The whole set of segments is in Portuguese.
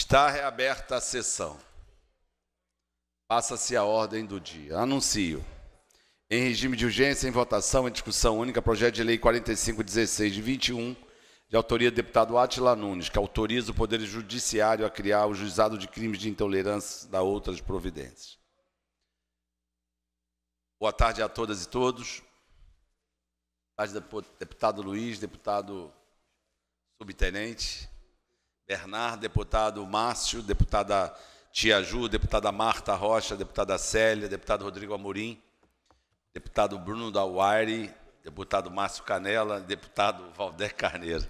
Está reaberta a sessão. Passa-se a ordem do dia. Anuncio. Em regime de urgência, em votação, em discussão única, projeto de lei 4516 de 21, de autoria do deputado Atila Nunes, que autoriza o Poder Judiciário a criar o juizado de crimes de intolerância da outras providências. Boa tarde a todas e todos. Boa tarde, deputado Luiz, deputado subtenente. Bernardo, deputado Márcio, deputada Tia Ju, deputada Marta Rocha, deputada Célia, deputado Rodrigo Amorim, deputado Bruno Dauari, deputado Márcio Canela, deputado Valder Carneiro.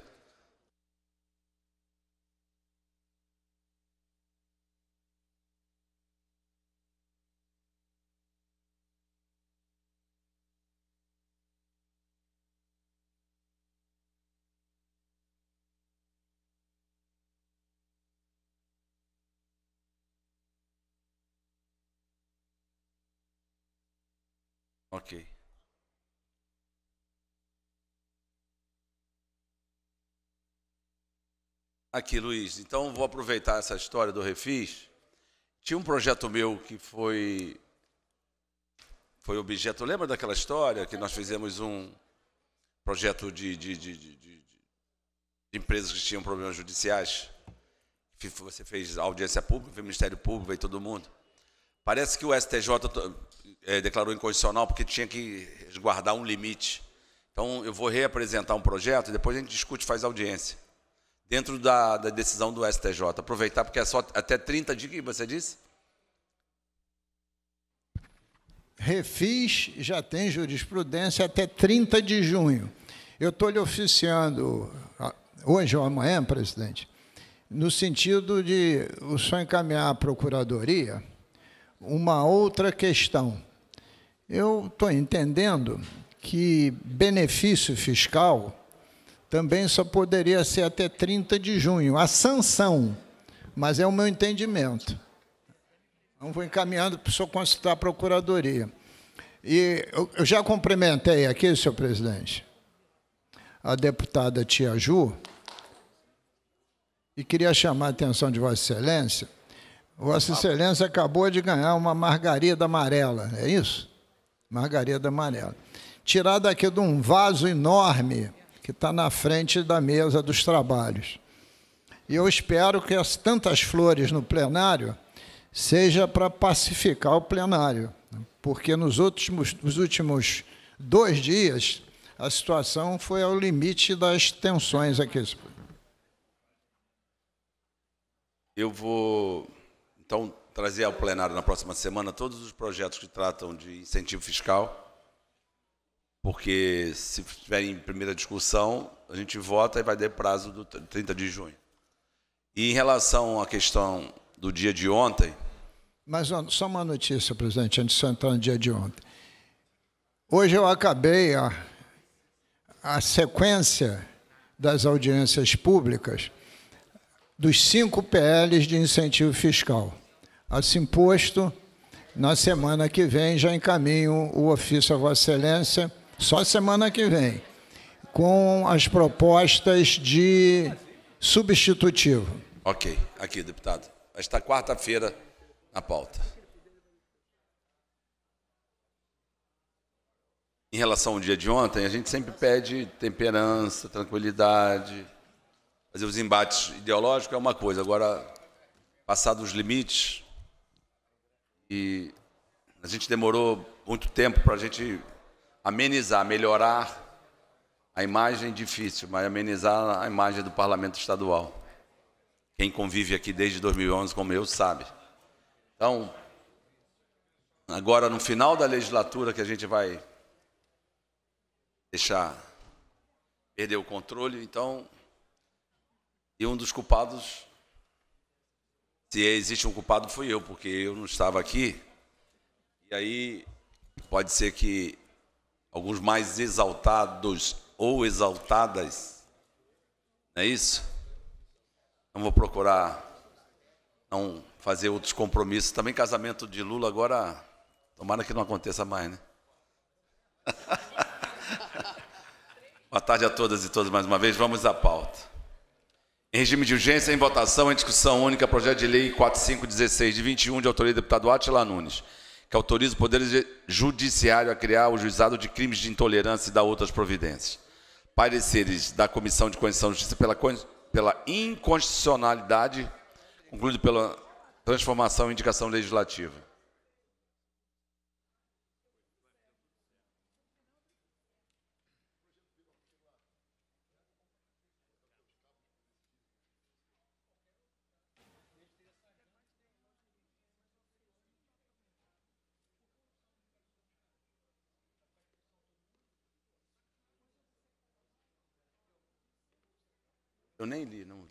Ok. Aqui, Luiz, então vou aproveitar essa história do Refis. Tinha um projeto meu que foi foi objeto. Lembra daquela história que nós fizemos um projeto de, de, de, de empresas que tinham problemas judiciais? Você fez audiência pública, fez Ministério Público, veio todo mundo. Parece que o STJ é, declarou incondicional porque tinha que guardar um limite. Então, eu vou reapresentar um projeto e depois a gente discute faz audiência. Dentro da, da decisão do STJ. Aproveitar, porque é só até 30 dias que você disse? Refis já tem jurisprudência até 30 de junho. Eu estou lhe oficiando, ah, hoje ou amanhã, presidente, no sentido de o senhor encaminhar à Procuradoria uma outra questão eu estou entendendo que benefício fiscal também só poderia ser até 30 de junho. A sanção, mas é o meu entendimento. Não vou encaminhando para o senhor consultar a Procuradoria. E eu já cumprimentei aqui, senhor presidente, a deputada Tia Ju, e queria chamar a atenção de Vossa Excelência. Vossa Excelência acabou de ganhar uma margarida amarela, é isso? Margarida Amarela. Tirar daqui de um vaso enorme que está na frente da mesa dos trabalhos. E eu espero que as tantas flores no plenário seja para pacificar o plenário, né? porque nos últimos, nos últimos dois dias a situação foi ao limite das tensões aqui. Eu vou então trazer ao plenário na próxima semana todos os projetos que tratam de incentivo fiscal, porque se tiver em primeira discussão, a gente vota e vai dar prazo do 30 de junho. E em relação à questão do dia de ontem. Mas só uma notícia, presidente, antes de entrar no dia de ontem. Hoje eu acabei a, a sequência das audiências públicas dos cinco PLs de incentivo fiscal. Assim posto, na semana que vem já encaminho o ofício a Vossa Excelência, só semana que vem, com as propostas de substitutivo. Ok, aqui, deputado. Esta quarta-feira na pauta. Em relação ao dia de ontem, a gente sempre pede temperança, tranquilidade. Fazer os embates ideológicos é uma coisa, agora, passados os limites, e a gente demorou muito tempo para a gente amenizar, melhorar a imagem difícil, mas amenizar a imagem do parlamento estadual. Quem convive aqui desde 2011, como eu, sabe. Então, agora no final da legislatura que a gente vai deixar perder o controle, então, e um dos culpados se existe um culpado, fui eu, porque eu não estava aqui. E aí pode ser que alguns mais exaltados ou exaltadas, não é isso? Não vou procurar não fazer outros compromissos. Também casamento de Lula agora, tomara que não aconteça mais, né? Boa tarde a todas e todos mais uma vez. Vamos à pauta. Em regime de urgência, em votação, em discussão única, projeto de lei 4516 de 21, de autoria do deputado Atila Nunes, que autoriza o Poder Judiciário a criar o juizado de crimes de intolerância e dar outras providências. Pareceres da Comissão de Constituição e Justiça pela, pela inconstitucionalidade, concluído pela transformação em indicação legislativa. Eu nem li, não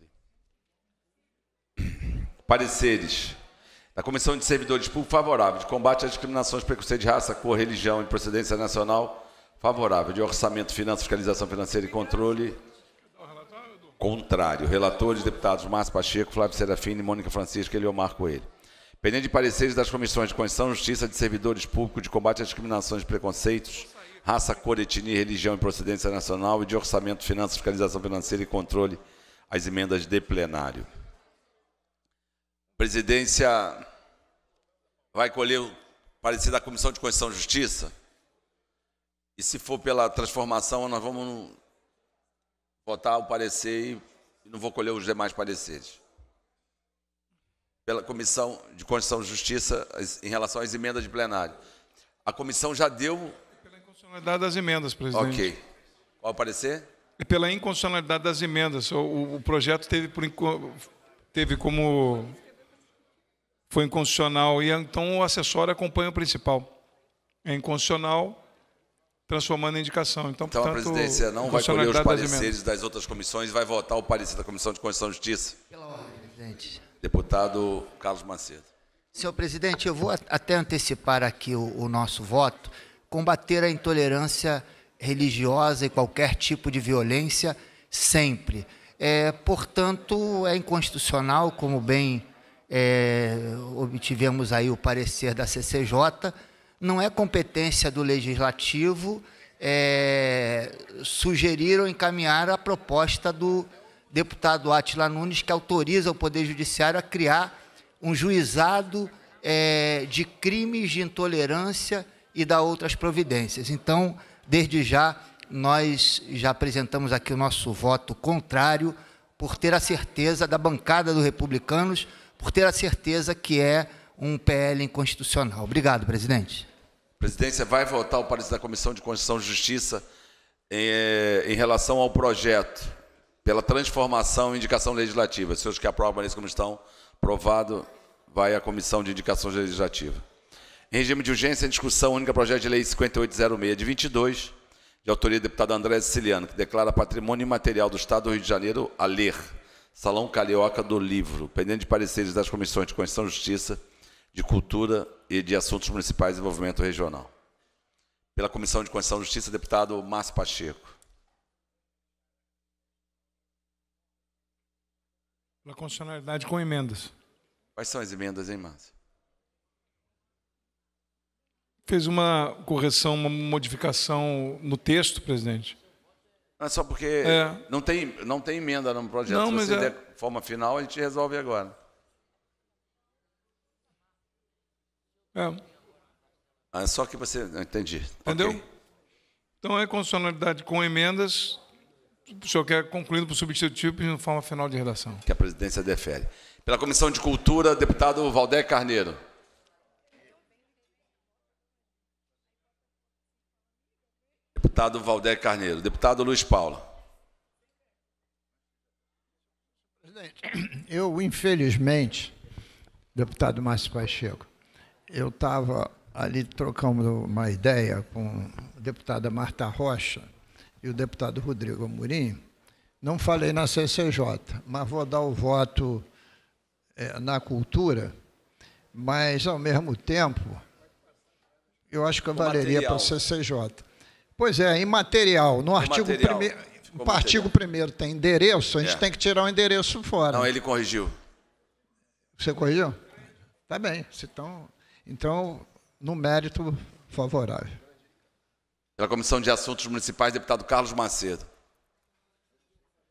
li. Pareceres da Comissão de Servidores Públicos favorável, de combate às discriminações, preconceito de raça, cor, religião e procedência nacional, favorável, de orçamento, finanças, fiscalização financeira e controle, contrário. Relatores, deputados Márcio Pacheco, Flávio Serafini, Mônica Francisca e Leomar Coelho. Pendente de pareceres das comissões de Constituição, Justiça de Servidores Públicos, de combate às discriminações e preconceitos, raça, cor, etnia, religião e procedência nacional e de orçamento, finanças, fiscalização financeira e controle as emendas de plenário. A presidência vai colher o parecer da Comissão de Constituição e Justiça. E se for pela transformação, nós vamos votar o parecer e não vou colher os demais pareceres. Pela Comissão de Constituição e Justiça, em relação às emendas de plenário. A comissão já deu. Pela inconstitucionalidade das emendas, presidente. Ok. Qual o parecer? É pela inconstitucionalidade das emendas. O, o projeto teve, por, teve como. Foi inconstitucional. E então o acessório acompanha o principal. É inconstitucional, transformando em indicação. Então, então portanto, a presidência não vai colher os pareceres das, outras comissões, vai votar o parecer da Comissão de Constituição e Justiça. Pela ordem, presidente. Deputado Carlos Macedo. Senhor presidente, eu vou até antecipar aqui o, o nosso voto. Combater a intolerância religiosa e qualquer tipo de violência sempre. É, portanto, é inconstitucional, como bem é, obtivemos aí o parecer da CCJ, não é competência do legislativo é, sugerir ou encaminhar a proposta do deputado Atila Nunes, que autoriza o Poder Judiciário a criar um juizado é, de crimes de intolerância e da outras providências. Então, Desde já, nós já apresentamos aqui o nosso voto contrário, por ter a certeza da bancada dos republicanos, por ter a certeza que é um PL inconstitucional. Obrigado, presidente. A presidência vai votar o parecer da Comissão de Constituição e Justiça em, eh, em relação ao projeto pela transformação em indicação legislativa. Os senhores que aprovam isso como estão, aprovado, vai à Comissão de Indicação Legislativa. Em regime de urgência, em discussão, única projeto de lei 5806 de 22, de autoria do deputado André Siciliano, que declara patrimônio imaterial do Estado do Rio de Janeiro a ler. Salão Carioca do Livro, pendente de pareceres das comissões de Constituição e Justiça, de Cultura e de Assuntos Municipais e Desenvolvimento Regional. Pela Comissão de Constituição e Justiça, deputado Márcio Pacheco. Pela constitucionalidade com emendas. Quais são as emendas, hein, Márcio? fez uma correção, uma modificação no texto, presidente. Não é só porque é. não, tem, não tem emenda no projeto. Não, Se você é. der forma final, a gente resolve agora. É. Ah, só que você. Entendi. Entendeu? Okay. Então é condicionalidade com emendas. O senhor quer concluindo para o e em forma final de redação. Que a presidência defere. Pela Comissão de Cultura, deputado Valdé Carneiro. Deputado Valder Carneiro. Deputado Luiz Paulo. Presidente, eu, infelizmente, deputado Márcio Pacheco, eu estava ali trocando uma ideia com a deputada Marta Rocha e o deputado Rodrigo Amorim. Não falei na CCJ, mas vou dar o voto é, na cultura, mas, ao mesmo tempo, eu acho que eu valeria para a CCJ. Pois é, imaterial. No artigo primeiro. O artigo primeiro tem endereço, a gente é. tem que tirar o endereço fora. Não, ele corrigiu. Você corrigiu? Tá bem. Então, então no mérito favorável. Pela Comissão de Assuntos Municipais, deputado Carlos Macedo.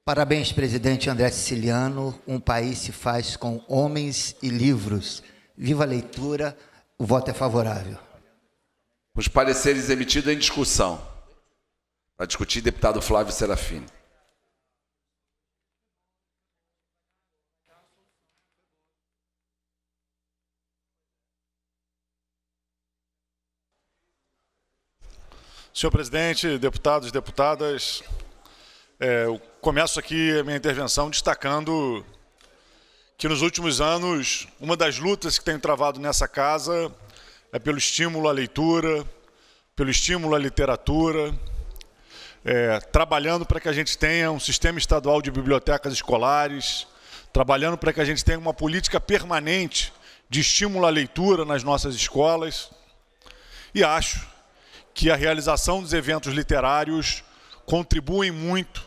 Parabéns, presidente André Siciliano. Um país se faz com homens e livros. Viva a leitura. O voto é favorável. Os pareceres emitidos em discussão para discutir deputado Flávio Serafini. Senhor presidente, deputados, deputadas, é, eu começo aqui a minha intervenção destacando que nos últimos anos, uma das lutas que tenho travado nessa casa é pelo estímulo à leitura, pelo estímulo à literatura, é, trabalhando para que a gente tenha um sistema estadual de bibliotecas escolares, trabalhando para que a gente tenha uma política permanente de estímulo à leitura nas nossas escolas. E acho que a realização dos eventos literários contribuem muito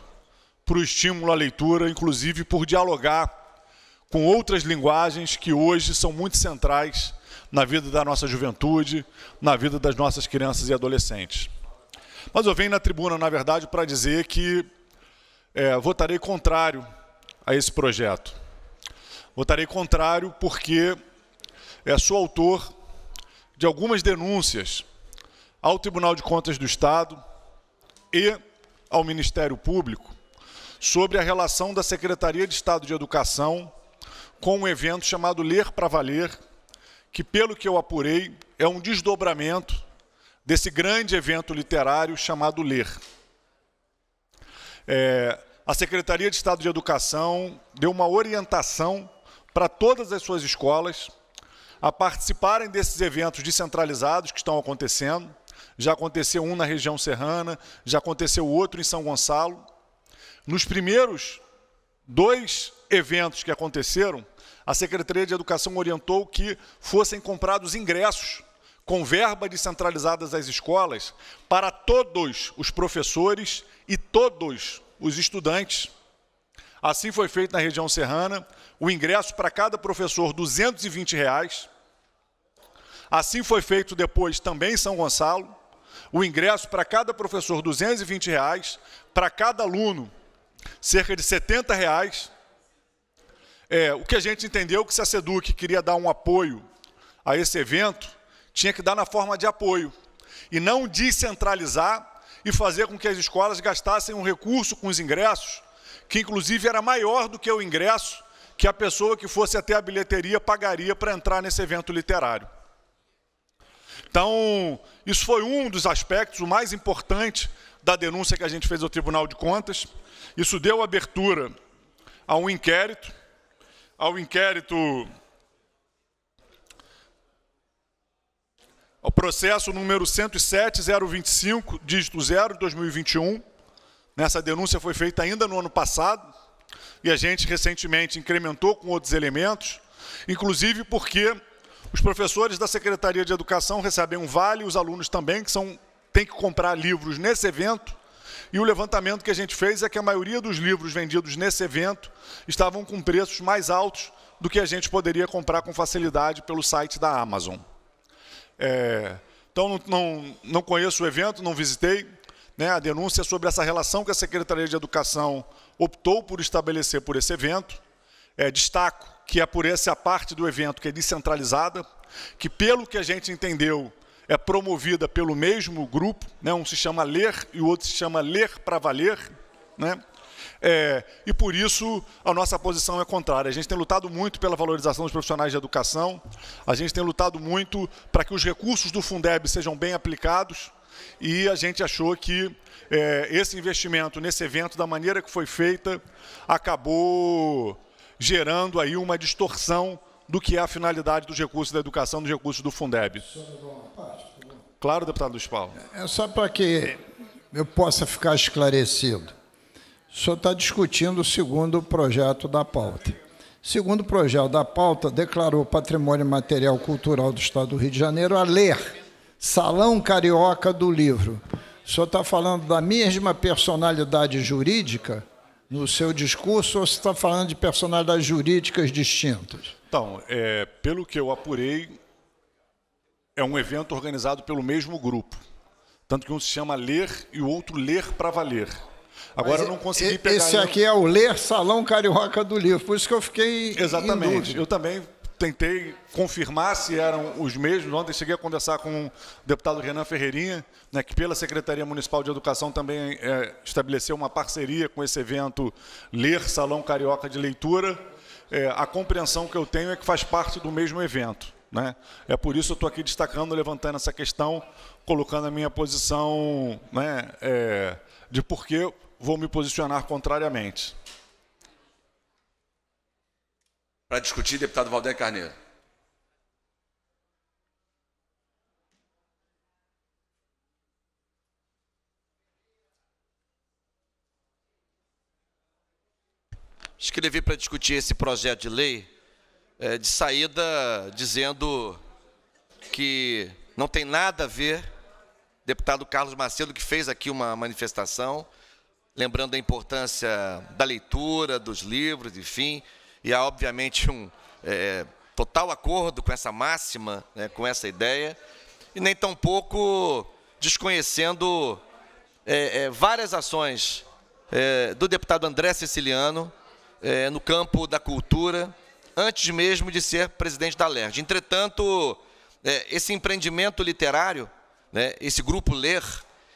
para o estímulo à leitura, inclusive por dialogar com outras linguagens que hoje são muito centrais na vida da nossa juventude, na vida das nossas crianças e adolescentes. Mas eu venho na tribuna, na verdade, para dizer que é, votarei contrário a esse projeto. Votarei contrário porque é, sou autor de algumas denúncias ao Tribunal de Contas do Estado e ao Ministério Público sobre a relação da Secretaria de Estado de Educação com um evento chamado Ler para Valer, que, pelo que eu apurei, é um desdobramento desse grande evento literário chamado Ler. É, a Secretaria de Estado de Educação deu uma orientação para todas as suas escolas a participarem desses eventos descentralizados que estão acontecendo. Já aconteceu um na região serrana, já aconteceu outro em São Gonçalo. Nos primeiros dois eventos que aconteceram, a Secretaria de Educação orientou que fossem comprados ingressos com verba descentralizada das escolas para todos os professores e todos os estudantes. Assim foi feito na região serrana, o ingresso para cada professor, 220 reais. Assim foi feito depois também em São Gonçalo, o ingresso para cada professor, 220 reais, para cada aluno, cerca de 70 reais. É, o que a gente entendeu é que se a SEDUC queria dar um apoio a esse evento, tinha que dar na forma de apoio e não descentralizar e fazer com que as escolas gastassem um recurso com os ingressos, que inclusive era maior do que o ingresso que a pessoa que fosse até a bilheteria pagaria para entrar nesse evento literário. Então, isso foi um dos aspectos, o mais importante da denúncia que a gente fez ao Tribunal de Contas. Isso deu abertura a um inquérito, ao inquérito ao processo número 107.025, dígito 0 de 2021. Essa denúncia foi feita ainda no ano passado e a gente recentemente incrementou com outros elementos, inclusive porque os professores da Secretaria de Educação recebem um vale, os alunos também, que são, têm que comprar livros nesse evento, e o levantamento que a gente fez é que a maioria dos livros vendidos nesse evento estavam com preços mais altos do que a gente poderia comprar com facilidade pelo site da Amazon. É, então, não, não conheço o evento, não visitei. Né, a denúncia sobre essa relação que a Secretaria de Educação optou por estabelecer por esse evento. É, destaco que é por essa parte do evento que é descentralizada, que, pelo que a gente entendeu, é promovida pelo mesmo grupo, né, um se chama Ler e o outro se chama Ler para Valer. Né? É, e por isso a nossa posição é contrária. A gente tem lutado muito pela valorização dos profissionais de educação, a gente tem lutado muito para que os recursos do Fundeb sejam bem aplicados e a gente achou que é, esse investimento nesse evento, da maneira que foi feita, acabou gerando aí uma distorção do que é a finalidade dos recursos da educação, dos recursos do Fundeb. Claro, deputado Luiz Paulo. É, é só para que eu possa ficar esclarecido. O senhor está discutindo o segundo projeto da pauta. O segundo projeto da pauta declarou patrimônio material cultural do Estado do Rio de Janeiro a ler Salão Carioca do Livro. O senhor está falando da mesma personalidade jurídica no seu discurso ou você está falando de personalidades jurídicas distintas? Então, é, pelo que eu apurei, é um evento organizado pelo mesmo grupo. Tanto que um se chama Ler e o outro Ler para Valer. Agora eu não consegui pegar. Esse nenhum. aqui é o Ler Salão Carioca do Livro, por isso que eu fiquei. Exatamente. eu também tentei confirmar se eram os mesmos. Ontem cheguei a conversar com o deputado Renan Ferreirinha, né, que pela Secretaria Municipal de Educação também é, estabeleceu uma parceria com esse evento Ler Salão Carioca de Leitura. É, a compreensão que eu tenho é que faz parte do mesmo evento. Né? É por isso que eu estou aqui destacando, levantando essa questão, colocando a minha posição né, é, de por que vou me posicionar contrariamente. Para discutir, deputado Valdir Carneiro. Escrevi para discutir esse projeto de lei é, de saída dizendo que não tem nada a ver, deputado Carlos Macedo, que fez aqui uma manifestação, lembrando a importância da leitura, dos livros, enfim, e há obviamente um é, é total acordo com essa máxima, né, com essa ideia, e nem tampouco desconhecendo é, é, várias ações é, do deputado André Siciliano é, no campo da cultura, antes mesmo de ser presidente da LERJ. Entretanto, esse empreendimento literário, né, esse grupo Ler,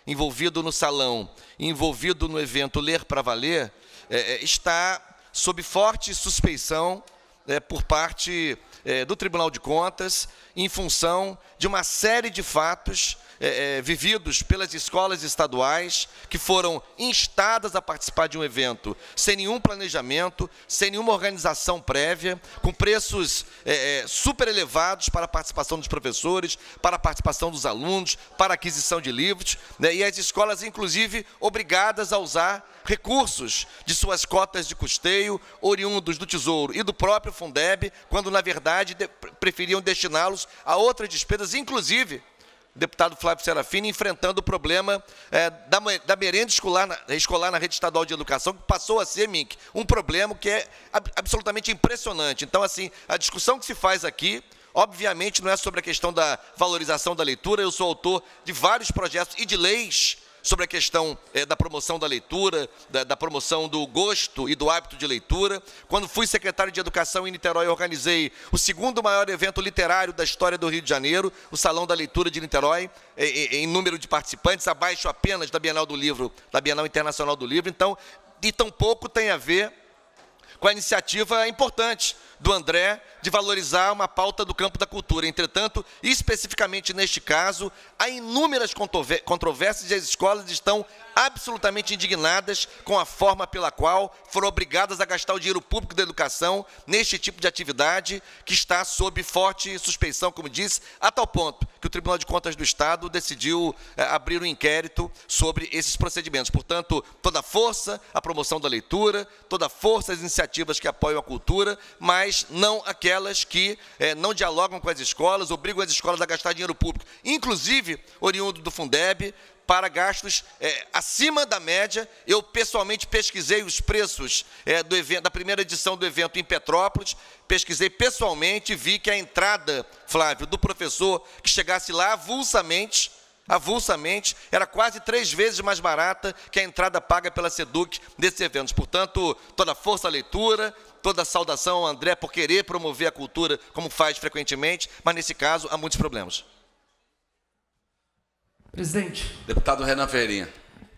envolvido no salão, envolvido no evento Ler para Valer, é, é, está sob forte suspeição é, por parte é, do Tribunal de Contas em função de uma série de fatos é, é, vividos pelas escolas estaduais que foram instadas a participar de um evento sem nenhum planejamento, sem nenhuma organização prévia, com preços é, super elevados para a participação dos professores, para a participação dos alunos, para a aquisição de livros, né, e as escolas, inclusive, obrigadas a usar recursos de suas cotas de custeio, oriundos do Tesouro e do próprio Fundeb, quando, na verdade, preferiam destiná-los a outras despesas, inclusive deputado Flávio Serafini, enfrentando o problema é, da, da, merenda escolar na, escolar na rede estadual de educação, que passou a ser, Mink, um problema que é ab absolutamente impressionante. Então, assim, a discussão que se faz aqui, obviamente, não é sobre a questão da valorização da leitura. Eu sou autor de vários projetos e de leis sobre a questão é, da promoção da leitura, da, da, promoção do gosto e do hábito de leitura. Quando fui secretário de Educação em Niterói, organizei o segundo maior evento literário da história do Rio de Janeiro, o Salão da Leitura de Niterói, em, eh, eh, em número de participantes, abaixo apenas da Bienal do Livro, da Bienal Internacional do Livro. Então, e tampouco tem a ver com a iniciativa importante do André de valorizar uma pauta do campo da cultura. Entretanto, especificamente neste caso, há inúmeras controvérsias e as escolas estão absolutamente indignadas com a forma pela qual foram obrigadas a gastar o dinheiro público da educação neste tipo de atividade que está sob forte suspeição, como disse, a tal ponto que o Tribunal de Contas do Estado decidiu eh, abrir um inquérito sobre esses procedimentos. Portanto, toda a força à promoção da leitura, toda a força às iniciativas que apoiam a cultura, mas não aquelas que é, não dialogam com as escolas, obrigam as escolas a gastar dinheiro público, inclusive oriundo do Fundeb, para gastos é, acima da média. Eu pessoalmente pesquisei os preços é, do evento, da primeira edição do evento em Petrópolis, pesquisei pessoalmente e vi que a entrada, Flávio, do professor que chegasse lá avulsamente, avulsamente, era quase três vezes mais barata que a entrada paga pela SEDUC desses eventos. Portanto, toda a força à leitura, toda a saudação ao André por querer promover a cultura, como faz frequentemente, mas nesse caso há muitos problemas. Presidente. Deputado Renan Feirinha.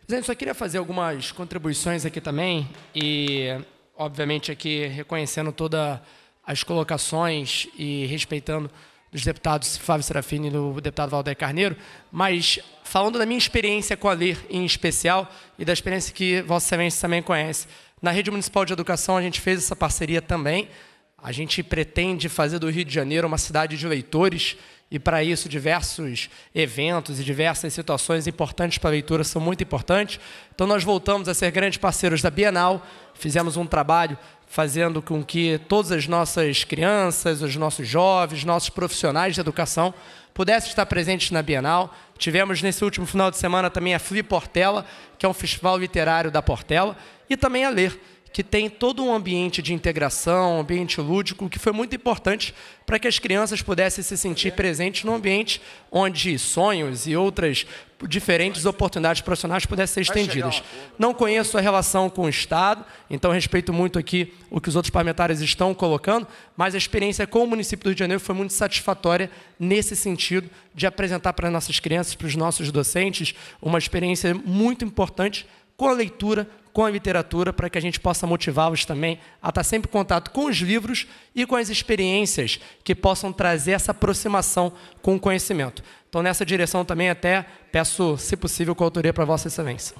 Presidente, só queria fazer algumas contribuições aqui também e, obviamente, aqui reconhecendo todas as colocações e respeitando dos deputados Flávio Serafini e do deputado Valdeir Carneiro, mas falando da minha experiência com a LIR em especial e da experiência que Vossa Excelência também conhece. Na Rede Municipal de Educação a gente fez essa parceria também. A gente pretende fazer do Rio de Janeiro uma cidade de leitores e para isso diversos eventos e diversas situações importantes para a leitura são muito importantes. Então nós voltamos a ser grandes parceiros da Bienal, fizemos um trabalho fazendo com que todas as nossas crianças, os nossos jovens, nossos profissionais de educação pudessem estar presentes na Bienal. Tivemos nesse último final de semana também a Fli Portela, que é um festival literário da Portela, e também a Ler que tem todo um ambiente de integração, um ambiente lúdico, que foi muito importante para que as crianças pudessem se sentir é. presentes num ambiente onde sonhos e outras diferentes oportunidades profissionais pudessem ser estendidas. Não conheço a relação com o Estado, então respeito muito aqui o que os outros parlamentares estão colocando, mas a experiência com o município do Rio de Janeiro foi muito satisfatória nesse sentido de apresentar para as nossas crianças, para os nossos docentes, uma experiência muito importante com a leitura, com a literatura para que a gente possa motivá-los também a estar sempre em contato com os livros e com as experiências que possam trazer essa aproximação com o conhecimento. Então, nessa direção também até peço, se possível, coautoria para Vossa Excelência.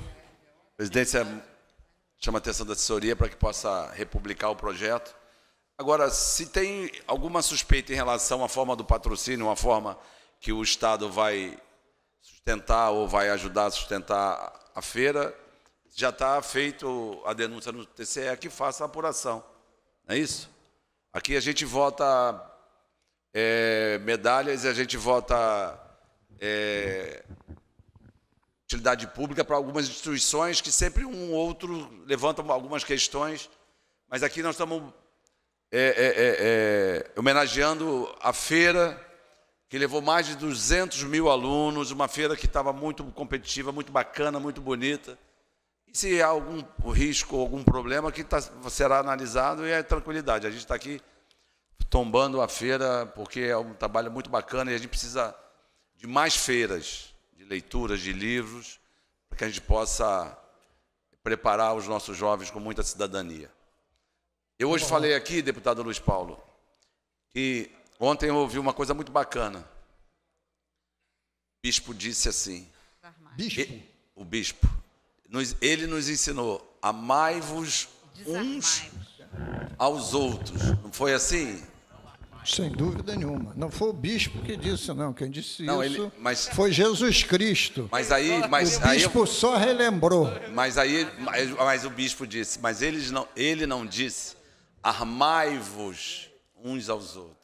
Presidência, chama a atenção da assessoria para que possa republicar o projeto. Agora, se tem alguma suspeita em relação à forma do patrocínio, uma forma que o Estado vai sustentar ou vai ajudar a sustentar a feira, já está feito a denúncia no TCE é que faça a apuração. Não é isso? Aqui a gente vota é, medalhas e a gente vota é, utilidade pública para algumas instituições que sempre um ou outro levantam algumas questões, mas aqui nós estamos é, é, é, homenageando a feira que levou mais de 200 mil alunos, uma feira que estava muito competitiva, muito bacana, muito bonita se há algum risco, algum problema que tá, será analisado e é tranquilidade. A gente está aqui tombando a feira porque é um trabalho muito bacana e a gente precisa de mais feiras, de leituras, de livros, para que a gente possa preparar os nossos jovens com muita cidadania. Eu tá hoje falei aqui, deputado Luiz Paulo, que ontem eu ouvi uma coisa muito bacana. O bispo disse assim. Bispo? E, o bispo ele nos ensinou: amai-vos uns aos outros. Não foi assim? Sem dúvida nenhuma. Não foi o bispo que disse, não. Quem disse não, isso ele, mas, foi Jesus Cristo. Mas aí, mas o bispo aí, só relembrou. Mas aí, mas, mas, o bispo disse, mas não, ele não disse, armai-vos uns aos outros.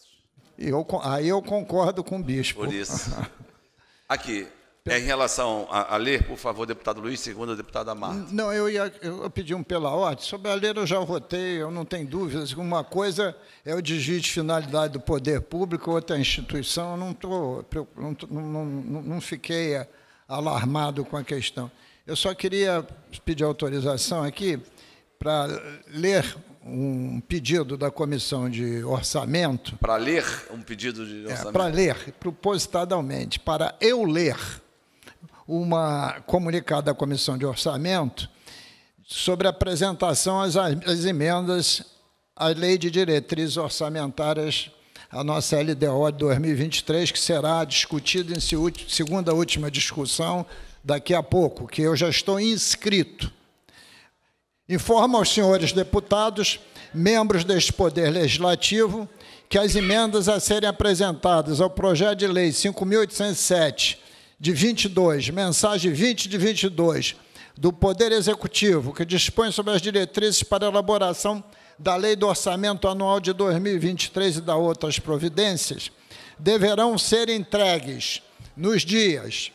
Eu, aí eu concordo com o bispo. Por isso. Aqui, é em relação a, a, ler, por favor, deputado Luiz, segundo a deputada Marta. Não, eu ia eu pedi um pela ordem. Sobre a ler, eu já votei, eu não tenho dúvidas. Uma coisa é o digite finalidade do poder público, outra é a instituição. Eu não, tô, não, não, não fiquei eh, alarmado com a questão. Eu só queria pedir autorização aqui para ler um pedido da comissão de orçamento. Para ler um pedido de é, orçamento? É, para ler, propositadamente, para eu ler uma comunicada à Comissão de Orçamento sobre a apresentação às, às emendas à Lei de Diretrizes Orçamentárias, a nossa LDO de 2023, que será discutida em segunda última discussão daqui a pouco, que eu já estou inscrito. Informo aos senhores deputados, membros deste Poder Legislativo, que as emendas a serem apresentadas ao projeto de lei 5.807 de 22, mensagem 20 de 22, do Poder Executivo, que dispõe sobre as diretrizes para elaboração da Lei do Orçamento Anual de 2023 e da outras providências, deverão ser entregues nos dias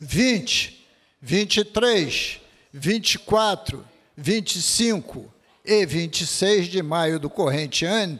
20, 23, 24, 25 e 26 de maio do corrente ano,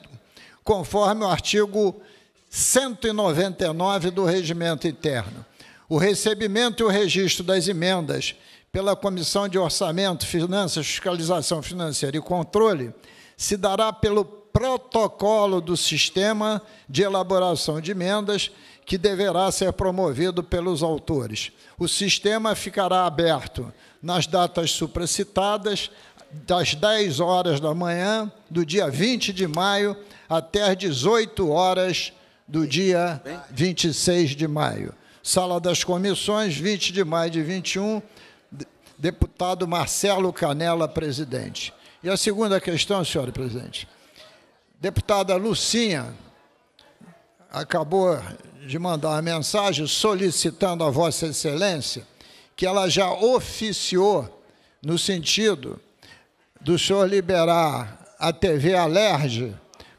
conforme o artigo 199 do Regimento Interno. O recebimento e o registro das emendas pela Comissão de Orçamento, Finanças, Fiscalização Financeira e Controle se dará pelo protocolo do sistema de elaboração de emendas que deverá ser promovido pelos autores. O sistema ficará aberto nas datas supracitadas, das 10 horas da manhã do dia 20 de maio até as 18 horas do dia 26 de maio. Sala das Comissões, 20 de maio de 21, deputado Marcelo Canela, presidente. E a segunda questão, senhora presidente. Deputada Lucinha acabou de mandar uma mensagem solicitando a Vossa Excelência que ela já oficiou no sentido do senhor liberar a TV Alerj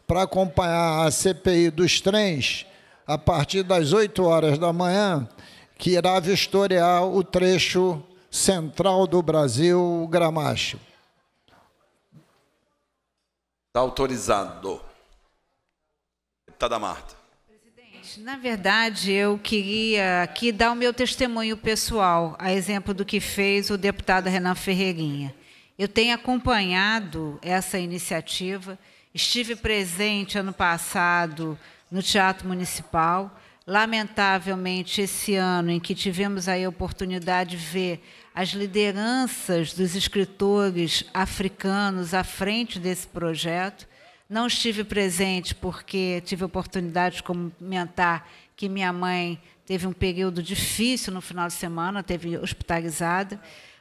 para acompanhar a CPI dos trens a partir das 8 horas da manhã, que irá vistoriar o trecho central do Brasil, o Gramacho. Está autorizado. Deputada Marta. Presidente, na verdade, eu queria aqui dar o meu testemunho pessoal, a exemplo do que fez o deputado Renan Ferreirinha. Eu tenho acompanhado essa iniciativa, estive presente ano passado no Teatro Municipal. Lamentavelmente, esse ano em que tivemos aí a oportunidade de ver as lideranças dos escritores africanos à frente desse projeto, não estive presente porque tive a oportunidade de comentar que minha mãe teve um período difícil no final de semana, teve hospitalizada.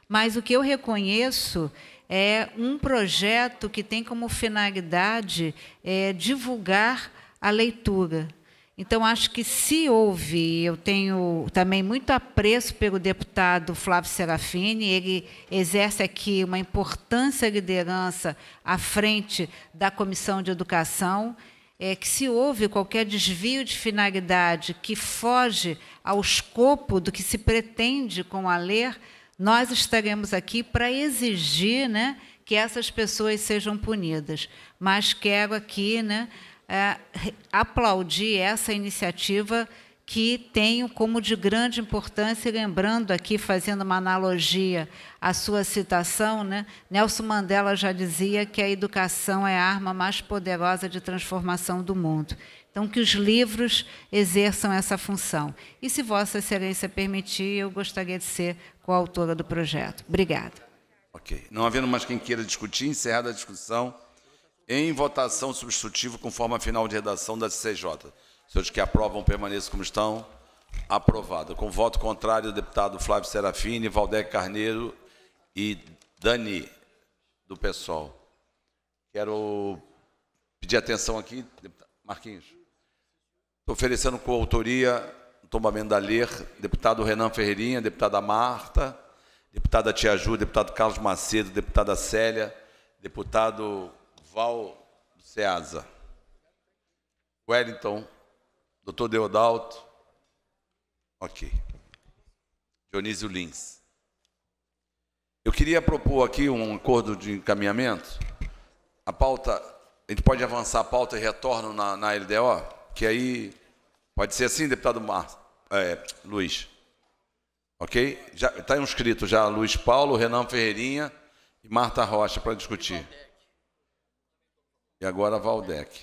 Mas o que eu reconheço é um projeto que tem como finalidade é, divulgar a leitura. Então, acho que se houve, eu tenho também muito apreço pelo deputado Flávio Serafini, ele exerce aqui uma importância liderança à frente da Comissão de Educação, é que se houve qualquer desvio de finalidade que foge ao escopo do que se pretende com a ler, nós estaremos aqui para exigir né, que essas pessoas sejam punidas. Mas quero aqui né, é, aplaudir essa iniciativa que tenho como de grande importância, lembrando aqui, fazendo uma analogia à sua citação, né? Nelson Mandela já dizia que a educação é a arma mais poderosa de transformação do mundo. Então, que os livros exerçam essa função. E, se Vossa Excelência permitir, eu gostaria de ser coautora do projeto. Obrigada. Ok. Não havendo mais quem queira discutir, encerrada a discussão em votação substitutivo com forma final de redação da CJ, Senhores que aprovam, permaneçam como estão. Aprovada. Com voto contrário, deputado Flávio Serafini, Valdec Carneiro e Dani, do PSOL. Quero pedir atenção aqui, deputado Marquinhos. Estou oferecendo coautoria, tombamento da LER, deputado Renan Ferreirinha, deputada Marta, deputada Tiaju, deputado Carlos Macedo, deputada Célia, deputado Val do Ceasa, Wellington, Dr. Deodalto, ok, Dionísio Lins. Eu queria propor aqui um acordo de encaminhamento. A pauta, a gente pode avançar a pauta e retorno na, na LDO, que aí pode ser assim, deputado Mar, é, Luiz. Ok? Está inscrito já Luiz Paulo, Renan Ferreirinha e Marta Rocha para discutir e agora Valdec.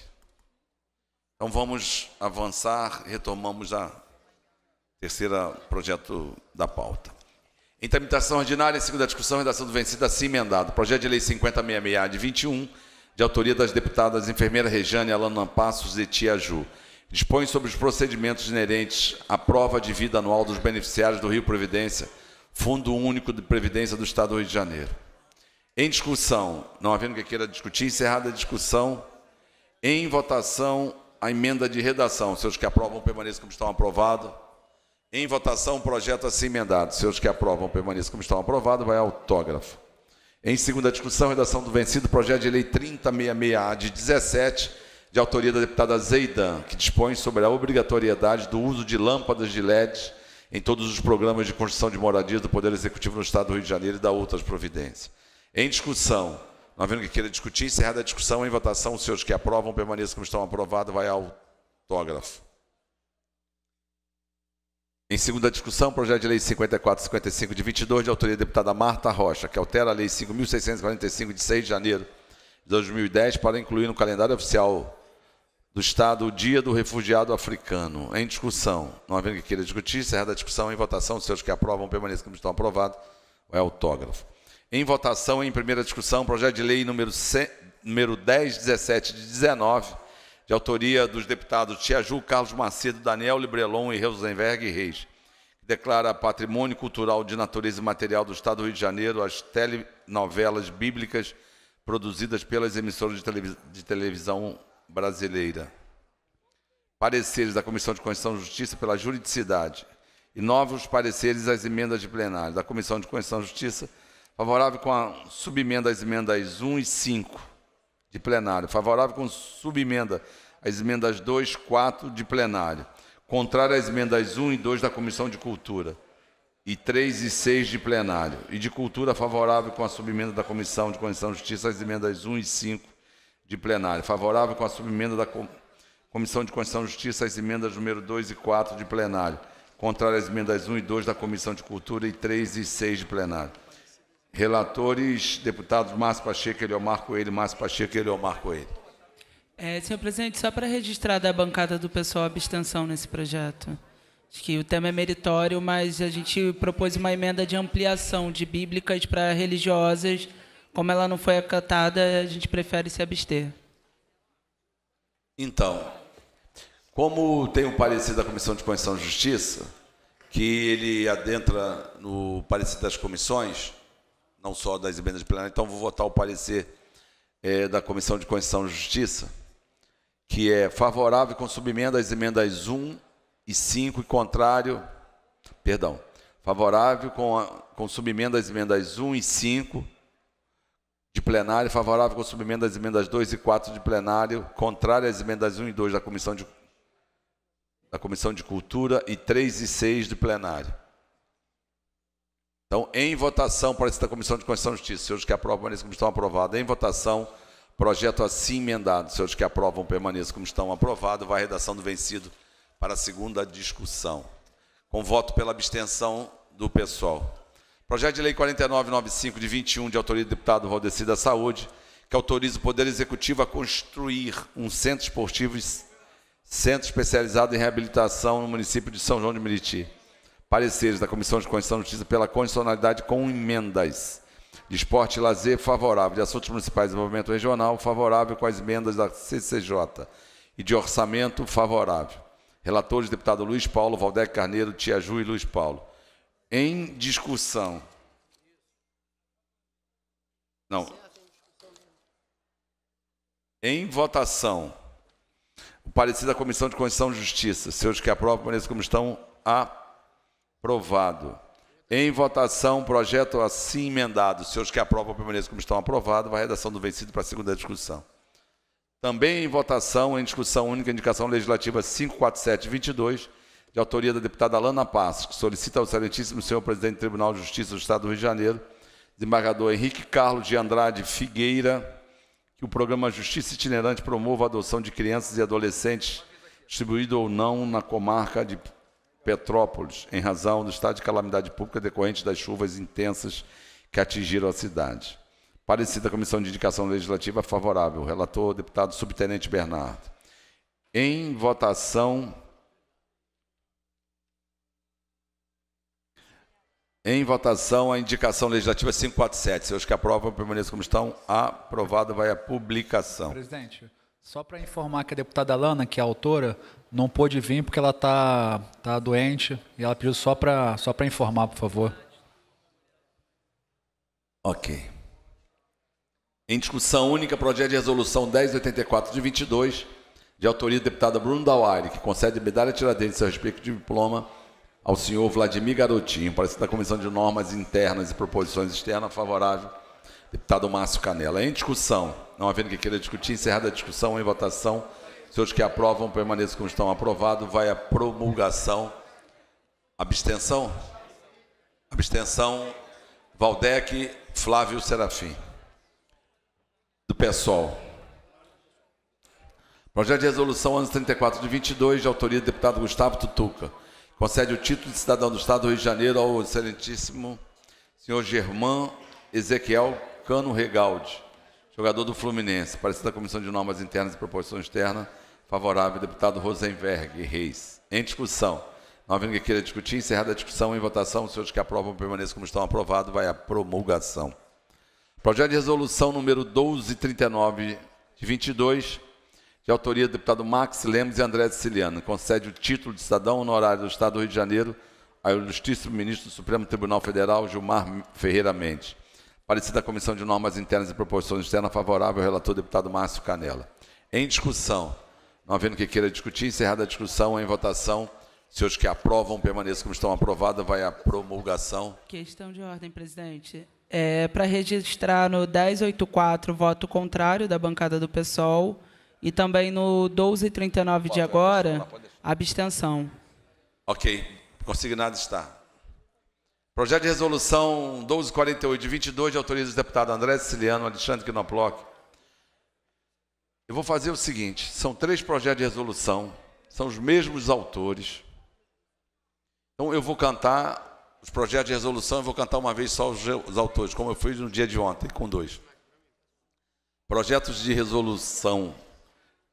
Então vamos avançar, retomamos a terceira projeto da pauta. Em tramitação ordinária, em segunda discussão, redação do vencido assim emendado. Projeto de lei 5066 de 21, de autoria das deputadas enfermeira Rejane Alana Passos e Tia Ju. Dispõe sobre os procedimentos inerentes à prova de vida anual dos beneficiários do Rio Previdência, Fundo Único de Previdência do Estado do Rio de Janeiro. Em discussão, não havendo que queira discutir, encerrada a discussão. Em votação, a emenda de redação. Seus que aprovam, permaneçam como estão aprovado. Em votação, o projeto assim emendado. Seus que aprovam, permaneçam como estão aprovado. Vai autógrafo. Em segunda discussão, redação do vencido, projeto de lei 3066-A de 17, de autoria da deputada Zeidan, que dispõe sobre a obrigatoriedade do uso de lâmpadas de LED em todos os programas de construção de moradias do Poder Executivo no Estado do Rio de Janeiro e da outras providências. Em discussão, não havendo que queira discutir, encerrada a discussão, em votação, os senhores que aprovam permaneçam como estão aprovados, vai ao autógrafo. Em segunda discussão, projeto de lei 5455 de 22, de autoria da deputada Marta Rocha, que altera a lei 5645 de 6 de janeiro de 2010 para incluir no calendário oficial do Estado o Dia do Refugiado Africano. Em discussão, não havendo que queira discutir, encerrada a discussão, em votação, os senhores que aprovam permaneçam como estão aprovados, vai autógrafo. Em votação, em primeira discussão, projeto de lei número, 100, número 10, 17 e 19, de autoria dos deputados Tiaju, Carlos Macedo, Daniel Librelon e Reusenberg Reis, que declara patrimônio cultural de natureza e material do Estado do Rio de Janeiro as telenovelas bíblicas produzidas pelas emissoras de televisão brasileira. Pareceres da Comissão de Constituição e Justiça pela juridicidade e novos pareceres às emendas de plenário da Comissão de Constituição e Justiça Favorável com a subemenda às emendas 1 e 5 de plenário. Favorável com subemenda às emendas 2, e 4 de plenário. Contrário às emendas 1 e 2 da Comissão de Cultura. E 3 e 6 de plenário. E de Cultura, favorável com a subemenda da Comissão de Constituição e Justiça às emendas 1 e 5 de plenário. Favorável com a subemenda da Comissão de Constituição e Justiça às emendas número 2 e 4 de plenário. Contrário às emendas 1 e 2 da Comissão de Cultura e 3 e 6 de plenário. Relatores, deputados Márcio Pacheco, Eliomar Coelho, Márcio Pacheco, Eliomar Coelho. É, senhor presidente, só para registrar da bancada do pessoal abstenção nesse projeto. Acho que o tema é meritório, mas a gente propôs uma emenda de ampliação de bíblicas para religiosas. Como ela não foi acatada, a gente prefere se abster. Então, como tem um parecer da Comissão de Constituição e Justiça, que ele adentra no parecer das comissões, não só das emendas de plenário, então vou votar o parecer é, da Comissão de Constituição e Justiça, que é favorável com subemenda às emendas 1 e 5 e contrário, perdão, favorável com, a, com subemenda às emendas 1 e 5 de plenário, favorável com subemenda às emendas 2 e 4 de plenário, contrário às emendas 1 e 2 da Comissão de, da Comissão de Cultura e 3 e 6 de plenário. Então, em votação para esta Comissão de Constituição e Justiça, senhores que aprovam, permaneçam como estão aprovados. Em votação, projeto assim emendado. Senhores que aprovam, permaneçam como estão aprovados. Vai a redação do vencido para a segunda discussão. Com voto pela abstenção do pessoal. Projeto de Lei 4995 de 21, de autoria do deputado Valdeci da Saúde, que autoriza o Poder Executivo a construir um centro esportivo, centro especializado em reabilitação no município de São João de Meriti. Pareceres da Comissão de Constituição e Justiça pela condicionalidade com emendas. De esporte e lazer, favorável. De assuntos municipais e desenvolvimento regional, favorável com as emendas da CCJ. E de orçamento, favorável. Relatores, deputado Luiz Paulo, Valdec Carneiro, Tia Ju e Luiz Paulo. Em discussão. Não. Em votação. O parecer da Comissão de Constituição e Justiça. Senhores que aprovam, permaneçam como estão. A Aprovado. Em votação, projeto assim emendado. Os que aprovam permaneçam como estão aprovados. Vai a redação do vencido para a segunda discussão. Também em votação, em discussão única, indicação legislativa 54722, de autoria da deputada Alana Passos, que solicita ao excelentíssimo senhor presidente do Tribunal de Justiça do Estado do Rio de Janeiro, desembargador Henrique Carlos de Andrade Figueira, que o programa Justiça Itinerante promova a adoção de crianças e adolescentes, distribuído ou não na comarca de Petrópolis, em razão do estado de calamidade pública decorrente das chuvas intensas que atingiram a cidade. Parecida a Comissão de Indicação Legislativa favorável. Relator, deputado subtenente Bernardo. Em votação. Em votação, a indicação legislativa 547. Se os que aprovam, permaneçam como estão. Aprovado vai a publicação. Presidente, só para informar que a deputada Lana, que é a autora, não pôde vir porque ela tá, tá doente e ela pediu só para só informar, por favor. Ok. Em discussão única, projeto de resolução 1084 de 22, de autoria do deputado Bruno Dauari, que concede medalha Tiradentes a respeito de diploma ao senhor Vladimir Garotinho, parece da Comissão de Normas Internas e Proposições Externas, favorável, deputado Márcio Canela. Em discussão, não havendo que queira discutir, encerrada a discussão em votação. Se os que aprovam permaneçam como estão aprovados, vai a promulgação. Abstenção? Abstenção, Valdec, Flávio Serafim, do PSOL. Projeto de resolução anos 34 de 22, de autoria do deputado Gustavo Tutuca. Concede o título de cidadão do Estado do Rio de Janeiro ao excelentíssimo senhor Germán Ezequiel Cano Regaldi, jogador do Fluminense, parecido da Comissão de Normas Internas e Proporção Externa, Favorável, deputado Rosenberg Reis. Em discussão. Não havendo que queira discutir, encerrada a discussão em votação, os senhores que aprovam permaneçam como estão aprovados, vai à promulgação. Projeto de resolução número 1239 de 22, de autoria do deputado Max Lemos e André Siciliano, concede o título de cidadão honorário do Estado do Rio de Janeiro ao ilustríssimo ministro do Supremo Tribunal Federal, Gilmar Ferreira Mendes. Parecida a Comissão de Normas Internas e Proporções Externas, favorável ao relator deputado Márcio Canela. Em discussão. Não havendo que queira discutir, encerrada a discussão em votação. Se os que aprovam permaneçam como estão aprovados, vai à promulgação. Questão de ordem, presidente. É, para registrar no 1084 voto contrário da bancada do PSOL e também no 1239 de agora, abstenção. Ok, consignado está. Projeto de resolução 1248 de 22 autoriza o deputado André Siciliano, Alexandre Quinoploc, eu vou fazer o seguinte: são três projetos de resolução, são os mesmos autores. Então eu vou cantar os projetos de resolução, eu vou cantar uma vez só os, os autores, como eu fiz no dia de ontem, com dois. Projetos de resolução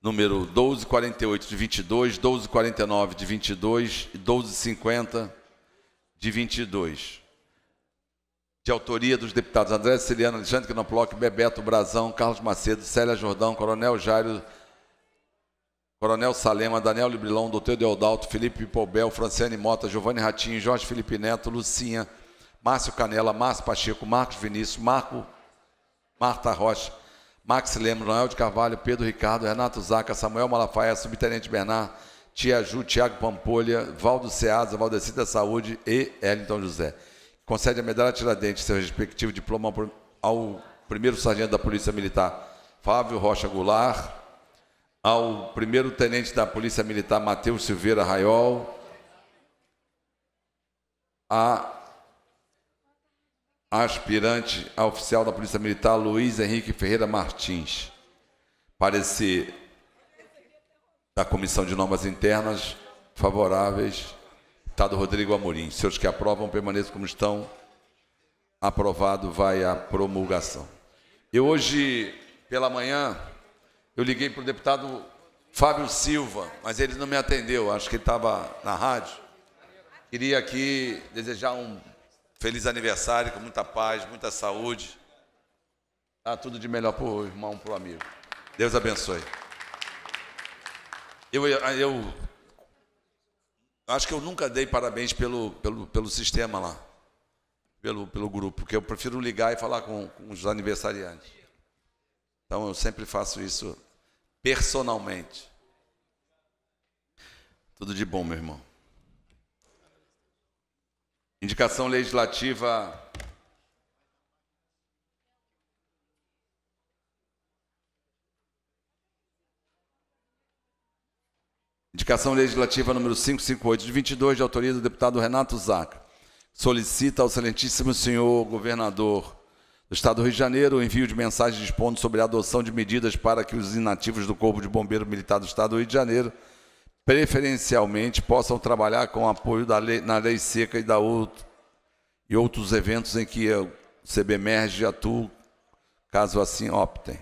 número 1248 de 22, 1249 de 22 e 1250 de 22 de autoria dos deputados André Ciliano, Alexandre Quinoploc, Bebeto Brazão, Carlos Macedo, Célia Jordão, Coronel Jairo, Coronel Salema, Daniel Librilão, Doutor Deodalto, Felipe Pobel, Franciane Mota, Giovanni Ratinho, Jorge Felipe Neto, Lucinha, Márcio Canela, Márcio Pacheco, Marcos Vinícius, Marco, Marta Rocha, Max Lemos, Noel de Carvalho, Pedro Ricardo, Renato Zaca, Samuel Malafaia, Subtenente Bernard, Tia Ju, Tiago Pampolha, Valdo Ceasa, Valdecida Saúde e Elton José concede a medalha Tiradentes, seu respectivo diploma ao primeiro sargento da Polícia Militar, Fábio Rocha Goulart, ao primeiro tenente da Polícia Militar, Matheus Silveira Raiol, a aspirante a oficial da Polícia Militar, Luiz Henrique Ferreira Martins. Parecer da Comissão de Normas Internas favoráveis Deputado Rodrigo Amorim. Se os que aprovam permaneçam como estão. Aprovado vai a promulgação. Eu hoje, pela manhã, eu liguei para o deputado Fábio Silva, mas ele não me atendeu, acho que ele estava na rádio. Queria aqui desejar um feliz aniversário, com muita paz, muita saúde. Tá tudo de melhor para o irmão, para o amigo. Deus abençoe. Eu, eu Acho que eu nunca dei parabéns pelo, pelo, pelo sistema lá, pelo, pelo grupo, porque eu prefiro ligar e falar com, com os aniversariantes. Então eu sempre faço isso personalmente. Tudo de bom, meu irmão. Indicação legislativa Indicação legislativa número 558 de 22, de autoria do deputado Renato Zaca. Solicita ao excelentíssimo senhor governador do Estado do Rio de Janeiro o envio de mensagem dispondo sobre a adoção de medidas para que os inativos do Corpo de Bombeiro Militar do Estado do Rio de Janeiro preferencialmente possam trabalhar com apoio da lei, na lei seca e da outro, e outros eventos em que o CBMERG atua, caso assim optem.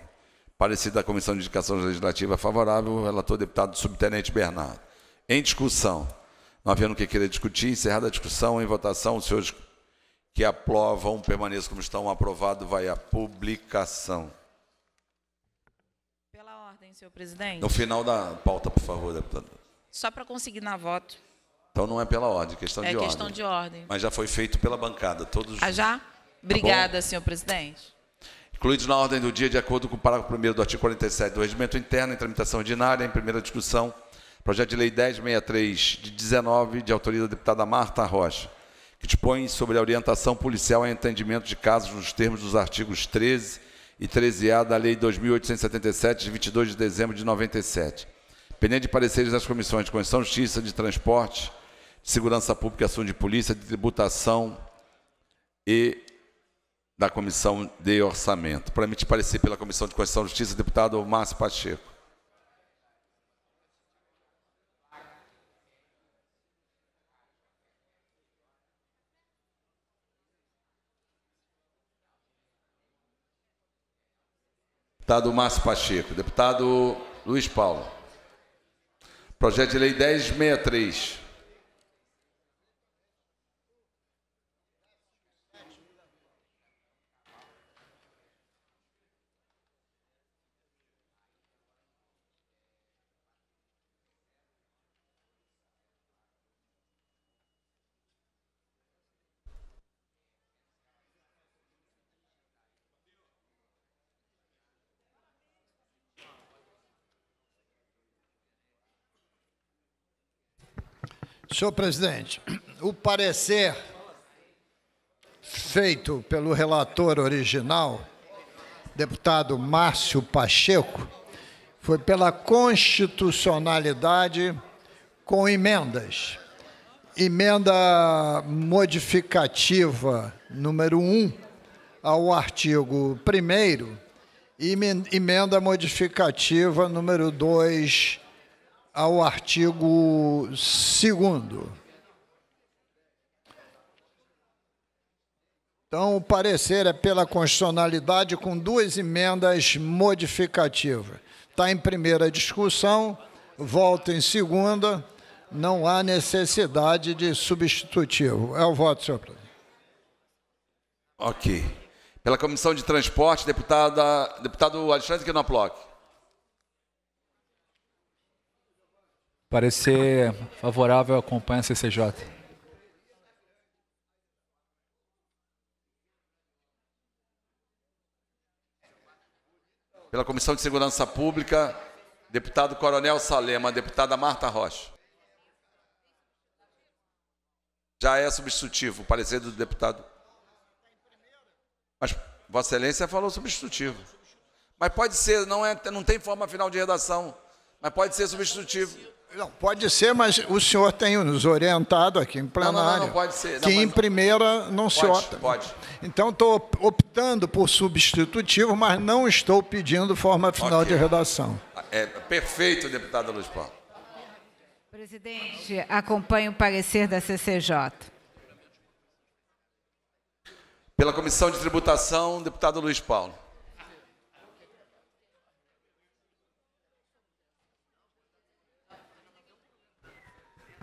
Parecido da Comissão de Indicação Legislativa favorável, relator deputado subtenente Bernardo. Em discussão, não havendo o que querer discutir, encerrada a discussão, em votação, os senhores que aprovam, permaneçam como estão, aprovado, vai à publicação. Pela ordem, senhor presidente. No final da pauta, por favor, deputado. Só para conseguir na voto. Então não é pela ordem, questão é de ordem. É questão de ordem. Mas já foi feito pela bancada, todos. Ah, já? Tá Obrigada, tá senhor presidente incluídos na ordem do dia de acordo com o parágrafo 1 do artigo 47 do Regimento Interno, em tramitação ordinária, em primeira discussão, projeto de lei 1063 de 19, de autoria da deputada Marta Rocha, que dispõe sobre a orientação policial em entendimento de casos nos termos dos artigos 13 e 13A da Lei 2877, de 22 de dezembro de 97. Pendente de pareceres das comissões de Constituição, Justiça, de Transporte, de Segurança Pública e Assunto de Polícia, de Tributação e da Comissão de Orçamento. Para me parecer pela Comissão de Constituição e Justiça, deputado Márcio Pacheco. Deputado Márcio Pacheco. Deputado Luiz Paulo. Projeto de Lei 1063. Senhor presidente, o parecer feito pelo relator original, deputado Márcio Pacheco, foi pela constitucionalidade com emendas. Emenda modificativa número 1 ao artigo 1 e emenda modificativa número 2 ao artigo 2. Então, o parecer é pela constitucionalidade com duas emendas modificativas. Está em primeira discussão, volta em segunda, não há necessidade de substitutivo. É o voto, senhor presidente. Ok. Pela Comissão de Transporte, deputada, deputado Alexandre Quinoplock. Parecer favorável acompanha a CCJ. Pela Comissão de Segurança Pública, deputado Coronel Salema, deputada Marta Rocha. Já é substitutivo, o parecer do deputado. Mas Vossa Excelência falou substitutivo. Mas pode ser, não, é, não tem forma final de redação, mas pode ser substitutivo. Não, pode ser, mas o senhor tem nos orientado aqui em plenário. Não, não, não, pode ser. que em primeira não pode, se opta. Pode. Então, estou optando por substitutivo, mas não estou pedindo forma final okay. de redação. É, perfeito, deputada Luiz Paulo. Presidente, acompanho o parecer da CCJ. Pela Comissão de Tributação, deputado Luiz Paulo.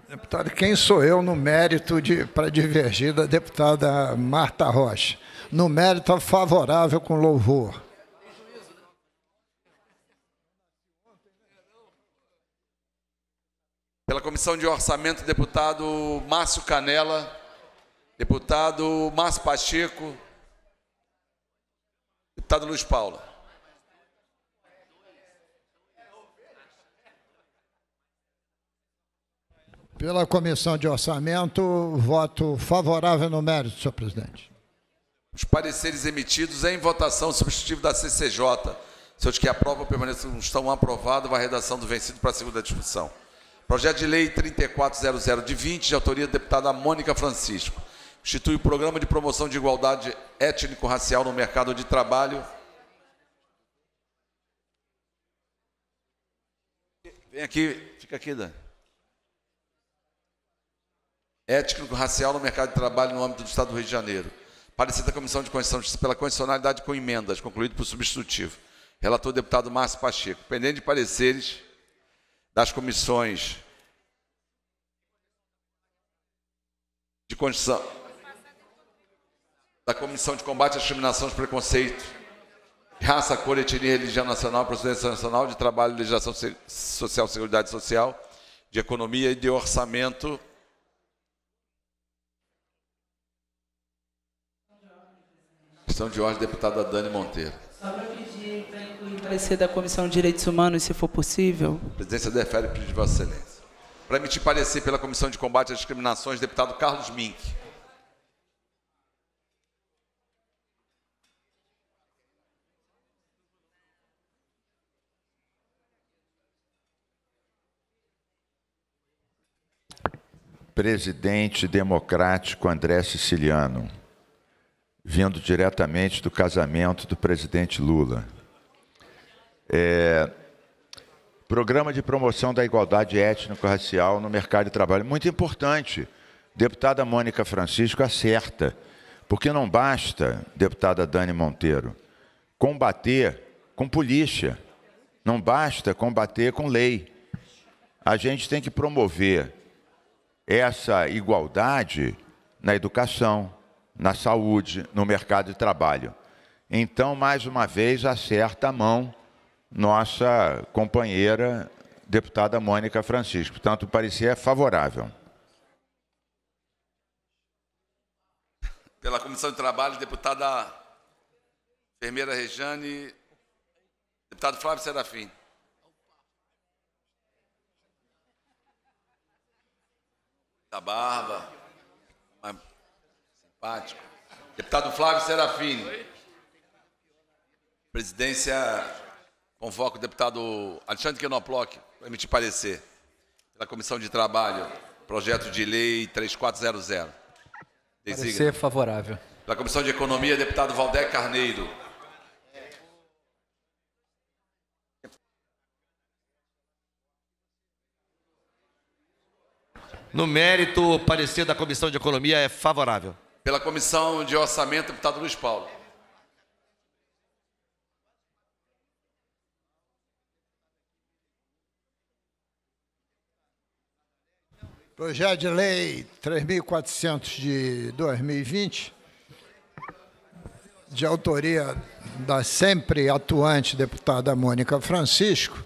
Deputado, quem sou eu no mérito de para divergir da deputada Marta Rocha? No mérito favorável com louvor. Pela Comissão de Orçamento, deputado Márcio Canela, deputado Márcio Pacheco, deputado Luiz Paula. Pela Comissão de Orçamento, voto favorável no mérito, senhor presidente. Os pareceres emitidos em votação substitutiva da CCJ. Se os que aprovam permaneçam estão aprovados, vai a redação do vencido para a segunda discussão. Projeto de Lei 3400 de 20, de autoria da deputada Mônica Francisco. Institui o Programa de Promoção de Igualdade Étnico-Racial no Mercado de Trabalho. Vem aqui, fica aqui, Dani étnico-racial no mercado de trabalho no âmbito do Estado do Rio de Janeiro. Parecer da Comissão de Constituição de pela condicionalidade com emendas, concluído por substitutivo. Relator deputado Márcio Pacheco. Pendente de pareceres das comissões de Constituição da Comissão de Combate à Discriminação e Preconceito, Raça, Cor, Etnia, Religião Nacional, Procedência Nacional, de Trabalho, Legislação Social, Seguridade Social, de Economia e de Orçamento Comissão de Ordem, deputada Dani Monteiro. Só para pedir para incluir parecer da Comissão de Direitos Humanos, se for possível. presidência defere pedido de Vossa Excelência. Para emitir parecer pela Comissão de Combate às Discriminações, deputado Carlos Mink. Presidente democrático André Siciliano vindo diretamente do casamento do presidente Lula. É, programa de promoção da igualdade étnico-racial no mercado de trabalho, muito importante. Deputada Mônica Francisco acerta, porque não basta, deputada Dani Monteiro, combater com polícia, não basta combater com lei. A gente tem que promover essa igualdade na educação, na saúde, no mercado de trabalho. Então, mais uma vez, acerta a mão nossa companheira deputada Mônica Francisco. Portanto, o parecer é favorável. Pela Comissão de Trabalho, deputada Ferreira Rejane, deputado Flávio Serafim. Da Barba. Simpático. Deputado Flávio Serafini. Presidência convoca o deputado Alexandre Quenoploc para emitir parecer pela Comissão de Trabalho, projeto de lei 3400. Designa. Parecer favorável. Pela Comissão de Economia, deputado Valdé Carneiro. No mérito, o parecer da Comissão de Economia é favorável pela Comissão de Orçamento, deputado Luiz Paulo. Projeto de Lei 3.400 de 2020, de autoria da sempre atuante deputada Mônica Francisco,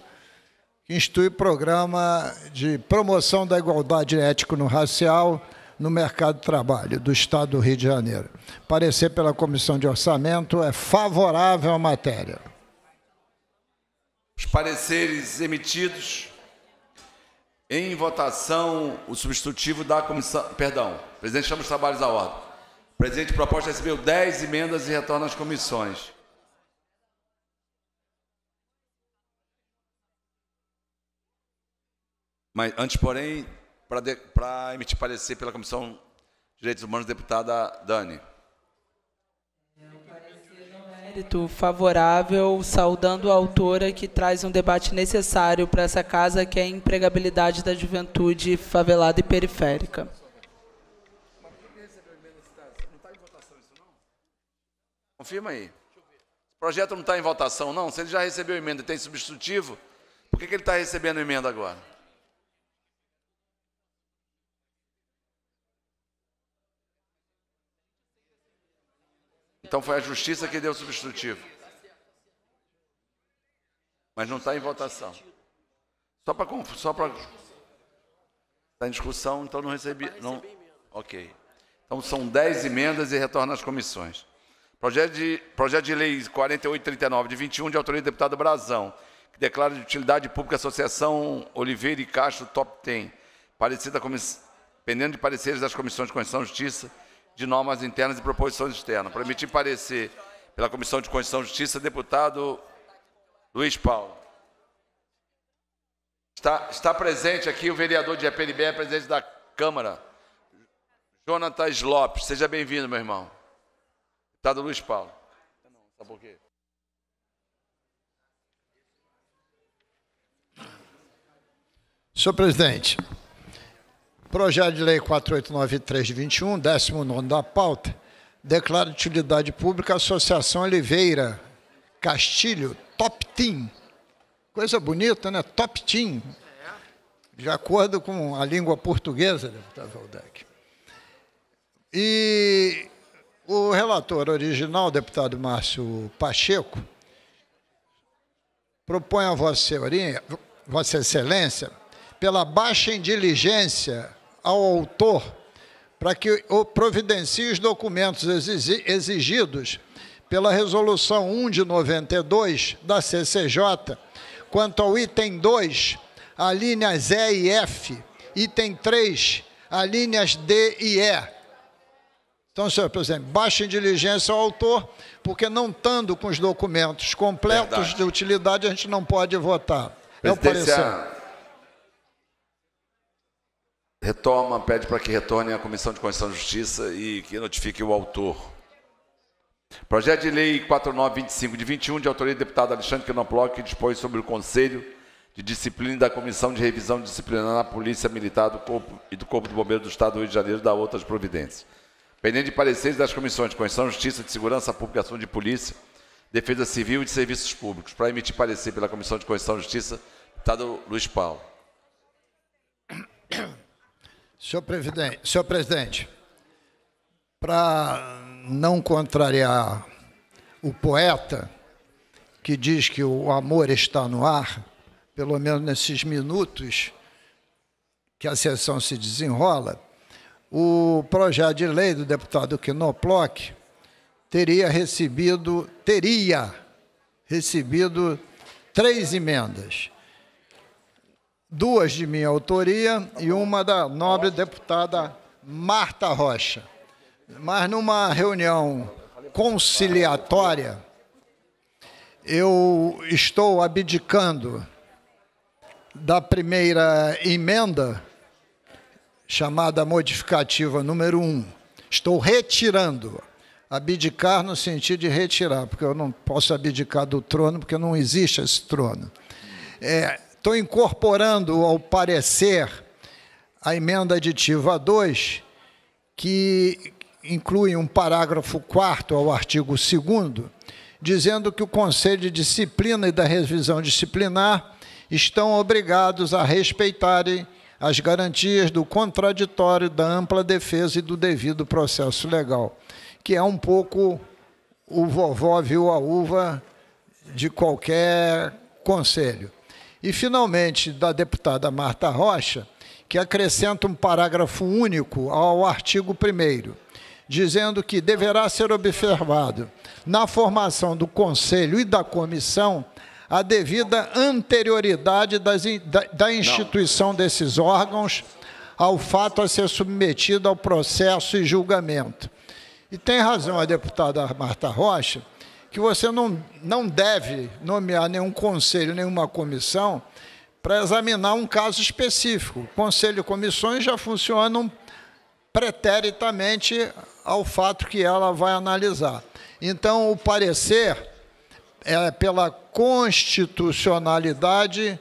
que institui programa de promoção da igualdade étnico-racial no mercado de trabalho do Estado do Rio de Janeiro. Parecer pela Comissão de Orçamento é favorável à matéria. Os pareceres emitidos em votação o substitutivo da comissão. Perdão, presidente chama os trabalhos à ordem. presidente proposta recebeu 10 emendas e retorna às comissões. Mas antes, porém, para emitir parecer pela Comissão de Direitos Humanos, deputada Dani. Mérito favorável, saudando a autora que traz um debate necessário para essa casa, que é a empregabilidade da juventude favelada e periférica. Confirma aí. O projeto não está em votação, não? Se ele já recebeu emenda e tem substitutivo, por que, que ele está recebendo emenda agora? Então foi a justiça que deu o substitutivo. Mas não está em votação. Só para. Só para está em discussão, então não recebi. Não, ok. Então são 10 emendas e retorna às comissões. Projeto de, projeto de lei 4839, de 21, de autoria do deputado Brazão, que declara de utilidade pública a Associação Oliveira e Castro Top 10, parecida com, pendendo de pareceres das comissões de Constituição e Justiça de normas internas e proposições externas. Permitir parecer pela Comissão de Constituição e Justiça, deputado Luiz Paulo. Está, está presente aqui o vereador de EPLBE, é presidente da Câmara, Jonatas Lopes. Seja bem-vindo, meu irmão. Deputado Luiz Paulo. Não, tá por quê? Senhor presidente, Projeto de Lei 4893 de 21, 19 da pauta, declara de utilidade pública a Associação Oliveira Castilho Top Team. Coisa bonita, né? Top Team. De acordo com a língua portuguesa, né, deputado Valdec. E o relator original, deputado Márcio Pacheco, propõe a Vossa, Vossa Excelência, pela baixa indiligência ao autor para que providencie os documentos exigidos pela Resolução 1 de 92 da CCJ, quanto ao item 2, alíneas linhas E e F, item 3, alíneas linhas D e E. Então, senhor presidente, baixa diligência ao autor, porque não estando com os documentos completos Verdade. de utilidade, a gente não pode votar. é o parecer retoma, pede para que retorne à Comissão de Constituição e Justiça e que notifique o autor. Projeto de Lei 4925 de 21, de autoria do deputado Alexandre Quinoploc, que dispõe sobre o Conselho de Disciplina da Comissão de Revisão Disciplinar na Polícia Militar do Corpo e do Corpo de Bombeiros do Estado do Rio de Janeiro da outras providências. Pendente de pareceres das Comissões de Constituição, Justiça, de Segurança, Publicação de Polícia, Defesa Civil e de Serviços Públicos. Para emitir parecer pela Comissão de Constituição e Justiça, deputado Luiz Paulo. Senhor presidente, senhor presidente para não contrariar o poeta que diz que o amor está no ar, pelo menos nesses minutos que a sessão se desenrola, o projeto de lei do deputado Quinoploc teria recebido, teria recebido três emendas duas de minha autoria e uma da nobre deputada Marta Rocha. Mas numa reunião conciliatória, eu estou abdicando da primeira emenda, chamada modificativa número 1. Um. Estou retirando. Abdicar no sentido de retirar, porque eu não posso abdicar do trono, porque não existe esse trono. É, Estou incorporando ao parecer a emenda aditiva 2, que inclui um parágrafo 4 ao artigo 2 dizendo que o Conselho de Disciplina e da Revisão Disciplinar estão obrigados a respeitarem as garantias do contraditório, da ampla defesa e do devido processo legal, que é um pouco o vovó viu a uva de qualquer conselho. E, finalmente, da deputada Marta Rocha, que acrescenta um parágrafo único ao artigo 1, dizendo que deverá ser observado na formação do Conselho e da Comissão a devida anterioridade das, da, da instituição Não. desses órgãos ao fato a ser submetido ao processo e julgamento. E tem razão a deputada Marta Rocha, que você não, não deve nomear nenhum conselho, nenhuma comissão para examinar um caso específico. Conselho e comissões já funcionam preteritamente ao fato que ela vai analisar. Então, o parecer é pela constitucionalidade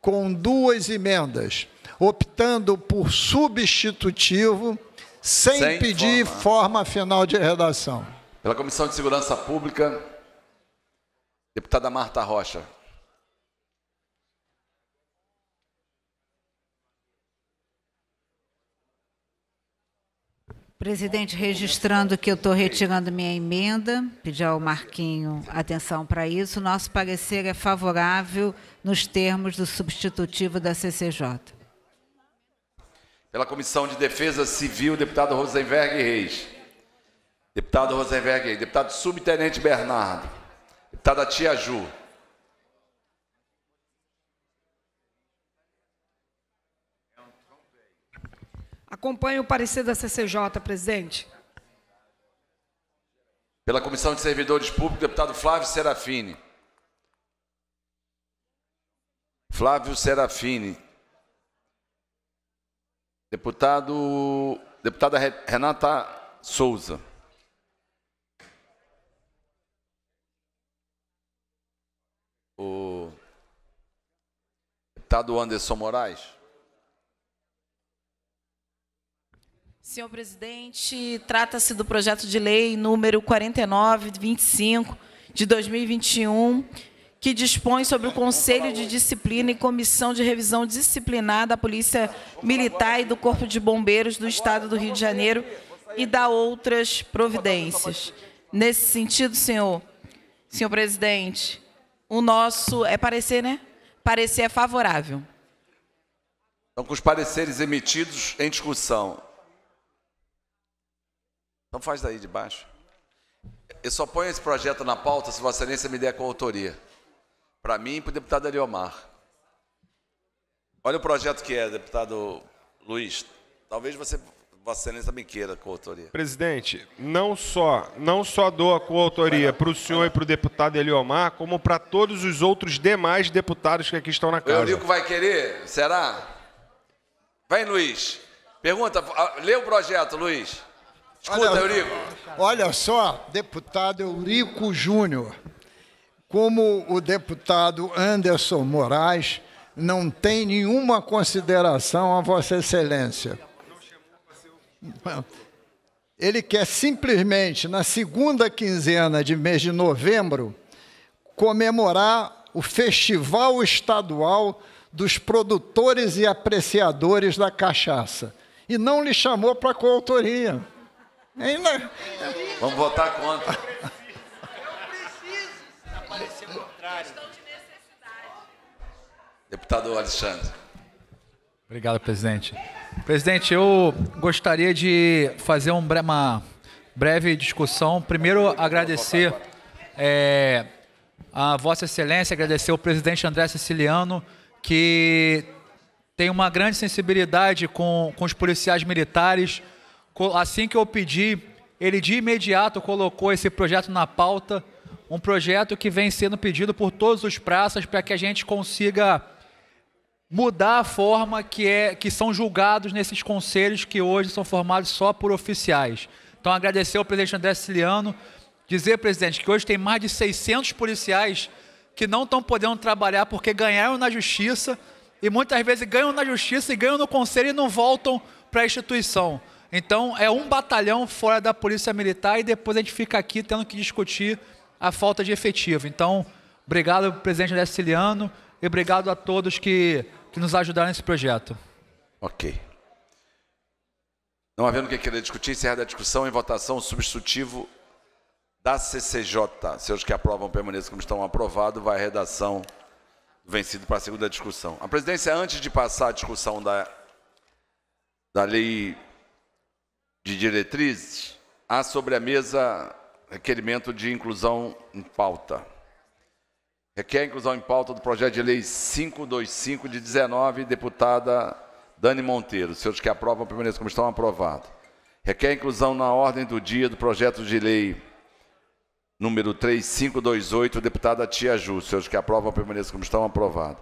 com duas emendas, optando por substitutivo sem, sem pedir forma. forma final de redação. Pela Comissão de Segurança Pública, deputada Marta Rocha. Presidente, registrando que eu estou retirando minha emenda, pedi ao Marquinho atenção para isso. Nosso parecer é favorável nos termos do substitutivo da CCJ. Pela Comissão de Defesa Civil, deputado Rosenberg Reis deputado Rosenberg, deputado subtenente Bernardo, deputada Tia Ju. Acompanhe o parecer da CCJ, presidente. Pela Comissão de Servidores Públicos, deputado Flávio Serafini. Flávio Serafini. Deputado, deputada Renata Souza. o deputado Anderson Moraes. Senhor presidente, trata-se do projeto de lei número 4925 de 2021, que dispõe sobre o Conselho de Disciplina e Comissão de Revisão Disciplinar da Polícia Militar e do Corpo de Bombeiros do Estado do Rio de Janeiro e da outras providências. Nesse sentido, senhor, senhor presidente, o nosso. É parecer, né? Parecer é favorável. Então, com os pareceres emitidos em discussão. Então, faz daí de baixo. Eu só ponho esse projeto na pauta se Vossa Excelência me der com autoria. Para mim e para o deputado Eliomar. Olha o projeto que é, deputado Luiz. Talvez você Vossa Excelência Vassalense Biqueira, coautoria. Presidente, não só, não só dou a coautoria para o senhor e para o deputado Eliomar, como para todos os outros demais deputados que aqui estão na casa. O Eurico vai querer? Será? Vem, Luiz. Pergunta, ah, lê o projeto, Luiz. Escuta, olha, Eurico. Olha só, deputado Eurico Júnior, como o deputado Anderson Moraes não tem nenhuma consideração a Vossa Excelência ele quer simplesmente, na segunda quinzena de mês de novembro, comemorar o Festival Estadual dos Produtores e Apreciadores da Cachaça. E não lhe chamou para coautoria. Ainda... Né? Vamos votar contra. Deputado Alexandre. Obrigado, presidente. Presidente, eu gostaria de fazer uma breve discussão. Primeiro, agradecer é, a Vossa Excelência, agradecer ao presidente André Siciliano, que tem uma grande sensibilidade com, com os policiais militares. Assim que eu pedi, ele de imediato colocou esse projeto na pauta, um projeto que vem sendo pedido por todos os praças para que a gente consiga mudar a forma que, é, que são julgados nesses conselhos que hoje são formados só por oficiais. Então, agradecer ao presidente André Ciliano, dizer, presidente, que hoje tem mais de 600 policiais que não estão podendo trabalhar porque ganharam na justiça e muitas vezes ganham na justiça e ganham no conselho e não voltam para a instituição. Então, é um batalhão fora da Polícia Militar e depois a gente fica aqui tendo que discutir a falta de efetivo. Então, obrigado, presidente André Ciliano, e obrigado a todos que que nos ajudaram nesse projeto. Ok. Não havendo o que querer discutir, encerra a discussão em votação substitutivo da CCJ. Se os que aprovam permaneçam como estão aprovados, vai a redação vencido para a segunda discussão. A presidência, antes de passar a discussão da, da lei de diretrizes, há sobre a mesa requerimento de inclusão em pauta. Requer inclusão em pauta do projeto de lei 525 de 19, deputada Dani Monteiro. Os senhores que aprovam, permaneçam como estão, aprovado. Requer inclusão na ordem do dia do projeto de lei número 3528, deputada Tia Ju. Os senhores que aprovam, permaneçam como estão, aprovado.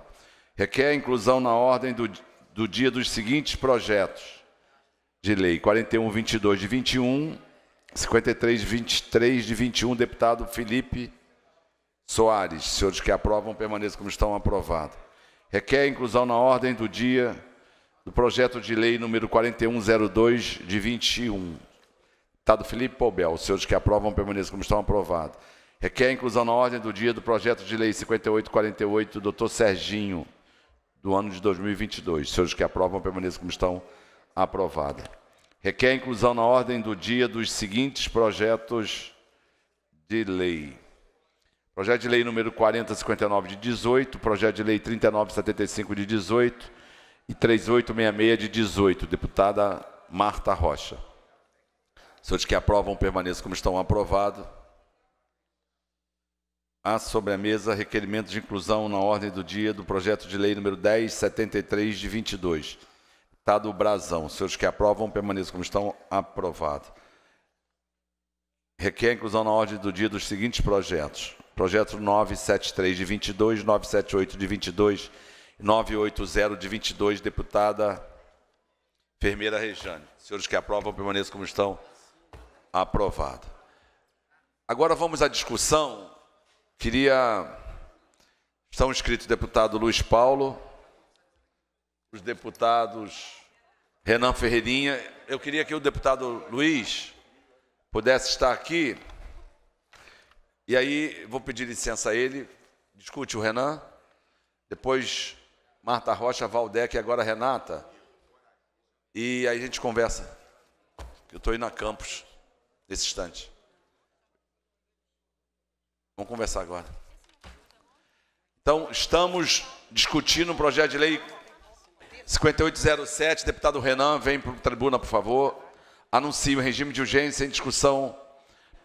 Requer inclusão na ordem do, do dia dos seguintes projetos de lei: 4122 de 21, 53, 23 de 21, deputado Felipe Soares, senhores que aprovam, permaneçam como estão aprovados. Requer inclusão na ordem do dia do projeto de lei número 4102 de 21. Estado tá Felipe Pobel, senhores que aprovam, permaneçam como estão aprovados. Requer inclusão na ordem do dia do projeto de lei 5848 do doutor Serginho, do ano de 2022. Senhores que aprovam, permaneçam como estão aprovada. Requer inclusão na ordem do dia dos seguintes projetos de lei. Projeto de lei número 4059 de 18, projeto de lei 3975 de 18 e 3866 de 18, deputada Marta Rocha. Senhores que aprovam permaneçam como estão aprovado. Há sobre a mesa requerimento de inclusão na ordem do dia do projeto de lei número 1073 de 22. Deputado Brazão. Brasão. que aprovam permaneçam como estão aprovado. Requer inclusão na ordem do dia dos seguintes projetos: projeto 973 de 22, 978 de 22, 980 de 22, deputada Ferreira Rejane. Senhores que aprovam, permaneçam como estão. Aprovado. Agora vamos à discussão. Queria. Estão inscritos o deputado Luiz Paulo, os deputados Renan Ferreirinha. Eu queria que o deputado Luiz pudesse estar aqui. E aí vou pedir licença a ele. Discute o Renan, depois Marta Rocha, Valdec e agora Renata. E aí a gente conversa. Eu estou indo a Campos nesse instante. Vamos conversar agora. Então, estamos discutindo um projeto de lei 5807. Deputado Renan, vem para a tribuna, por favor. Anuncio o regime de urgência em discussão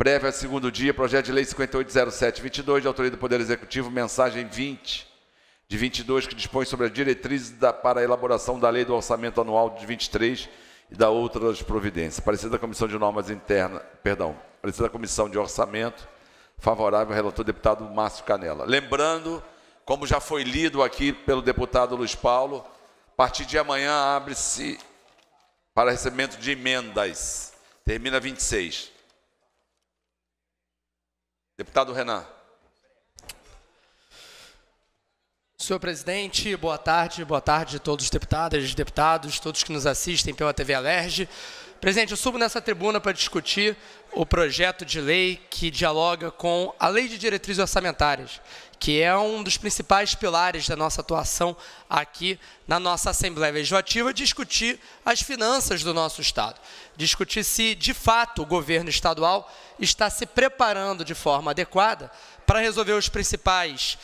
Prévia é segundo dia, projeto de lei 5807/22 de autoria do Poder Executivo, mensagem 20 de 22, que dispõe sobre as diretrizes da, para a elaboração da lei do orçamento anual de 23 e da outras providências. Parecida da Comissão de Normas Internas, perdão, parecida da Comissão de Orçamento, favorável ao relator deputado Márcio Canela. Lembrando, como já foi lido aqui pelo deputado Luiz Paulo, a partir de amanhã abre-se para recebimento de emendas. Termina 26. Deputado Renan. Senhor presidente, boa tarde, boa tarde a todos os deputadas, deputados, todos que nos assistem pela TV Alerj. Presidente, eu subo nessa tribuna para discutir o projeto de lei que dialoga com a Lei de Diretrizes Orçamentárias, que é um dos principais pilares da nossa atuação aqui na nossa Assembleia Legislativa, discutir as finanças do nosso Estado, discutir se, de fato, o governo estadual está se preparando de forma adequada para resolver os principais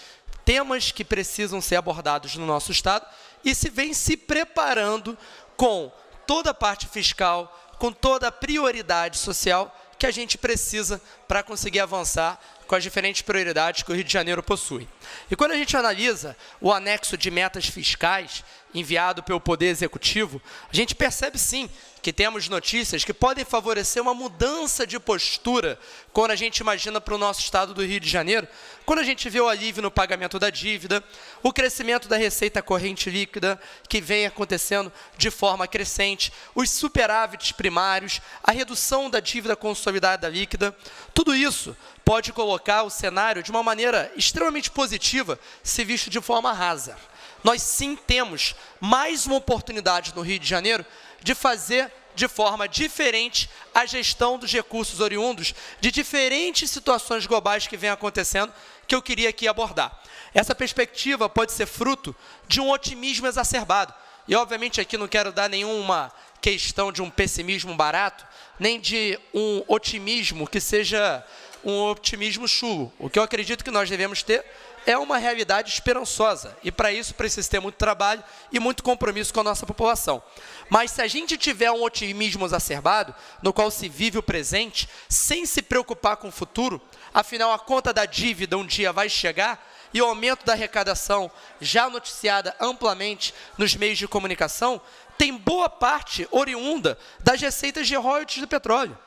temas que precisam ser abordados no nosso Estado e se vem se preparando com toda a parte fiscal, com toda a prioridade social que a gente precisa para conseguir avançar com as diferentes prioridades que o Rio de Janeiro possui. E quando a gente analisa o anexo de metas fiscais enviado pelo Poder Executivo, a gente percebe sim que temos notícias que podem favorecer uma mudança de postura quando a gente imagina para o nosso estado do Rio de Janeiro, quando a gente vê o alívio no pagamento da dívida, o crescimento da receita corrente líquida que vem acontecendo de forma crescente, os superávites primários, a redução da dívida consolidada líquida, tudo isso pode colocar o cenário de uma maneira extremamente positiva, se visto de forma rasa. Nós sim temos mais uma oportunidade no Rio de Janeiro de fazer de forma diferente a gestão dos recursos oriundos de diferentes situações globais que vem acontecendo, que eu queria aqui abordar. Essa perspectiva pode ser fruto de um otimismo exacerbado. E, obviamente, aqui não quero dar nenhuma questão de um pessimismo barato, nem de um otimismo que seja um otimismo chulo. O que eu acredito que nós devemos ter é uma realidade esperançosa. E para isso precisa ter muito trabalho e muito compromisso com a nossa população. Mas se a gente tiver um otimismo exacerbado, no qual se vive o presente, sem se preocupar com o futuro, afinal a conta da dívida um dia vai chegar e o aumento da arrecadação, já noticiada amplamente nos meios de comunicação, tem boa parte oriunda das receitas de royalties do petróleo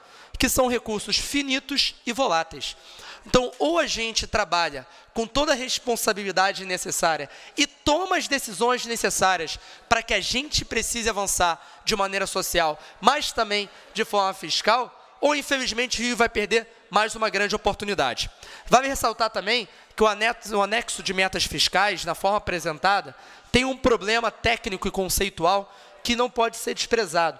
que são recursos finitos e voláteis. Então, ou a gente trabalha com toda a responsabilidade necessária e toma as decisões necessárias para que a gente precise avançar de maneira social, mas também de forma fiscal, ou infelizmente o Rio vai perder mais uma grande oportunidade. Vale ressaltar também que o anexo de metas fiscais, na forma apresentada, tem um problema técnico e conceitual que não pode ser desprezado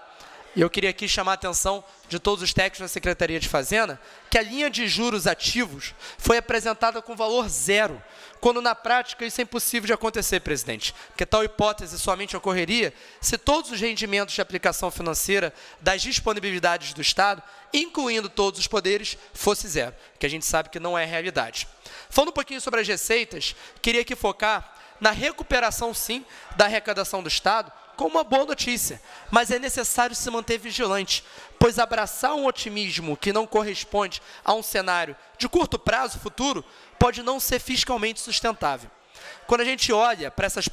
e eu queria aqui chamar a atenção de todos os técnicos da Secretaria de Fazenda que a linha de juros ativos foi apresentada com valor zero, quando na prática isso é impossível de acontecer, presidente, porque tal hipótese somente ocorreria se todos os rendimentos de aplicação financeira das disponibilidades do Estado, incluindo todos os poderes, fosse zero, que a gente sabe que não é realidade. Falando um pouquinho sobre as receitas, queria aqui focar na recuperação, sim, da arrecadação do Estado, com uma boa notícia, mas é necessário se manter vigilante, pois abraçar um otimismo que não corresponde a um cenário de curto prazo futuro pode não ser fiscalmente sustentável. Quando a gente olha para essas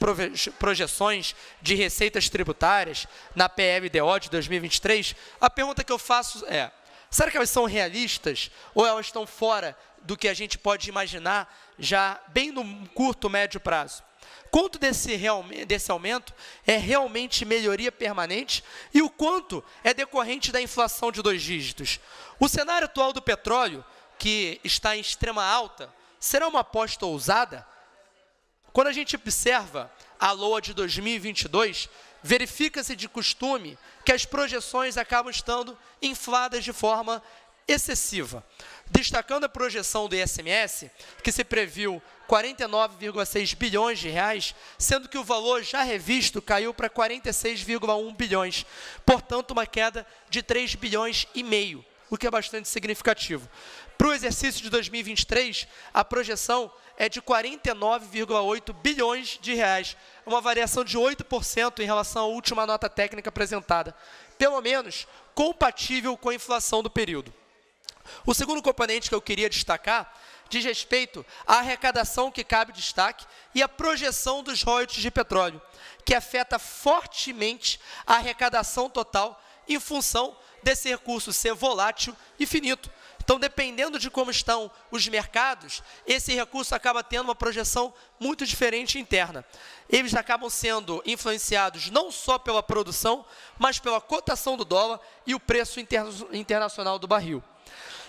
projeções de receitas tributárias na PMDO de 2023, a pergunta que eu faço é: será que elas são realistas ou elas estão fora do que a gente pode imaginar já bem no curto, médio prazo? quanto desse, desse aumento é realmente melhoria permanente e o quanto é decorrente da inflação de dois dígitos. O cenário atual do petróleo, que está em extrema alta, será uma aposta ousada? Quando a gente observa a LOA de 2022, verifica-se de costume que as projeções acabam estando infladas de forma excessiva. Destacando a projeção do ISMS, que se previu 49,6 bilhões de reais, sendo que o valor já revisto caiu para 46,1 bilhões, portanto uma queda de 3 bilhões e meio, o que é bastante significativo. Para o exercício de 2023, a projeção é de 49,8 bilhões de reais, uma variação de 8% em relação à última nota técnica apresentada, pelo menos compatível com a inflação do período. O segundo componente que eu queria destacar diz respeito à arrecadação que cabe destaque e à projeção dos royalties de petróleo, que afeta fortemente a arrecadação total em função desse recurso ser volátil e finito. Então, dependendo de como estão os mercados, esse recurso acaba tendo uma projeção muito diferente interna. Eles acabam sendo influenciados não só pela produção, mas pela cotação do dólar e o preço internacional do barril.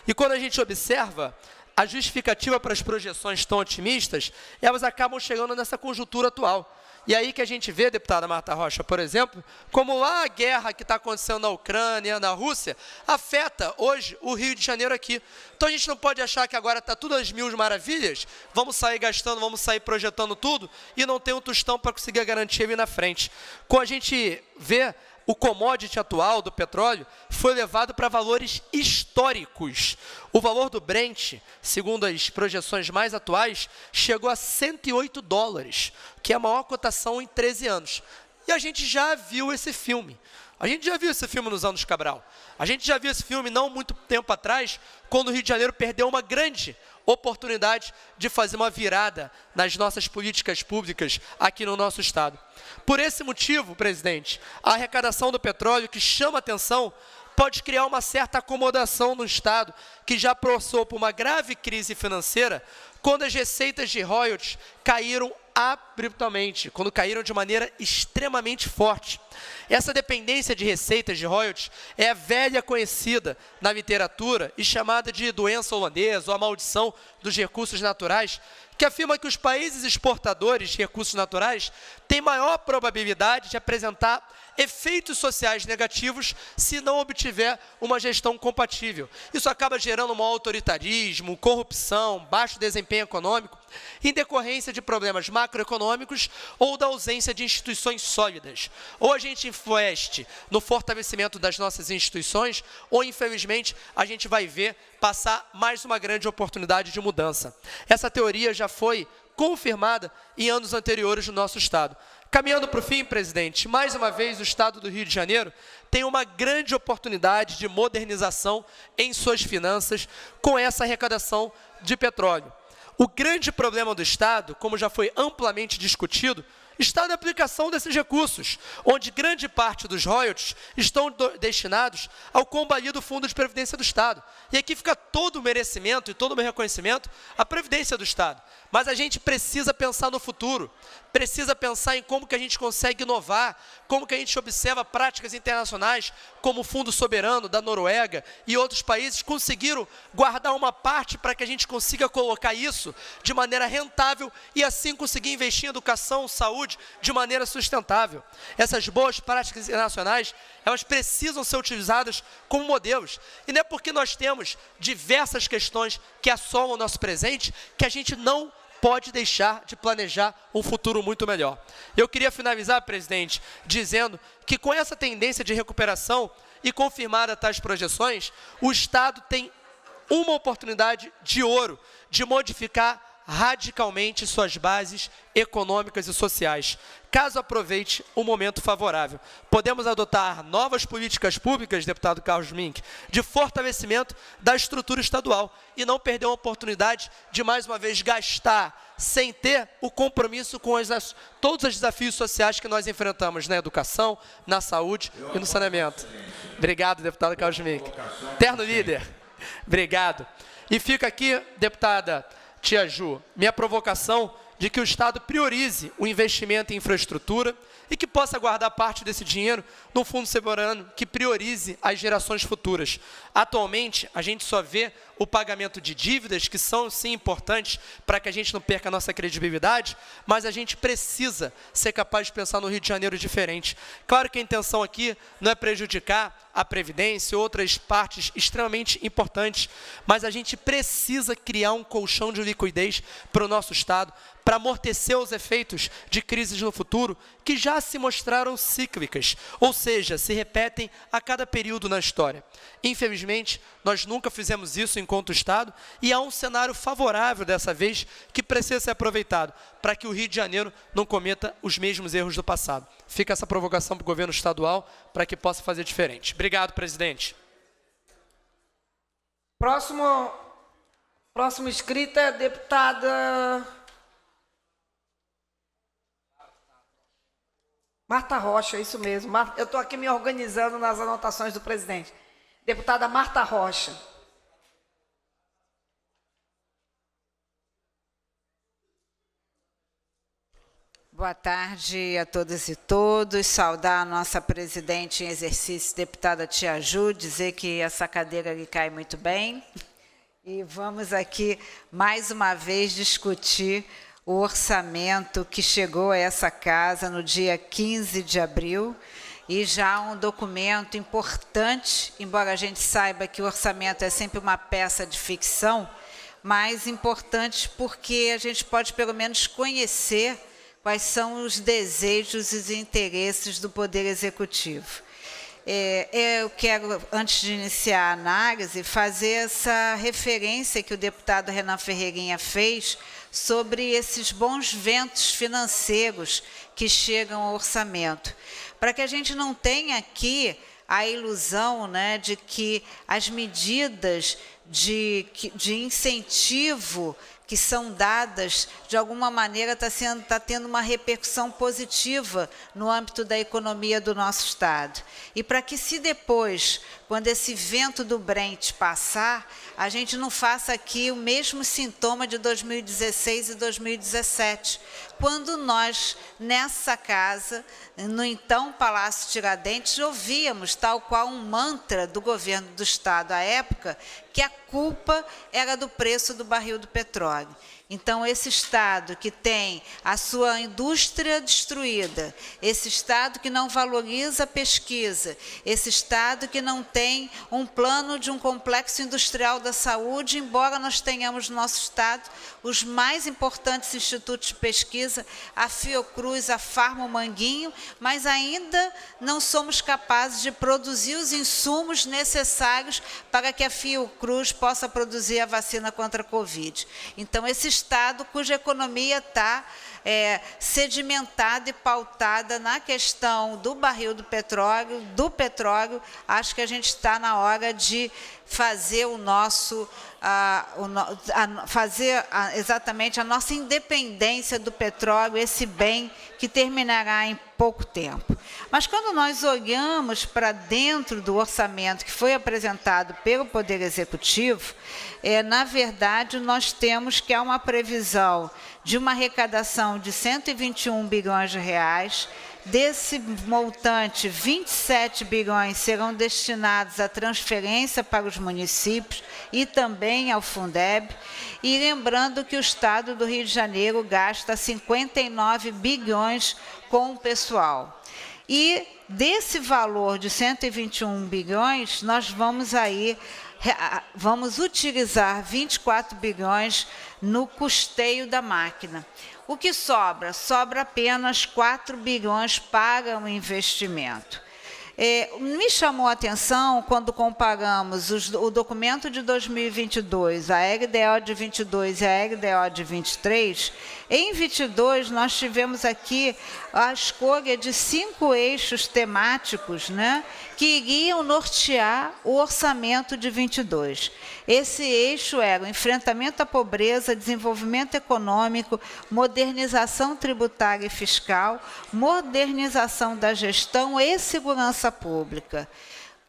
E quando a gente observa a justificativa para as projeções tão otimistas, elas acabam chegando nessa conjuntura atual. E aí que a gente vê, deputada Marta Rocha, por exemplo, como lá a guerra que está acontecendo na Ucrânia, na Rússia, afeta hoje o Rio de Janeiro aqui. Então a gente não pode achar que agora está tudo às mil maravilhas, vamos sair gastando, vamos sair projetando tudo e não tem um tostão para conseguir garantir ele na frente. Com a gente ver o commodity atual do petróleo foi levado para valores históricos. O valor do Brent, segundo as projeções mais atuais, chegou a 108 dólares, que é a maior cotação em 13 anos. E a gente já viu esse filme. A gente já viu esse filme nos anos Cabral. A gente já viu esse filme não muito tempo atrás, quando o Rio de Janeiro perdeu uma grande oportunidade de fazer uma virada nas nossas políticas públicas aqui no nosso Estado. Por esse motivo, presidente, a arrecadação do petróleo que chama atenção pode criar uma certa acomodação no Estado, que já passou por uma grave crise financeira, quando as receitas de royalties caíram abruptamente, quando caíram de maneira extremamente forte. Essa dependência de receitas de royalties é velha conhecida na literatura e chamada de doença holandesa ou a maldição dos recursos naturais, que afirma que os países exportadores de recursos naturais têm maior probabilidade de apresentar efeitos sociais negativos se não obtiver uma gestão compatível. Isso acaba gerando um autoritarismo, corrupção, baixo desempenho econômico em decorrência de problemas macroeconômicos ou da ausência de instituições sólidas. Ou a gente investe no fortalecimento das nossas instituições, ou infelizmente a gente vai ver passar mais uma grande oportunidade de mudança. Essa teoria já foi confirmada em anos anteriores no nosso Estado. Caminhando para o fim, presidente, mais uma vez o Estado do Rio de Janeiro tem uma grande oportunidade de modernização em suas finanças com essa arrecadação de petróleo. O grande problema do Estado, como já foi amplamente discutido, está na aplicação desses recursos, onde grande parte dos royalties estão destinados ao combalido Fundo de Previdência do Estado. E aqui fica todo o merecimento e todo o meu reconhecimento à Previdência do Estado. Mas a gente precisa pensar no futuro, precisa pensar em como que a gente consegue inovar, como que a gente observa práticas internacionais, como o Fundo Soberano da Noruega e outros países conseguiram guardar uma parte para que a gente consiga colocar isso de maneira rentável e assim conseguir investir em educação, saúde de maneira sustentável. Essas boas práticas internacionais, elas precisam ser utilizadas como modelos. E não é porque nós temos diversas questões que assolam o nosso presente que a gente não pode deixar de planejar um futuro muito melhor. Eu queria finalizar, presidente, dizendo que com essa tendência de recuperação e confirmada tais projeções, o Estado tem uma oportunidade de ouro de modificar radicalmente suas bases econômicas e sociais, caso aproveite o momento favorável. Podemos adotar novas políticas públicas, deputado Carlos Mink, de fortalecimento da estrutura estadual e não perder a oportunidade de mais uma vez gastar sem ter o compromisso com as, todos os desafios sociais que nós enfrentamos na educação, na saúde e no saneamento. Obrigado, deputado Carlos Mink. Terno líder. Obrigado. E fica aqui, deputada tia Ju, minha provocação de que o Estado priorize o investimento em infraestrutura e que possa guardar parte desse dinheiro num fundo soberano que priorize as gerações futuras. Atualmente, a gente só vê o pagamento de dívidas, que são sim importantes para que a gente não perca a nossa credibilidade, mas a gente precisa ser capaz de pensar no Rio de Janeiro diferente. Claro que a intenção aqui não é prejudicar a Previdência e outras partes extremamente importantes, mas a gente precisa criar um colchão de liquidez para o nosso Estado, para amortecer os efeitos de crises no futuro que já se mostraram cíclicas, ou seja, se repetem a cada período na história. Infelizmente, nós nunca fizemos isso contra o Estado, e há um cenário favorável dessa vez que precisa ser aproveitado para que o Rio de Janeiro não cometa os mesmos erros do passado. Fica essa provocação para o governo estadual para que possa fazer diferente. Obrigado, presidente. Próximo, próximo inscrita é deputada Marta Rocha, isso mesmo. Eu estou aqui me organizando nas anotações do presidente. Deputada Marta Rocha. Boa tarde a todas e todos. Saudar a nossa presidente em exercício, deputada Tia Ju, dizer que essa cadeira lhe cai muito bem. E vamos aqui mais uma vez discutir o orçamento que chegou a essa casa no dia 15 de abril e já um documento importante, embora a gente saiba que o orçamento é sempre uma peça de ficção, mas importante porque a gente pode pelo menos conhecer quais são os desejos e os interesses do Poder Executivo. É, eu quero, antes de iniciar a análise, fazer essa referência que o deputado Renan Ferreirinha fez sobre esses bons ventos financeiros que chegam ao orçamento. Para que a gente não tenha aqui a ilusão né, de que as medidas de, de incentivo que são dadas, de alguma maneira está tá tendo uma repercussão positiva no âmbito da economia do nosso Estado. E para que se depois, quando esse vento do Brent passar, a gente não faça aqui o mesmo sintoma de 2016 e 2017, quando nós, nessa casa, no então Palácio Tiradentes, ouvíamos, tal qual um mantra do governo do Estado à época, que a culpa era do preço do barril do petróleo. Então, esse Estado que tem a sua indústria destruída, esse Estado que não valoriza a pesquisa, esse Estado que não tem um plano de um complexo industrial da saúde, embora nós tenhamos no nosso Estado os mais importantes institutos de pesquisa, a Fiocruz, a Farma Manguinho, mas ainda não somos capazes de produzir os insumos necessários para que a Fiocruz possa produzir a vacina contra a Covid. Então, esse Estado, cuja economia está é, sedimentada e pautada na questão do barril do petróleo, do petróleo, acho que a gente está na hora de fazer o nosso a, a, fazer a, exatamente a nossa independência do petróleo, esse bem que terminará em pouco tempo. Mas quando nós olhamos para dentro do orçamento que foi apresentado pelo Poder Executivo, é, na verdade nós temos que há uma previsão de uma arrecadação de 121 bilhões de reais, Desse montante, 27 bilhões serão destinados à transferência para os municípios e também ao Fundeb. E lembrando que o Estado do Rio de Janeiro gasta 59 bilhões com o pessoal. E desse valor de 121 bilhões, nós vamos aí vamos utilizar 24 bilhões no custeio da máquina. O que sobra? Sobra apenas 4 bilhões para o investimento. É, me chamou a atenção quando comparamos os, o documento de 2022, a RDO de 22 e a RDO de 23, em 22, nós tivemos aqui a escolha de cinco eixos temáticos né, que iriam nortear o orçamento de 22. Esse eixo era o enfrentamento à pobreza, desenvolvimento econômico, modernização tributária e fiscal, modernização da gestão e segurança pública.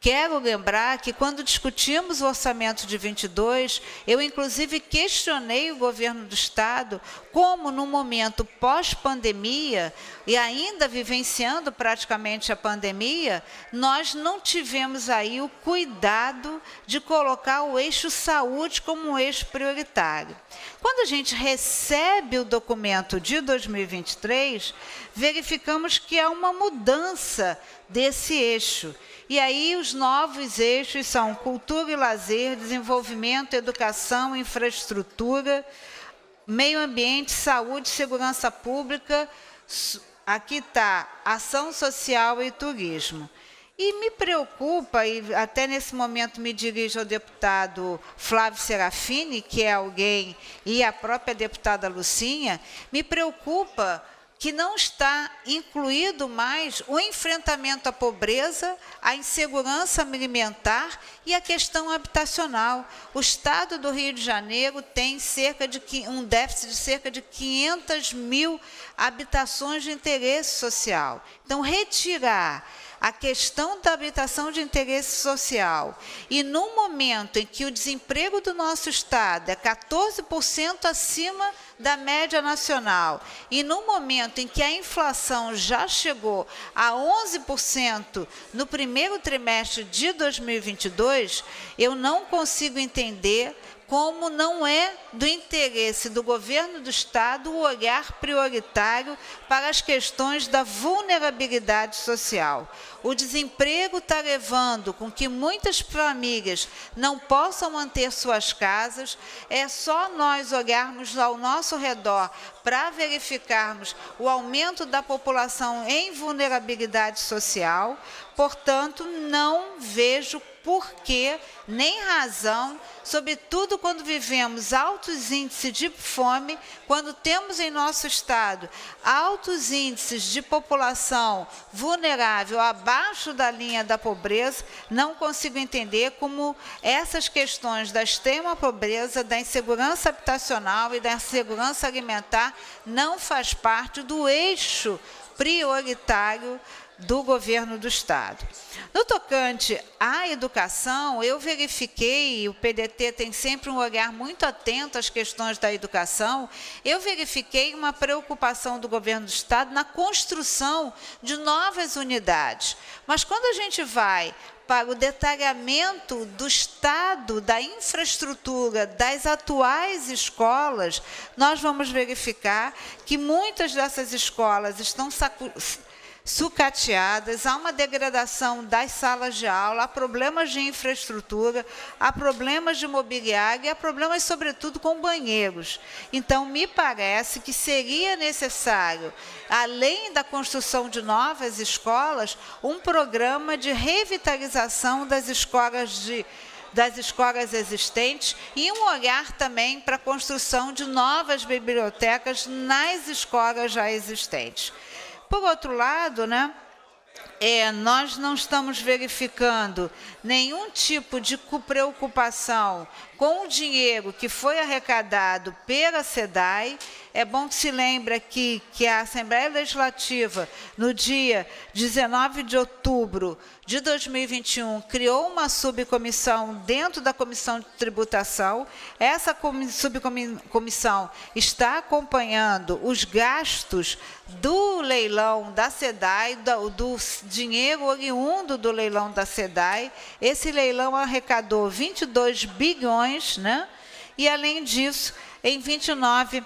Quero lembrar que quando discutimos o orçamento de 22, eu inclusive questionei o governo do estado como no momento pós-pandemia e ainda vivenciando praticamente a pandemia, nós não tivemos aí o cuidado de colocar o eixo saúde como um eixo prioritário. Quando a gente recebe o documento de 2023, verificamos que há uma mudança desse eixo. E aí os novos eixos são cultura e lazer, desenvolvimento, educação, infraestrutura, meio ambiente, saúde, segurança pública, aqui está ação social e turismo. E me preocupa, e até nesse momento me dirijo ao deputado Flávio Serafini, que é alguém, e à própria deputada Lucinha, me preocupa que não está incluído mais o enfrentamento à pobreza, à insegurança alimentar e à questão habitacional. O Estado do Rio de Janeiro tem cerca de um déficit de cerca de 500 mil habitações de interesse social. Então, retirar a questão da habitação de interesse social. E no momento em que o desemprego do nosso estado é 14% acima da média nacional, e no momento em que a inflação já chegou a 11% no primeiro trimestre de 2022, eu não consigo entender como não é do interesse do governo do Estado o olhar prioritário para as questões da vulnerabilidade social. O desemprego está levando com que muitas famílias não possam manter suas casas. É só nós olharmos ao nosso redor para verificarmos o aumento da população em vulnerabilidade social. Portanto, não vejo porquê, nem razão, sobretudo quando vivemos altos índices de fome, quando temos em nosso estado altos índices de população vulnerável abaixo da linha da pobreza, não consigo entender como essas questões da extrema pobreza, da insegurança habitacional e da insegurança alimentar não faz parte do eixo prioritário do governo do Estado. No tocante à educação, eu verifiquei, o PDT tem sempre um olhar muito atento às questões da educação, eu verifiquei uma preocupação do governo do Estado na construção de novas unidades. Mas quando a gente vai para o detalhamento do estado da infraestrutura das atuais escolas, nós vamos verificar que muitas dessas escolas estão sucateadas, há uma degradação das salas de aula, há problemas de infraestrutura, há problemas de mobiliário e há problemas, sobretudo, com banheiros. Então, me parece que seria necessário, além da construção de novas escolas, um programa de revitalização das escolas de das escolas existentes e um olhar também para a construção de novas bibliotecas nas escolas já existentes. Por outro lado, né? É, nós não estamos verificando nenhum tipo de preocupação com o dinheiro que foi arrecadado pela SEDAI. É bom que se lembre aqui que a Assembleia Legislativa, no dia 19 de outubro de 2021, criou uma subcomissão dentro da Comissão de Tributação. Essa subcomissão está acompanhando os gastos do leilão da SEDAI, do, do dinheiro oriundo do leilão da SEDAI. Esse leilão arrecadou 22 bilhões, né? E além disso, em 29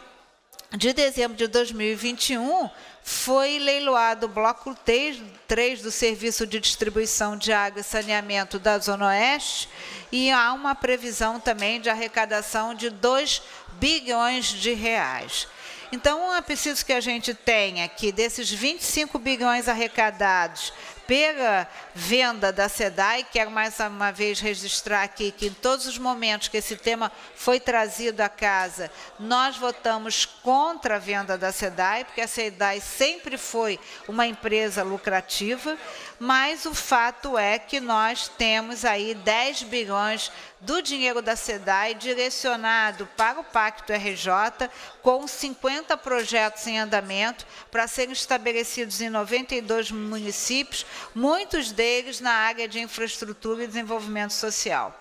de dezembro de 2021, foi leiloado o bloco 3, 3 do Serviço de Distribuição de Água e Saneamento da Zona Oeste e há uma previsão também de arrecadação de 2 bilhões de reais. Então, é preciso que a gente tenha que desses 25 bilhões arrecadados pela venda da SEDAI, quero mais uma vez registrar aqui que em todos os momentos que esse tema foi trazido à casa, nós votamos contra a venda da SEDAI, porque a SEDAI sempre foi uma empresa lucrativa mas o fato é que nós temos aí 10 bilhões do dinheiro da SEDAI direcionado para o Pacto RJ, com 50 projetos em andamento para serem estabelecidos em 92 municípios, muitos deles na área de infraestrutura e desenvolvimento social.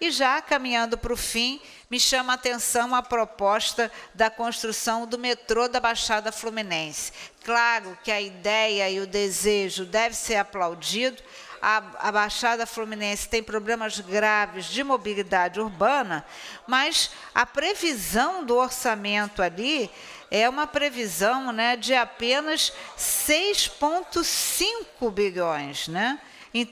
E já caminhando para o fim, me chama a atenção a proposta da construção do metrô da Baixada Fluminense. Claro que a ideia e o desejo deve ser aplaudido. A, a Baixada Fluminense tem problemas graves de mobilidade urbana, mas a previsão do orçamento ali é uma previsão né, de apenas 6,5 bilhões, né?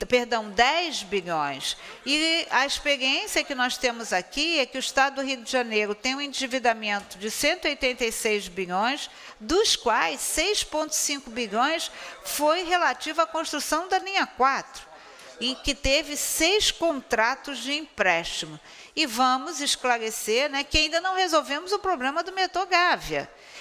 perdão, 10 bilhões. E a experiência que nós temos aqui é que o Estado do Rio de Janeiro tem um endividamento de 186 bilhões, dos quais 6,5 bilhões foi relativo à construção da linha 4 em que teve seis contratos de empréstimo. E vamos esclarecer né, que ainda não resolvemos o problema do metrô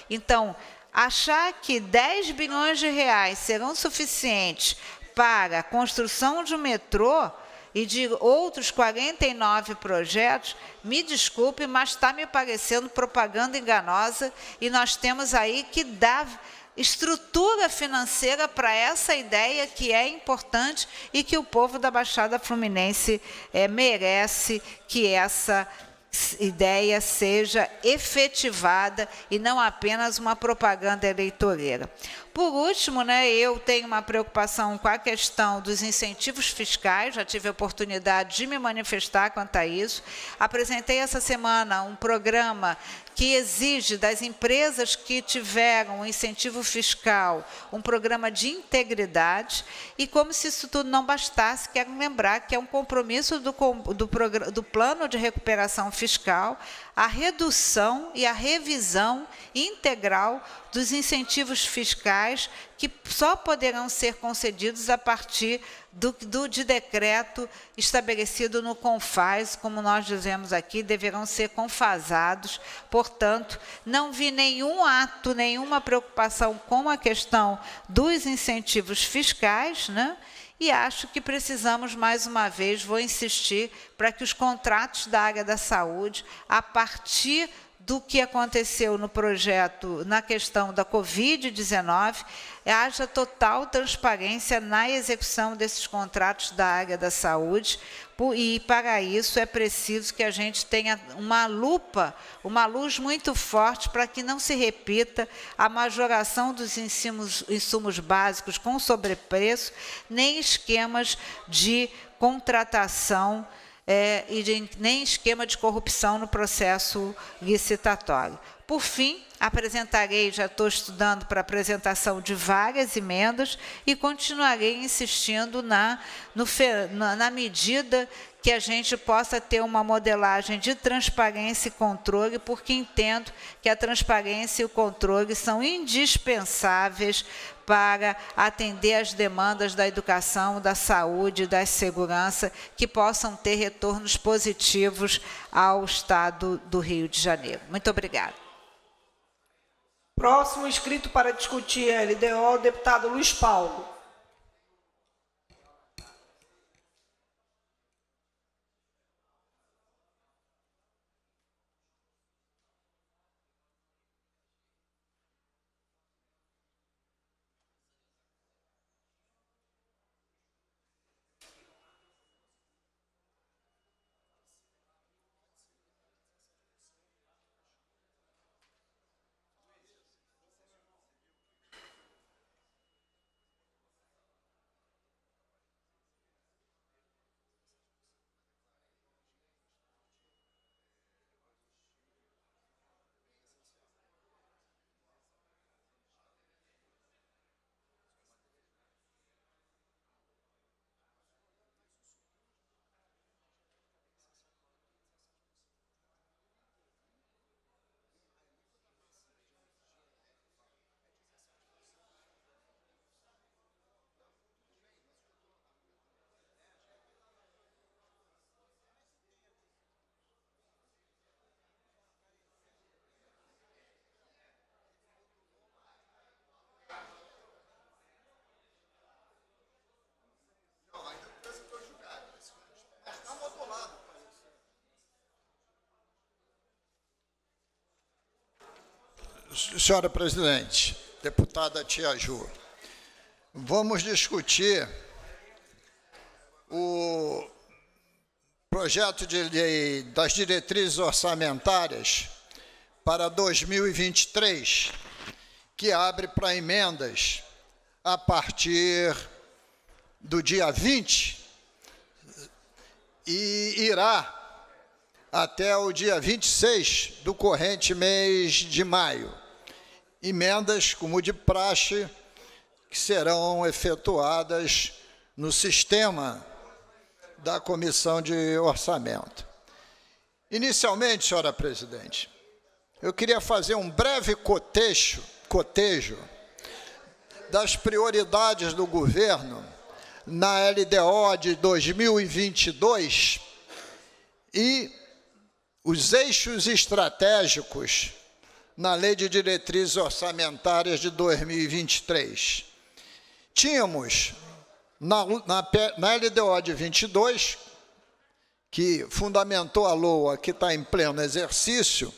Então, achar que 10 bilhões de reais serão suficientes para a construção de um metrô e de outros 49 projetos, me desculpe, mas está me parecendo propaganda enganosa e nós temos aí que dar estrutura financeira para essa ideia que é importante e que o povo da Baixada Fluminense é, merece que essa ideia seja efetivada e não apenas uma propaganda eleitoreira. Por último, né, eu tenho uma preocupação com a questão dos incentivos fiscais, já tive a oportunidade de me manifestar quanto a isso. Apresentei essa semana um programa que exige das empresas que tiveram um incentivo fiscal um programa de integridade, e como se isso tudo não bastasse, quero lembrar que é um compromisso do, do, do plano de recuperação fiscal a redução e a revisão integral dos incentivos fiscais que só poderão ser concedidos a partir do, do, de decreto estabelecido no CONFAS, como nós dizemos aqui, deverão ser confasados. Portanto, não vi nenhum ato, nenhuma preocupação com a questão dos incentivos fiscais, né? E acho que precisamos, mais uma vez, vou insistir, para que os contratos da área da saúde, a partir do que aconteceu no projeto na questão da Covid-19, haja total transparência na execução desses contratos da área da saúde, e para isso é preciso que a gente tenha uma lupa, uma luz muito forte para que não se repita a majoração dos insumos, insumos básicos com sobrepreço, nem esquemas de contratação é, e de, nem esquema de corrupção no processo licitatório. Por fim, apresentarei, já estou estudando para apresentação de várias emendas e continuarei insistindo na, no, na, na medida que a gente possa ter uma modelagem de transparência e controle, porque entendo que a transparência e o controle são indispensáveis para atender às demandas da educação, da saúde, da segurança, que possam ter retornos positivos ao Estado do Rio de Janeiro. Muito obrigada. Próximo inscrito para discutir a é LDO, o deputado Luiz Paulo. Senhora presidente, deputada Tia Ju, vamos discutir o projeto de lei das diretrizes orçamentárias para 2023, que abre para emendas a partir do dia 20 e irá até o dia 26 do corrente mês de maio emendas, como de praxe, que serão efetuadas no sistema da Comissão de Orçamento. Inicialmente, senhora presidente, eu queria fazer um breve cotejo, cotejo das prioridades do governo na LDO de 2022 e os eixos estratégicos na Lei de Diretrizes Orçamentárias de 2023. Tínhamos na, na, na LDO de 22, que fundamentou a LOA, que está em pleno exercício,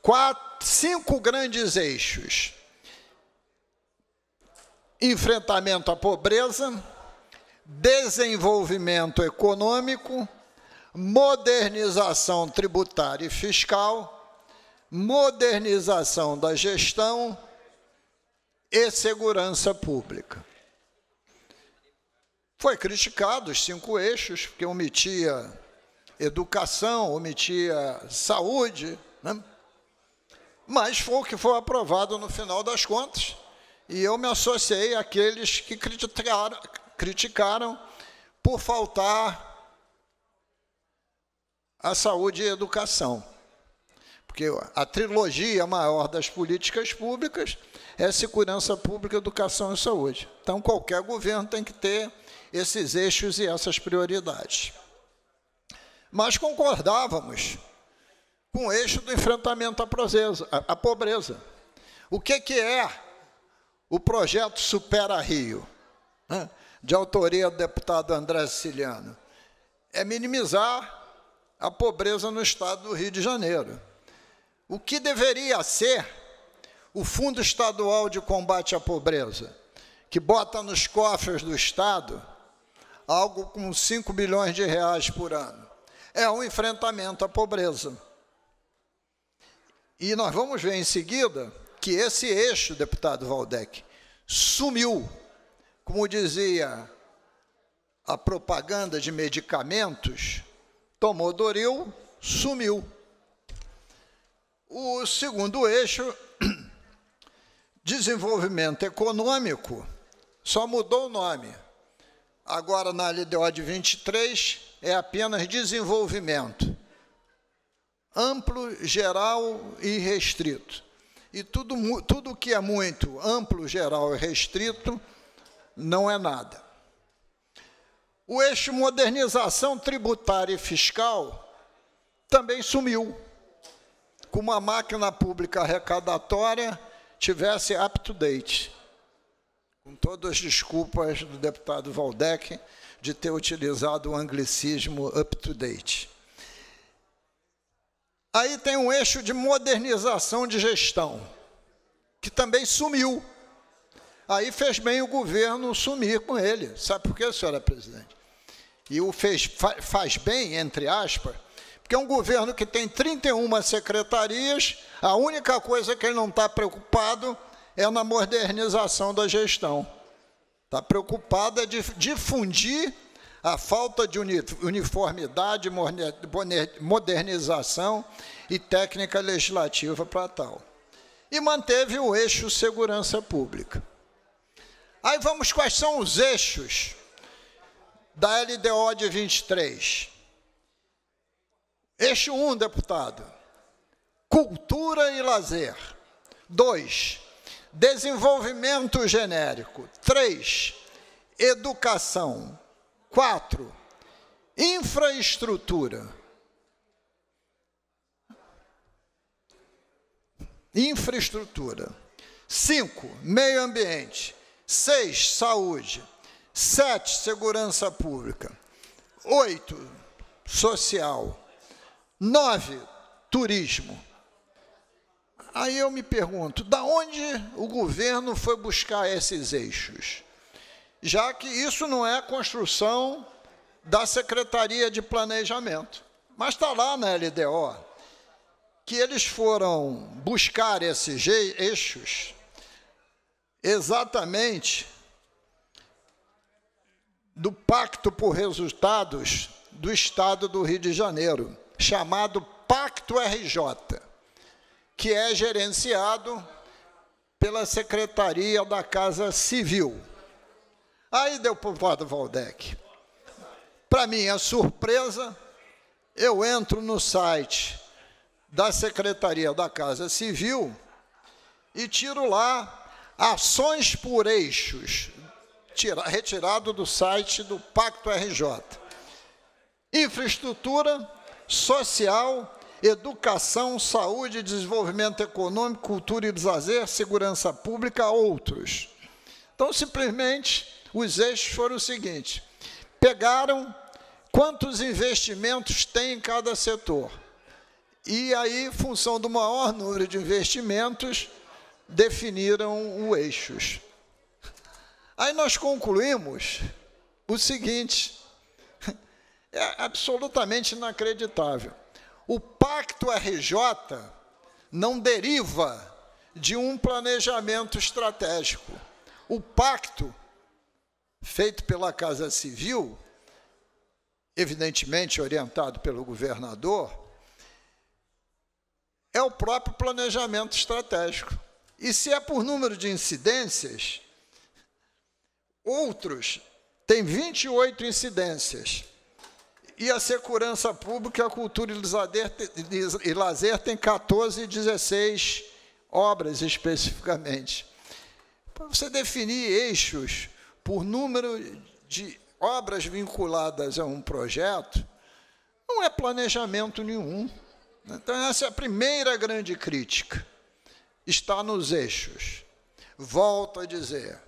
quatro, cinco grandes eixos: enfrentamento à pobreza, desenvolvimento econômico, modernização tributária e fiscal modernização da gestão e segurança pública. Foi criticado os cinco eixos, porque omitia educação, omitia saúde, né? mas foi o que foi aprovado no final das contas, e eu me associei àqueles que criticaram, criticaram por faltar a saúde e a educação. Porque a trilogia é maior das políticas públicas é segurança pública, educação e saúde. Então, qualquer governo tem que ter esses eixos e essas prioridades. Mas concordávamos com o eixo do enfrentamento à, pobreza. O que, que é o projeto Supera Rio, né, de autoria do deputado André Siciliano? É minimizar a pobreza no estado do Rio de Janeiro o que deveria ser o Fundo Estadual de Combate à Pobreza, que bota nos cofres do Estado algo com 5 bilhões de reais por ano. É um enfrentamento à pobreza. E nós vamos ver em seguida que esse eixo, deputado Valdec, sumiu. Como dizia a propaganda de medicamentos, tomou Doril, sumiu. O segundo eixo, desenvolvimento econômico, só mudou o nome. Agora, na LDO de 23, é apenas desenvolvimento. Amplo, geral e restrito. E tudo, tudo que é muito amplo, geral e restrito não é nada. O eixo modernização tributária e fiscal também sumiu com uma máquina pública arrecadatória tivesse up-to-date. Com todas as desculpas do deputado Valdec de ter utilizado o anglicismo up-to-date. Aí tem um eixo de modernização de gestão, que também sumiu. Aí fez bem o governo sumir com ele. Sabe por quê, senhora presidente? E o fez, faz bem, entre aspas, que é um governo que tem 31 secretarias, a única coisa que ele não está preocupado é na modernização da gestão. Está preocupado é de difundir a falta de uniformidade, modernização e técnica legislativa para tal. E manteve o eixo segurança pública. Aí vamos quais são os eixos da LDO de 23. Eixo 1, um, deputado. Cultura e lazer. 2. Desenvolvimento genérico. 3. Educação. 4. Infraestrutura. Infraestrutura. 5. Meio ambiente. 6. Saúde. 7. Segurança pública. 8. Social. Nove, turismo. Aí eu me pergunto, da onde o governo foi buscar esses eixos? Já que isso não é construção da Secretaria de Planejamento, mas está lá na LDO que eles foram buscar esses eixos exatamente do Pacto por Resultados do Estado do Rio de Janeiro chamado Pacto RJ, que é gerenciado pela Secretaria da Casa Civil. Aí deu para o Vado Valdec. Para minha surpresa, eu entro no site da Secretaria da Casa Civil e tiro lá ações por eixos, tira, retirado do site do Pacto RJ. Infraestrutura, social, educação, saúde, desenvolvimento econômico, cultura e lazer, segurança pública, outros. Então, simplesmente, os eixos foram o seguinte: pegaram quantos investimentos tem em cada setor. E aí, em função do maior número de investimentos, definiram os eixos. Aí nós concluímos o seguinte: é absolutamente inacreditável. O Pacto RJ não deriva de um planejamento estratégico. O pacto feito pela Casa Civil, evidentemente orientado pelo governador, é o próprio planejamento estratégico. E se é por número de incidências, outros têm 28 incidências e a segurança pública, a cultura e lazer tem 14 e 16 obras especificamente. Para você definir eixos por número de obras vinculadas a um projeto, não é planejamento nenhum. Então, essa é a primeira grande crítica. Está nos eixos. Volto a dizer,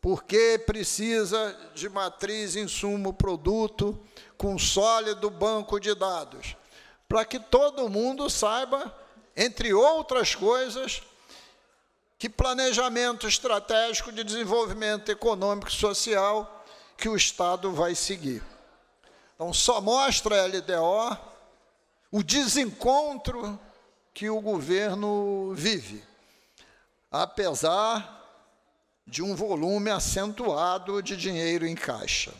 porque precisa de matriz, insumo, produto, com um sólido banco de dados, para que todo mundo saiba, entre outras coisas, que planejamento estratégico de desenvolvimento econômico e social que o Estado vai seguir. Então, só mostra a LDO o desencontro que o governo vive, apesar de um volume acentuado de dinheiro em caixa.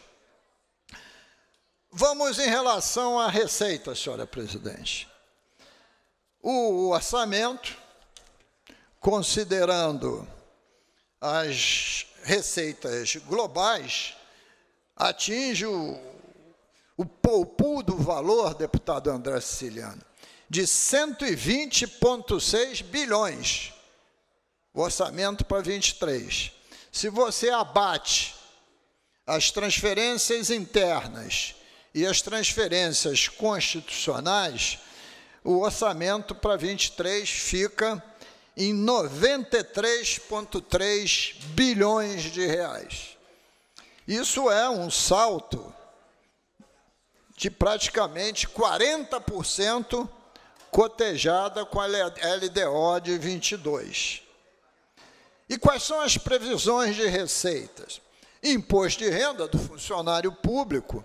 Vamos em relação à receita, senhora presidente. O orçamento, considerando as receitas globais, atinge o, o valor, deputado André Siciliano, de 120,6 bilhões. O orçamento para 23. Se você abate as transferências internas e as transferências constitucionais, o orçamento para 23 fica em 93,3 bilhões de reais. Isso é um salto de praticamente 40% cotejada com a LDO de 22. E quais são as previsões de receitas? Imposto de renda do funcionário público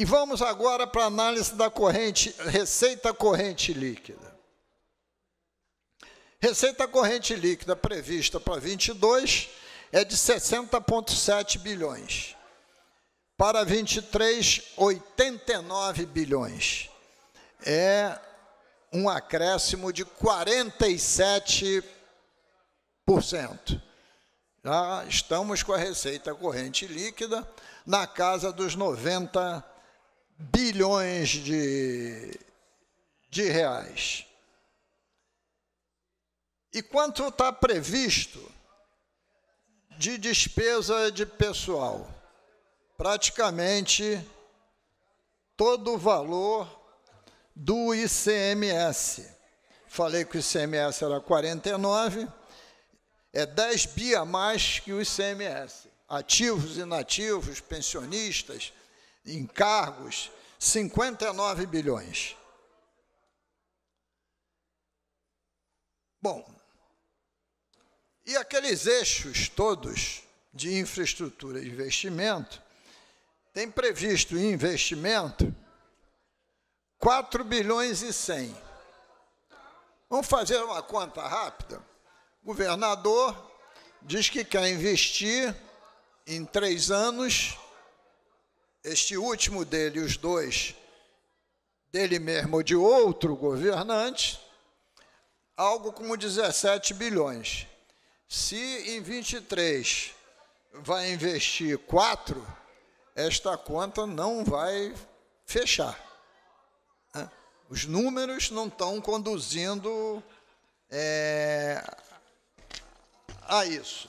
E vamos agora para a análise da corrente, receita corrente líquida. Receita corrente líquida prevista para 22 é de 60,7 bilhões. Para 23, 89 bilhões. É um acréscimo de 47%. Já estamos com a receita corrente líquida na casa dos 90 bilhões de, de reais. E quanto está previsto de despesa de pessoal? Praticamente todo o valor do ICMS. Falei que o ICMS era 49, é 10 bi a mais que o ICMS. Ativos, inativos, pensionistas, encargos, 59 bilhões. Bom, e aqueles eixos todos de infraestrutura e investimento tem previsto em investimento 4 bilhões e 100. Vamos fazer uma conta rápida? O governador diz que quer investir em três anos este último dele, os dois, dele mesmo ou de outro governante, algo como 17 bilhões. Se em 23 vai investir 4, esta conta não vai fechar. Os números não estão conduzindo é, a isso.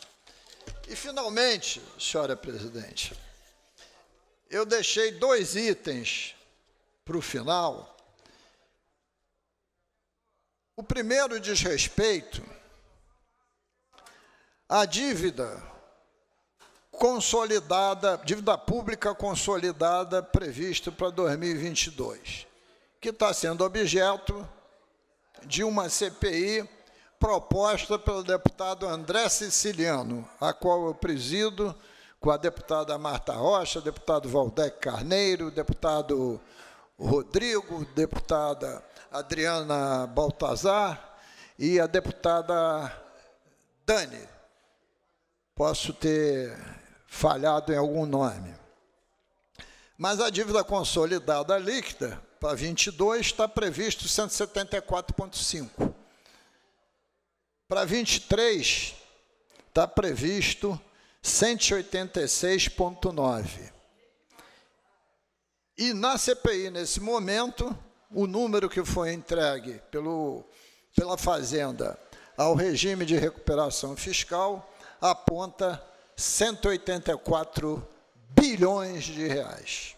E, finalmente, senhora presidente, eu deixei dois itens para o final. O primeiro diz respeito à dívida consolidada, dívida pública consolidada prevista para 2022, que está sendo objeto de uma CPI proposta pelo deputado André Siciliano, a qual eu presido com a deputada Marta Rocha, deputado Valdec Carneiro, deputado Rodrigo, deputada Adriana Baltazar e a deputada Dani. Posso ter falhado em algum nome. Mas a dívida consolidada líquida para 22 está previsto 174,5. Para 23 está previsto 186,9. E na CPI, nesse momento, o número que foi entregue pelo, pela Fazenda ao regime de recuperação fiscal aponta 184 bilhões de reais.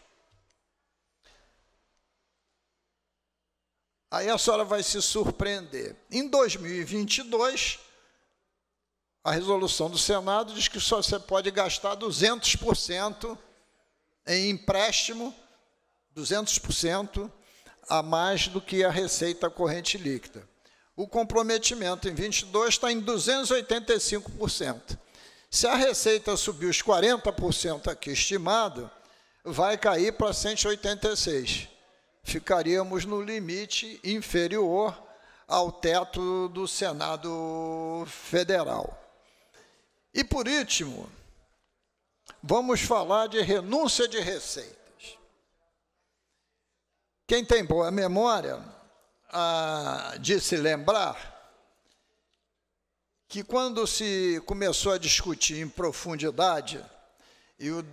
Aí a senhora vai se surpreender. Em 2022, a resolução do Senado diz que só você pode gastar 200% em empréstimo, 200% a mais do que a receita corrente líquida. O comprometimento em 22 está em 285%. Se a receita subir os 40% aqui estimado, vai cair para 186. Ficaríamos no limite inferior ao teto do Senado Federal. E por último, vamos falar de renúncia de receitas. Quem tem boa memória ah, de se lembrar que quando se começou a discutir em profundidade, e o,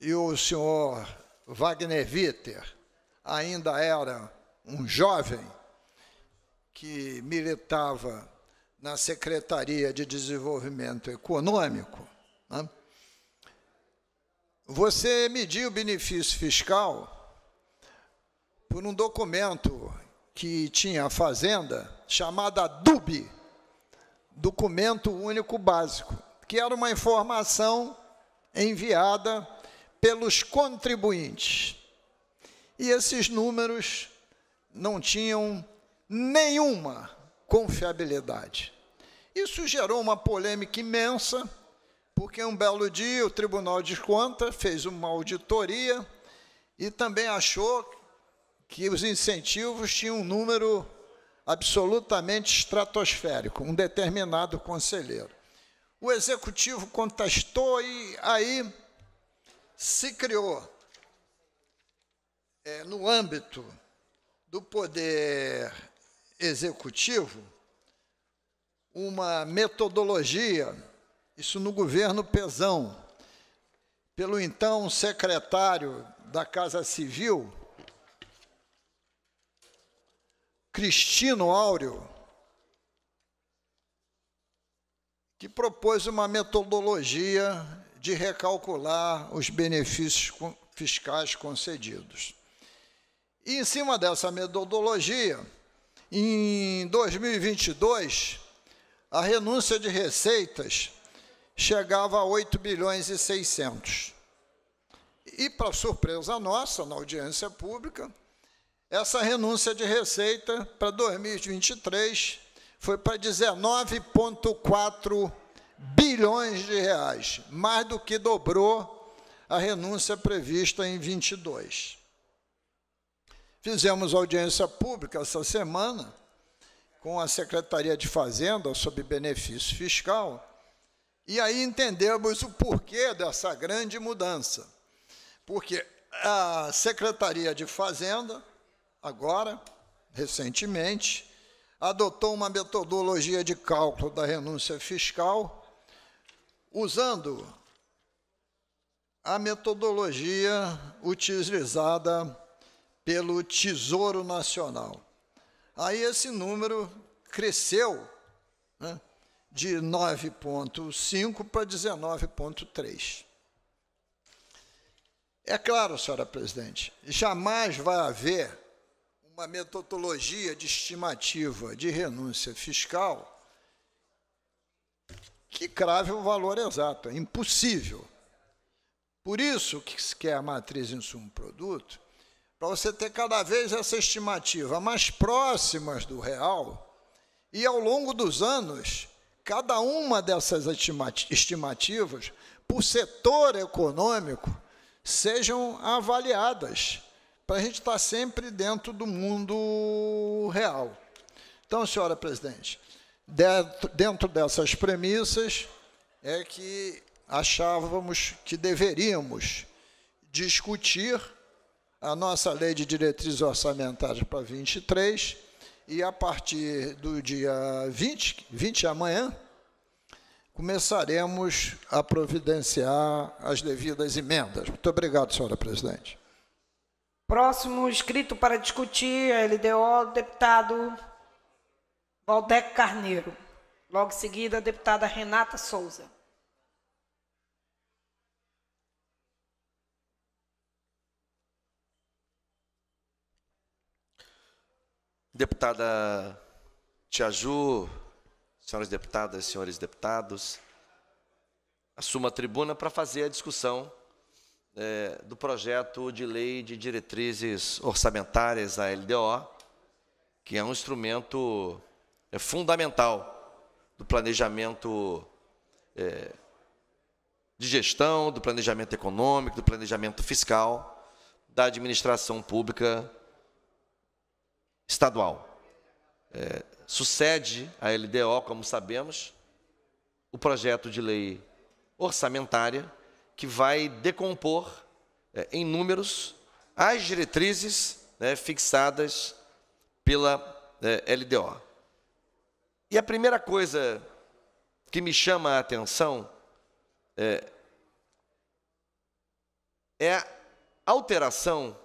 e o senhor Wagner Witter ainda era um jovem que militava na Secretaria de Desenvolvimento Econômico, né? você mediu o benefício fiscal por um documento que tinha a Fazenda, chamada DUB, Documento Único Básico, que era uma informação enviada pelos contribuintes. E esses números não tinham nenhuma confiabilidade. Isso gerou uma polêmica imensa, porque um belo dia o Tribunal de Contas fez uma auditoria e também achou que os incentivos tinham um número absolutamente estratosférico, um determinado conselheiro. O executivo contestou e aí se criou, é, no âmbito do poder executivo, uma metodologia, isso no governo Pesão, pelo então secretário da Casa Civil, Cristino Áureo, que propôs uma metodologia de recalcular os benefícios fiscais concedidos. E em cima dessa metodologia, em 2022, a renúncia de receitas chegava a 8 bilhões e 600. E, para surpresa nossa, na audiência pública, essa renúncia de receita para 2023 foi para 19,4 bilhões de reais, mais do que dobrou a renúncia prevista em 22. Fizemos audiência pública essa semana com a Secretaria de Fazenda sob benefício fiscal. E aí entendemos o porquê dessa grande mudança. Porque a Secretaria de Fazenda, agora, recentemente, adotou uma metodologia de cálculo da renúncia fiscal usando a metodologia utilizada pelo Tesouro Nacional. Aí esse número cresceu né, de 9,5 para 19,3. É claro, senhora presidente, jamais vai haver uma metodologia de estimativa de renúncia fiscal que crave o valor exato. É impossível. Por isso que se quer a matriz insumo-produto, para você ter cada vez essa estimativa mais próximas do real, e ao longo dos anos, cada uma dessas estimativas, por setor econômico, sejam avaliadas, para a gente estar tá sempre dentro do mundo real. Então, senhora presidente, dentro dessas premissas é que achávamos que deveríamos discutir a nossa lei de diretrizes orçamentárias para 23 e a partir do dia 20, 20 amanhã, começaremos a providenciar as devidas emendas. Muito obrigado, senhora presidente. Próximo inscrito para discutir a é LDO, deputado Valdeco Carneiro. Logo em seguida, a deputada Renata Souza. Deputada Tiaju, senhoras deputadas, senhores deputados, assuma a tribuna para fazer a discussão é, do projeto de lei de diretrizes orçamentárias, a LDO, que é um instrumento é, fundamental do planejamento é, de gestão, do planejamento econômico, do planejamento fiscal, da administração pública estadual. É, sucede a LDO, como sabemos, o projeto de lei orçamentária que vai decompor é, em números as diretrizes né, fixadas pela é, LDO. E a primeira coisa que me chama a atenção é, é a alteração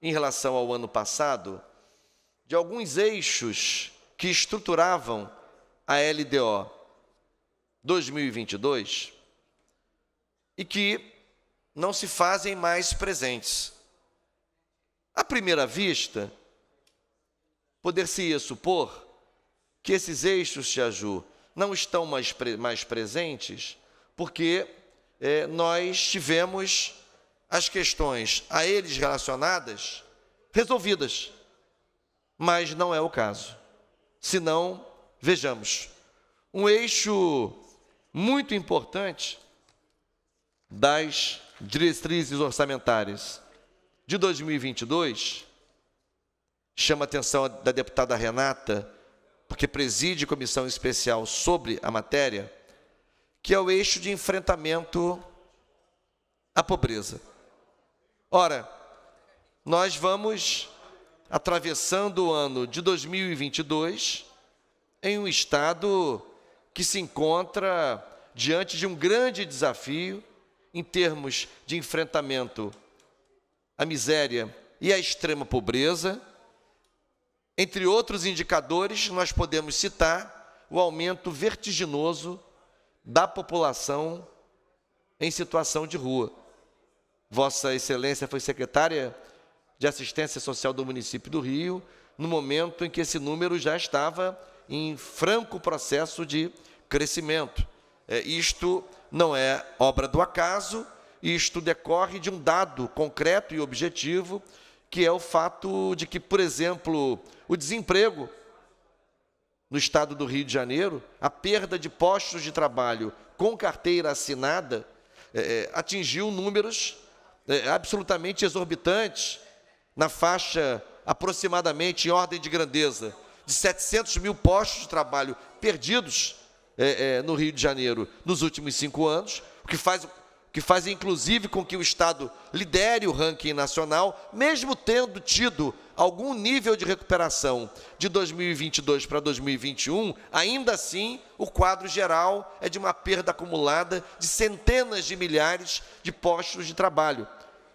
em relação ao ano passado de alguns eixos que estruturavam a LDO 2022 e que não se fazem mais presentes. À primeira vista, poder-se supor que esses eixos, Tiaju, não estão mais, mais presentes, porque é, nós tivemos as questões a eles relacionadas resolvidas mas não é o caso. Senão, vejamos, um eixo muito importante das diretrizes orçamentárias de 2022 chama a atenção da deputada Renata, porque preside comissão especial sobre a matéria, que é o eixo de enfrentamento à pobreza. Ora, nós vamos atravessando o ano de 2022 em um estado que se encontra diante de um grande desafio em termos de enfrentamento à miséria e à extrema pobreza. Entre outros indicadores, nós podemos citar o aumento vertiginoso da população em situação de rua. Vossa Excelência foi secretária de assistência social do município do Rio, no momento em que esse número já estava em franco processo de crescimento. É, isto não é obra do acaso, isto decorre de um dado concreto e objetivo, que é o fato de que, por exemplo, o desemprego no estado do Rio de Janeiro, a perda de postos de trabalho com carteira assinada é, é atingiu números é, absolutamente exorbitantes na faixa aproximadamente, em ordem de grandeza, de 700 mil postos de trabalho perdidos é, é, no Rio de Janeiro nos últimos cinco anos, o que faz que faz inclusive com que o Estado lidere o ranking nacional, mesmo tendo tido algum nível de recuperação de 2022 para 2021, ainda assim, o quadro geral é de uma perda acumulada de centenas de milhares de postos de trabalho.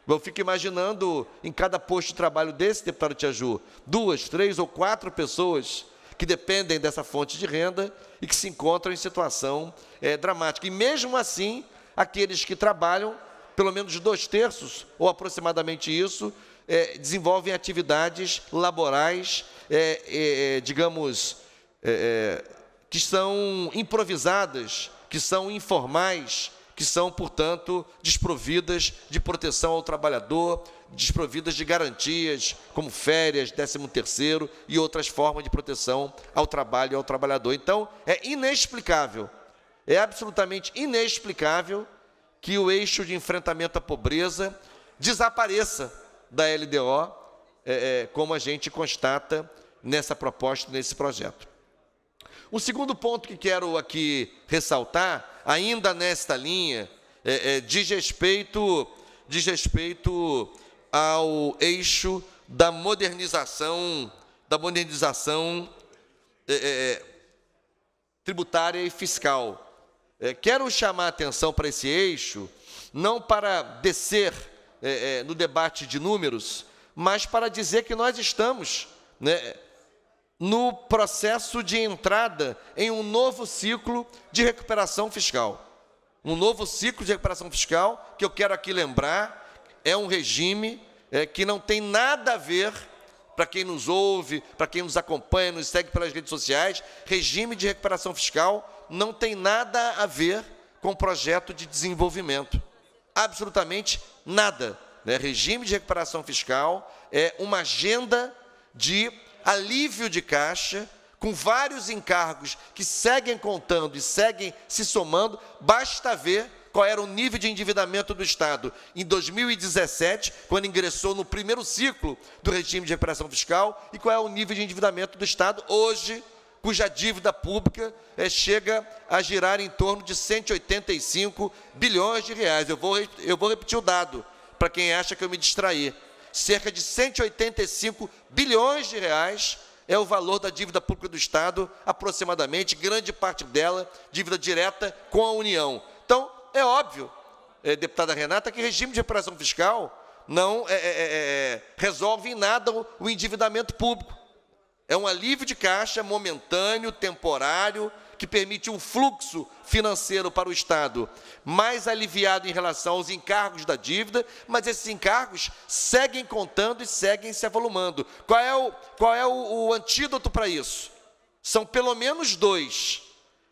Eu fico imaginando em cada posto de trabalho desse deputado Tiaju, duas, três ou quatro pessoas que dependem dessa fonte de renda e que se encontram em situação é, dramática. E mesmo assim, aqueles que trabalham, pelo menos dois terços, ou aproximadamente isso, é, desenvolvem atividades laborais, é, é, é digamos, é, que são improvisadas, que são informais, que são, portanto, desprovidas de proteção ao trabalhador, desprovidas de garantias como férias, 13 terceiro e outras formas de proteção ao trabalho e ao trabalhador. Então, é inexplicável, é absolutamente inexplicável que o eixo de enfrentamento à pobreza desapareça da LDO, é, é, como a gente constata nessa proposta, nesse projeto. O segundo ponto que quero aqui ressaltar ainda nesta linha, é, é, diz respeito, diz respeito ao eixo da modernização, da modernização é, é, é tributária e fiscal. É, quero chamar a atenção para esse eixo, não para descer no debate de números, mas para dizer que nós estamos né, no processo de entrada em um novo ciclo de recuperação fiscal. Um novo ciclo de recuperação fiscal, que eu quero aqui lembrar, é um regime é, que não tem nada a ver, para quem nos ouve, para quem nos acompanha, nos segue pelas redes sociais, regime de recuperação fiscal não tem nada a ver com projeto de desenvolvimento. Absolutamente nada. Né? Regime de recuperação fiscal é uma agenda de alívio de caixa, com vários encargos que seguem contando e seguem se somando, basta ver qual era o nível de endividamento do Estado em 2017, quando ingressou no primeiro ciclo do regime de reparação fiscal, e qual é o nível de endividamento do Estado hoje, cuja dívida pública é, chega a girar em torno de 185 bilhões de reais. Eu vou, eu vou repetir o dado, para quem acha que eu me distraí cerca de 185 bilhões de reais é o valor da dívida pública do Estado, aproximadamente, grande parte dela, dívida direta com a União. Então, é óbvio, é, deputada Renata, que regime de reparação fiscal não é, é, resolve em nada o, o endividamento público. É um alívio de caixa momentâneo, temporário, que permite um fluxo financeiro para o Estado mais aliviado em relação aos encargos da dívida, mas esses encargos seguem contando e seguem se avolumando. Qual é o, qual é o, o antídoto para isso? São pelo menos dois.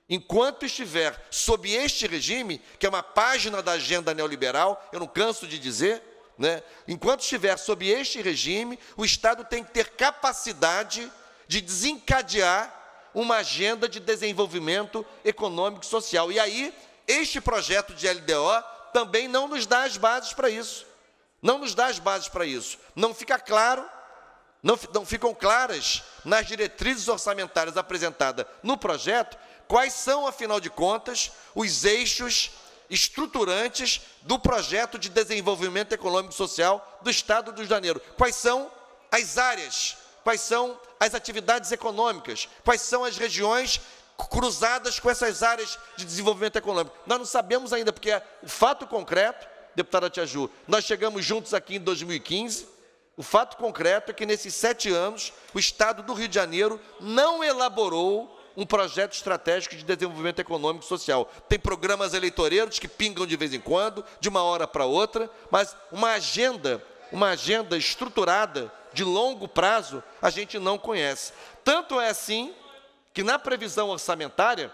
Enquanto estiver sob este regime, que é uma página da agenda neoliberal, eu não canso de dizer, né? enquanto estiver sob este regime, o Estado tem que ter capacidade de desencadear uma agenda de desenvolvimento econômico e social. E aí, este projeto de LDO também não nos dá as bases para isso. Não nos dá as bases para isso. Não fica claro, não, não ficam claras nas diretrizes orçamentárias apresentadas no projeto quais são, afinal de contas, os eixos estruturantes do projeto de desenvolvimento econômico e social do Estado do Rio de Janeiro. Quais são as áreas quais são as atividades econômicas, quais são as regiões cruzadas com essas áreas de desenvolvimento econômico. Nós não sabemos ainda, porque é o fato concreto, deputada Tia Ju, nós chegamos juntos aqui em 2015, o fato concreto é que nesses sete anos o Estado do Rio de Janeiro não elaborou um projeto estratégico de desenvolvimento econômico e social. Tem programas eleitoreiros que pingam de vez em quando, de uma hora para outra, mas uma agenda, uma agenda estruturada de longo prazo, a gente não conhece. Tanto é assim que na previsão orçamentária,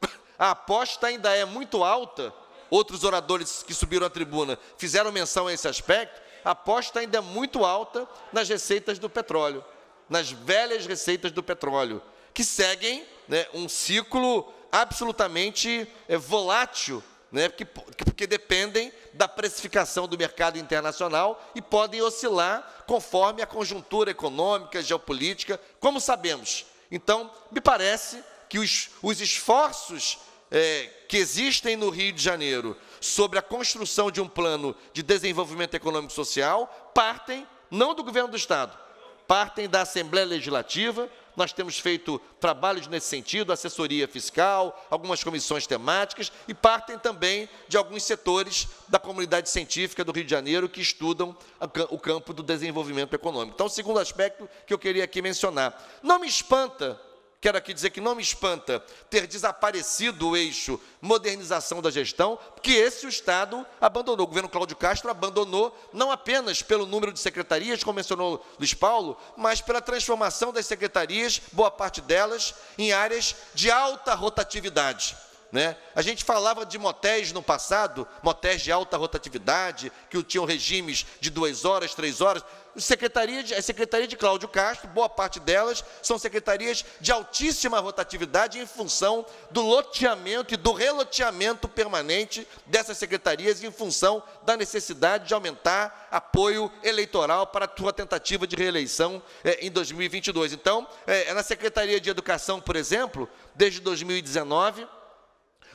a aposta ainda é muito alta. Outros oradores que subiram à tribuna fizeram menção a esse aspecto. A aposta ainda é muito alta nas receitas do petróleo, nas velhas receitas do petróleo, que seguem né, um ciclo absolutamente é, volátil né, que, porque dependem da precificação do mercado internacional e podem oscilar conforme a conjuntura econômica, geopolítica, como sabemos. Então, me parece que os, os esforços é, que existem no Rio de Janeiro sobre a construção de um plano de desenvolvimento econômico social partem não do governo do Estado, partem da Assembleia Legislativa, nós temos feito trabalhos nesse sentido, assessoria fiscal, algumas comissões temáticas e partem também de alguns setores da comunidade científica do Rio de Janeiro que estudam o campo do desenvolvimento econômico. Então, o segundo aspecto que eu queria aqui mencionar. Não me espanta Quero aqui dizer que não me espanta ter desaparecido o eixo modernização da gestão, que esse o Estado abandonou. O governo Cláudio Castro abandonou não apenas pelo número de secretarias, como mencionou Luiz Paulo, mas pela transformação das secretarias, boa parte delas, em áreas de alta rotatividade. Né? A gente falava de motéis no passado, motéis de alta rotatividade, que tinham regimes de duas horas, três horas secretaria de, a Secretaria de Cláudio Castro, boa parte delas, são secretarias de altíssima rotatividade em função do loteamento e do reloteamento permanente dessas secretarias, em função da necessidade de aumentar apoio eleitoral para a sua tentativa de reeleição é, em 2022. Então, é, na Secretaria de Educação, por exemplo, desde 2019,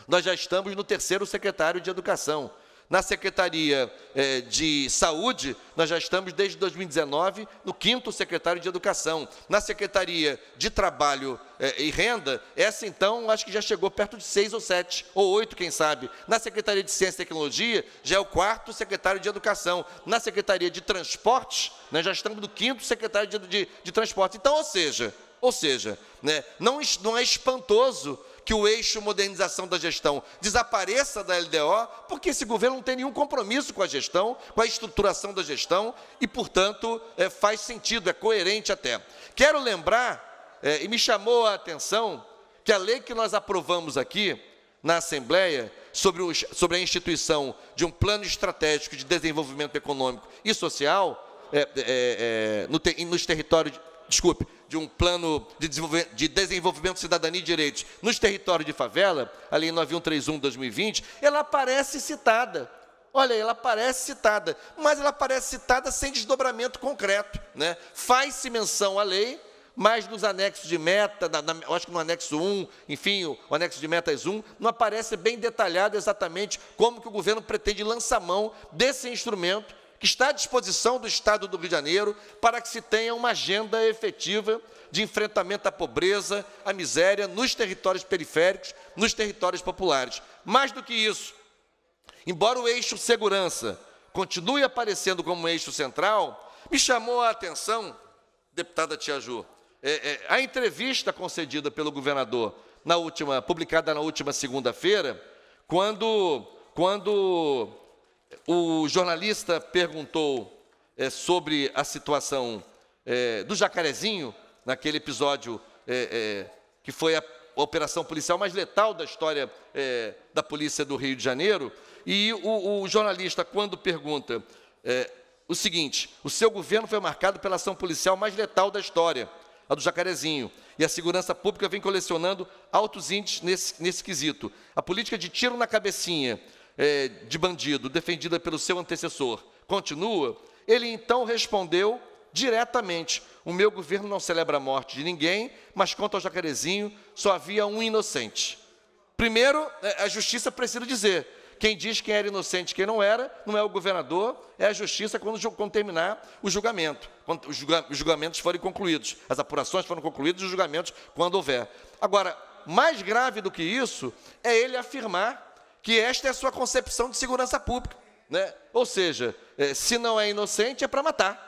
nós já estamos no terceiro secretário de Educação. Na Secretaria eh, de Saúde, nós já estamos desde 2019 no quinto secretário de Educação. Na Secretaria de Trabalho eh, e Renda, essa então acho que já chegou perto de seis ou sete, ou oito, quem sabe. Na Secretaria de Ciência e Tecnologia, já é o quarto secretário de Educação. Na Secretaria de Transportes, nós já estamos no quinto secretário de, de, de Transportes. Então, ou seja, ou seja, né, não, não é espantoso que o eixo modernização da gestão desapareça da LDO, porque esse governo não tem nenhum compromisso com a gestão, com a estruturação da gestão e, portanto, é, faz sentido, é coerente até. Quero lembrar, é, e me chamou a atenção, que a lei que nós aprovamos aqui na Assembleia sobre, o, sobre a instituição de um plano estratégico de desenvolvimento econômico e social é, é, é, no te, nos territórios desculpe, de um plano de desenvolvimento, de desenvolvimento, cidadania e direitos nos territórios de favela, a Lei 9131 2020, ela aparece citada. Olha, ela aparece citada, mas ela aparece citada sem desdobramento concreto. Né? Faz-se menção à lei, mas nos anexos de meta, na, na, acho que no anexo 1, enfim, o, o, anexo de metas 1, não aparece bem detalhado exatamente como que o governo pretende lançar mão desse instrumento que está à disposição do Estado do Rio de Janeiro para que se tenha uma agenda efetiva de enfrentamento à pobreza, à miséria nos territórios periféricos, nos territórios populares. Mais do que isso, embora o eixo segurança continue aparecendo como um eixo central, me chamou a atenção, deputada Tia Ju, é, é, a entrevista concedida pelo governador na última, publicada na última segunda-feira, quando, quando o jornalista perguntou é, sobre a situação é, do Jacarezinho, naquele episódio é, que foi a operação policial mais letal da história da polícia do Rio de Janeiro. E o, o jornalista, quando pergunta o seguinte: o seu governo foi marcado pela ação policial mais letal da história, a do Jacarezinho, e a segurança pública vem colecionando altos índices nesse, nesse quesito. A política de tiro na cabecinha, é, de bandido, defendida pelo seu antecessor, continua, ele então respondeu diretamente: O meu governo não celebra a morte de ninguém, mas quanto ao jacarezinho, só havia um inocente. Primeiro, é, a justiça precisa dizer. Quem diz quem era inocente quem não era, não é o governador, é a justiça quando, quando terminar o julgamento. Quando os julgamentos forem concluídos, as apurações foram concluídas, os julgamentos quando houver. Agora, mais grave do que isso é ele afirmar que esta é a sua concepção de segurança pública. Né? Ou seja, é, se não é inocente, é para matar.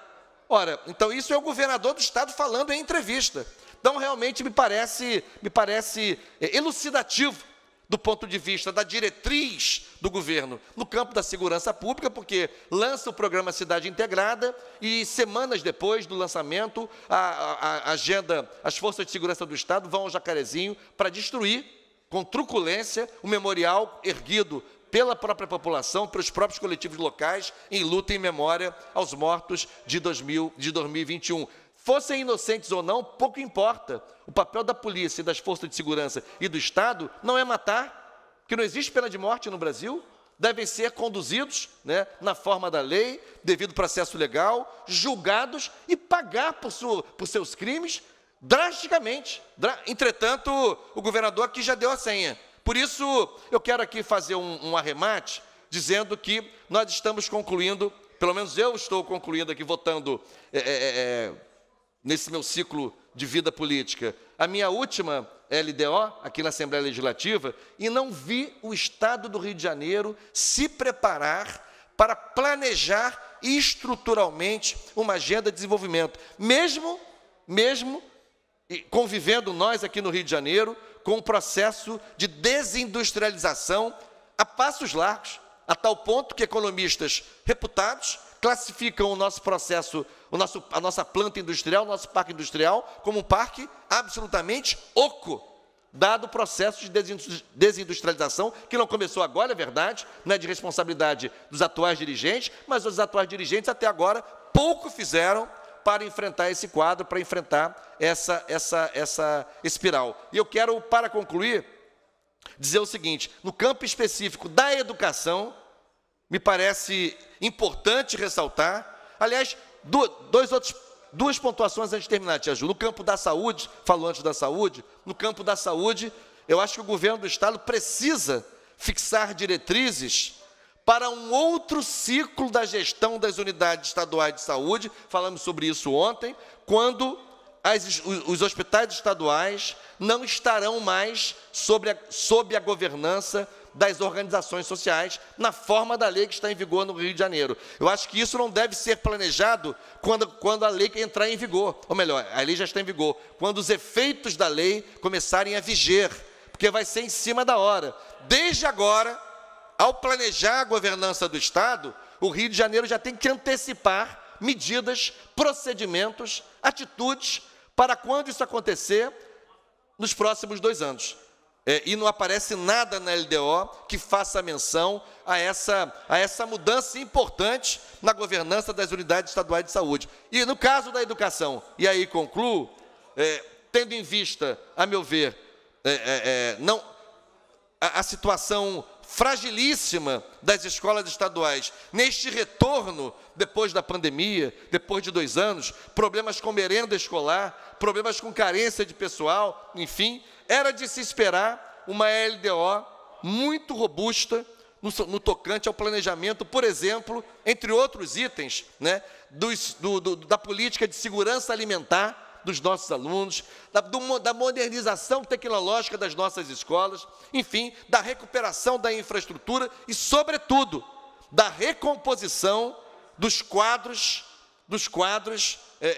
Ora, então isso é o governador do estado falando em entrevista. Então realmente me parece, me parece é, elucidativo do ponto de vista da diretriz do governo no campo da segurança pública, porque lança o programa Cidade Integrada e semanas depois do lançamento, a, a, a agenda, as forças de segurança do Estado vão ao Jacarezinho para destruir com truculência, o memorial erguido pela própria população, pelos próprios coletivos locais, em luta e memória aos mortos de, 2000, de 2021. Fossem inocentes ou não, pouco importa. O papel da polícia, das forças de segurança e do Estado não é matar, que não existe pena de morte no Brasil. Devem ser conduzidos né, na forma da lei, devido processo legal, julgados e pagar por, sua, por seus crimes drasticamente. Entretanto, o governador aqui já deu a senha. Por isso, eu quero aqui fazer um, um arremate dizendo que nós estamos concluindo, pelo menos eu estou concluindo aqui, votando é, é, é, é nesse meu ciclo de vida política, a minha última LDO aqui na Assembleia Legislativa e não vi o Estado do Rio de Janeiro se preparar para planejar estruturalmente uma agenda de desenvolvimento, mesmo, mesmo convivendo nós aqui no Rio de Janeiro com um processo de desindustrialização a passos largos, a tal ponto que economistas reputados classificam o nosso processo, o nosso, a nossa planta industrial, o nosso parque industrial, como um parque absolutamente oco, dado o processo de desindustrialização, que não começou agora, é verdade, não é de responsabilidade dos atuais dirigentes, mas os atuais dirigentes até agora pouco fizeram para enfrentar esse quadro, para enfrentar essa, essa, essa espiral. E eu quero, para concluir, dizer o seguinte: no campo específico da educação, me parece importante ressaltar, aliás, dois outros duas pontuações antes de terminar, Tia Ju. No campo da saúde, falou antes da saúde, no campo da saúde, eu acho que o governo do Estado precisa fixar diretrizes para um outro ciclo da gestão das unidades estaduais de saúde, falamos sobre isso ontem, quando as, os hospitais estaduais não estarão mais sobre a, sob a governança das organizações sociais na forma da lei que está em vigor no Rio de Janeiro. Eu acho que isso não deve ser planejado quando, quando a lei entrar em vigor. Ou melhor, a lei já está em vigor. Quando os efeitos da lei começarem a viger, porque vai ser em cima da hora. Desde agora, ao planejar a governança do Estado, o Rio de Janeiro já tem que antecipar medidas, procedimentos, atitudes para quando isso acontecer nos próximos dois anos. É, e não aparece nada na LDO que faça menção a essa, a essa mudança importante na governança das unidades estaduais de saúde. E no caso da educação, e aí concluo, é, tendo em vista, a meu ver, é, é, é não, a, a situação fragilíssima das escolas estaduais. Neste retorno, depois da pandemia, depois de dois anos, problemas com merenda escolar, problemas com carência de pessoal, enfim, era de se esperar uma LDO muito robusta no, no tocante ao planejamento, por exemplo, entre outros itens, né, dos, do, do, da política de segurança alimentar dos nossos alunos, da, do, da modernização tecnológica das nossas escolas, enfim, da recuperação da infraestrutura e, sobretudo, da recomposição dos quadros, dos quadros é,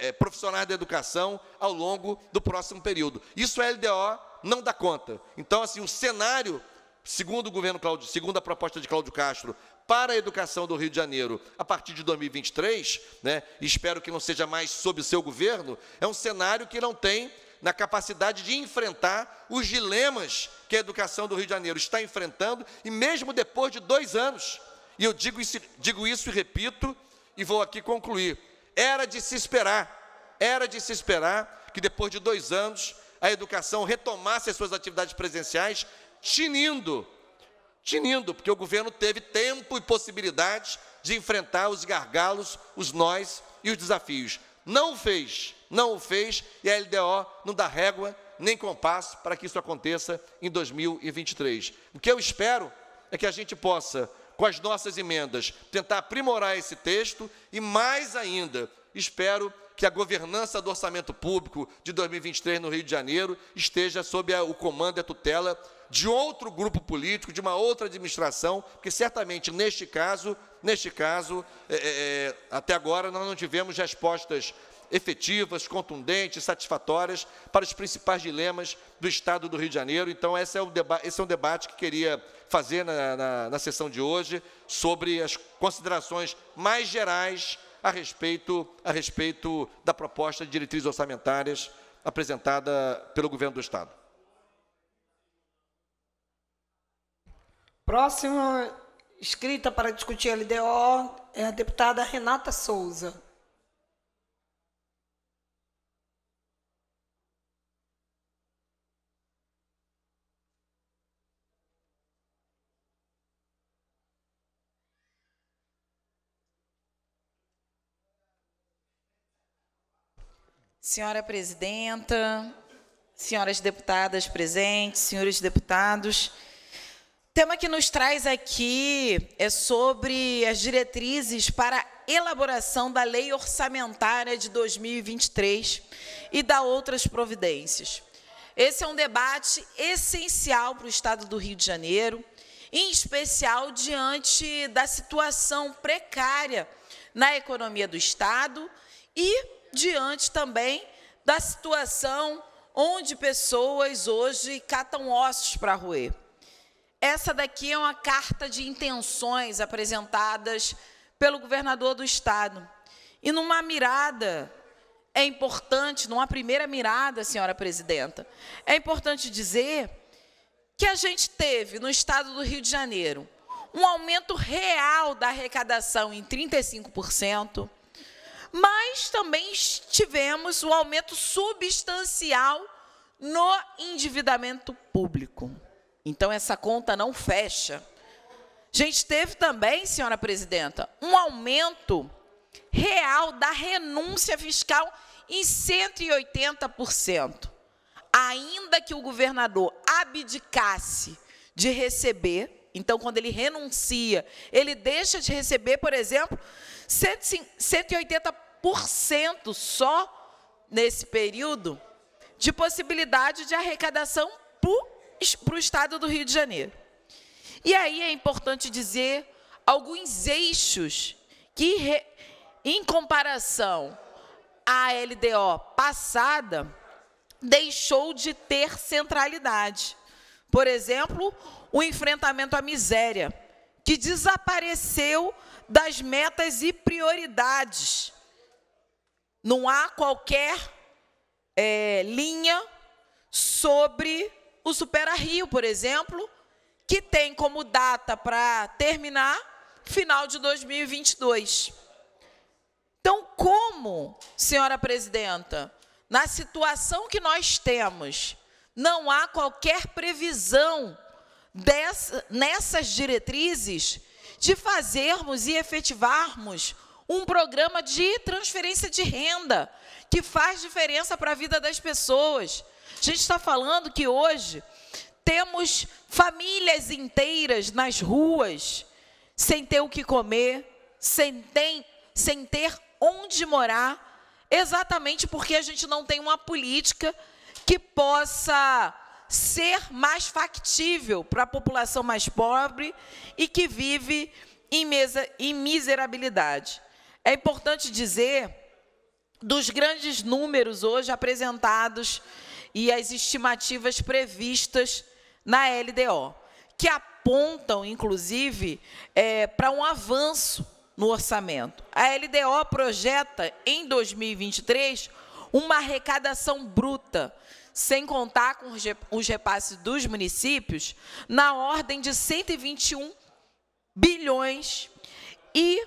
é, é, profissionais da educação ao longo do próximo período. Isso a LDO não dá conta. Então, assim, o cenário, segundo o governo Cláudio, segundo a proposta de Cláudio Castro, para a educação do Rio de Janeiro a partir de 2023, né, espero que não seja mais sob o seu governo, é um cenário que não tem na capacidade de enfrentar os dilemas que a educação do Rio de Janeiro está enfrentando, e mesmo depois de dois anos. E eu digo isso, digo isso e repito, e vou aqui concluir. Era de se esperar, era de se esperar que depois de dois anos a educação retomasse as suas atividades presenciais, tinindo tinindo, porque o governo teve tempo e possibilidade de enfrentar os gargalos, os nós e os desafios. Não fez, não o fez, e a LDO não dá régua nem compasso para que isso aconteça em 2023. O que eu espero é que a gente possa, com as nossas emendas, tentar aprimorar esse texto e mais ainda, espero que a governança do orçamento público de 2023 no Rio de Janeiro esteja sob a, o comando e a tutela de outro grupo político, de uma outra administração, porque certamente neste caso, neste caso, é, é, é até agora nós não tivemos respostas efetivas, contundentes, satisfatórias para os principais dilemas do Estado do Rio de Janeiro. Então, esse é, o esse é um debate que queria fazer na, na, na sessão de hoje sobre as considerações mais gerais a respeito, a respeito da proposta de diretrizes orçamentárias apresentada pelo governo do Estado. Próxima escrita para discutir a LDO é a deputada Renata Souza. Senhora presidenta, senhoras deputadas presentes, senhores deputados, o tema que nos traz aqui é sobre as diretrizes para a elaboração da Lei Orçamentária de 2023 e da outras providências. Esse é um debate essencial para o Estado do Rio de Janeiro, em especial diante da situação precária na economia do Estado e diante também da situação onde pessoas hoje catam ossos para roer. Essa daqui é uma carta de intenções apresentadas pelo governador do estado. E numa mirada é importante, numa primeira mirada, senhora presidenta, é importante dizer que a gente teve no estado do Rio de Janeiro um aumento real da arrecadação em 35%, mas também tivemos o um aumento substancial no endividamento público. Então essa conta não fecha. A gente teve também, senhora presidenta, um aumento real da renúncia fiscal em 180%. Ainda que o governador abdicasse de receber, então quando ele renuncia, ele deixa de receber, por exemplo, 180% só nesse período de possibilidade de arrecadação para o Estado do Rio de Janeiro. E aí é importante dizer alguns eixos que, em comparação à LDO passada, deixou de ter centralidade. Por exemplo, o enfrentamento à miséria, que desapareceu das metas e prioridades. Não há qualquer é, linha sobre o Supera Rio, por exemplo, que tem como data para terminar final de 2022. Então, como, senhora presidenta, na situação que nós temos, não há qualquer previsão dessa, nessas diretrizes de fazermos e efetivarmos um programa de transferência de renda que faz diferença para a vida das pessoas. A gente está falando que hoje temos famílias inteiras nas ruas sem ter o que comer, sem, tem, sem ter onde morar, exatamente porque a gente não tem uma política que possa ser mais factível para a população mais pobre e que vive em, mesa, em miserabilidade. É importante dizer dos grandes números hoje apresentados e as estimativas previstas na LDO, que apontam, inclusive, é, para um avanço no orçamento. A LDO projeta, em 2023, uma arrecadação bruta sem contar com os repasses dos municípios, na ordem de 121 bilhões. E,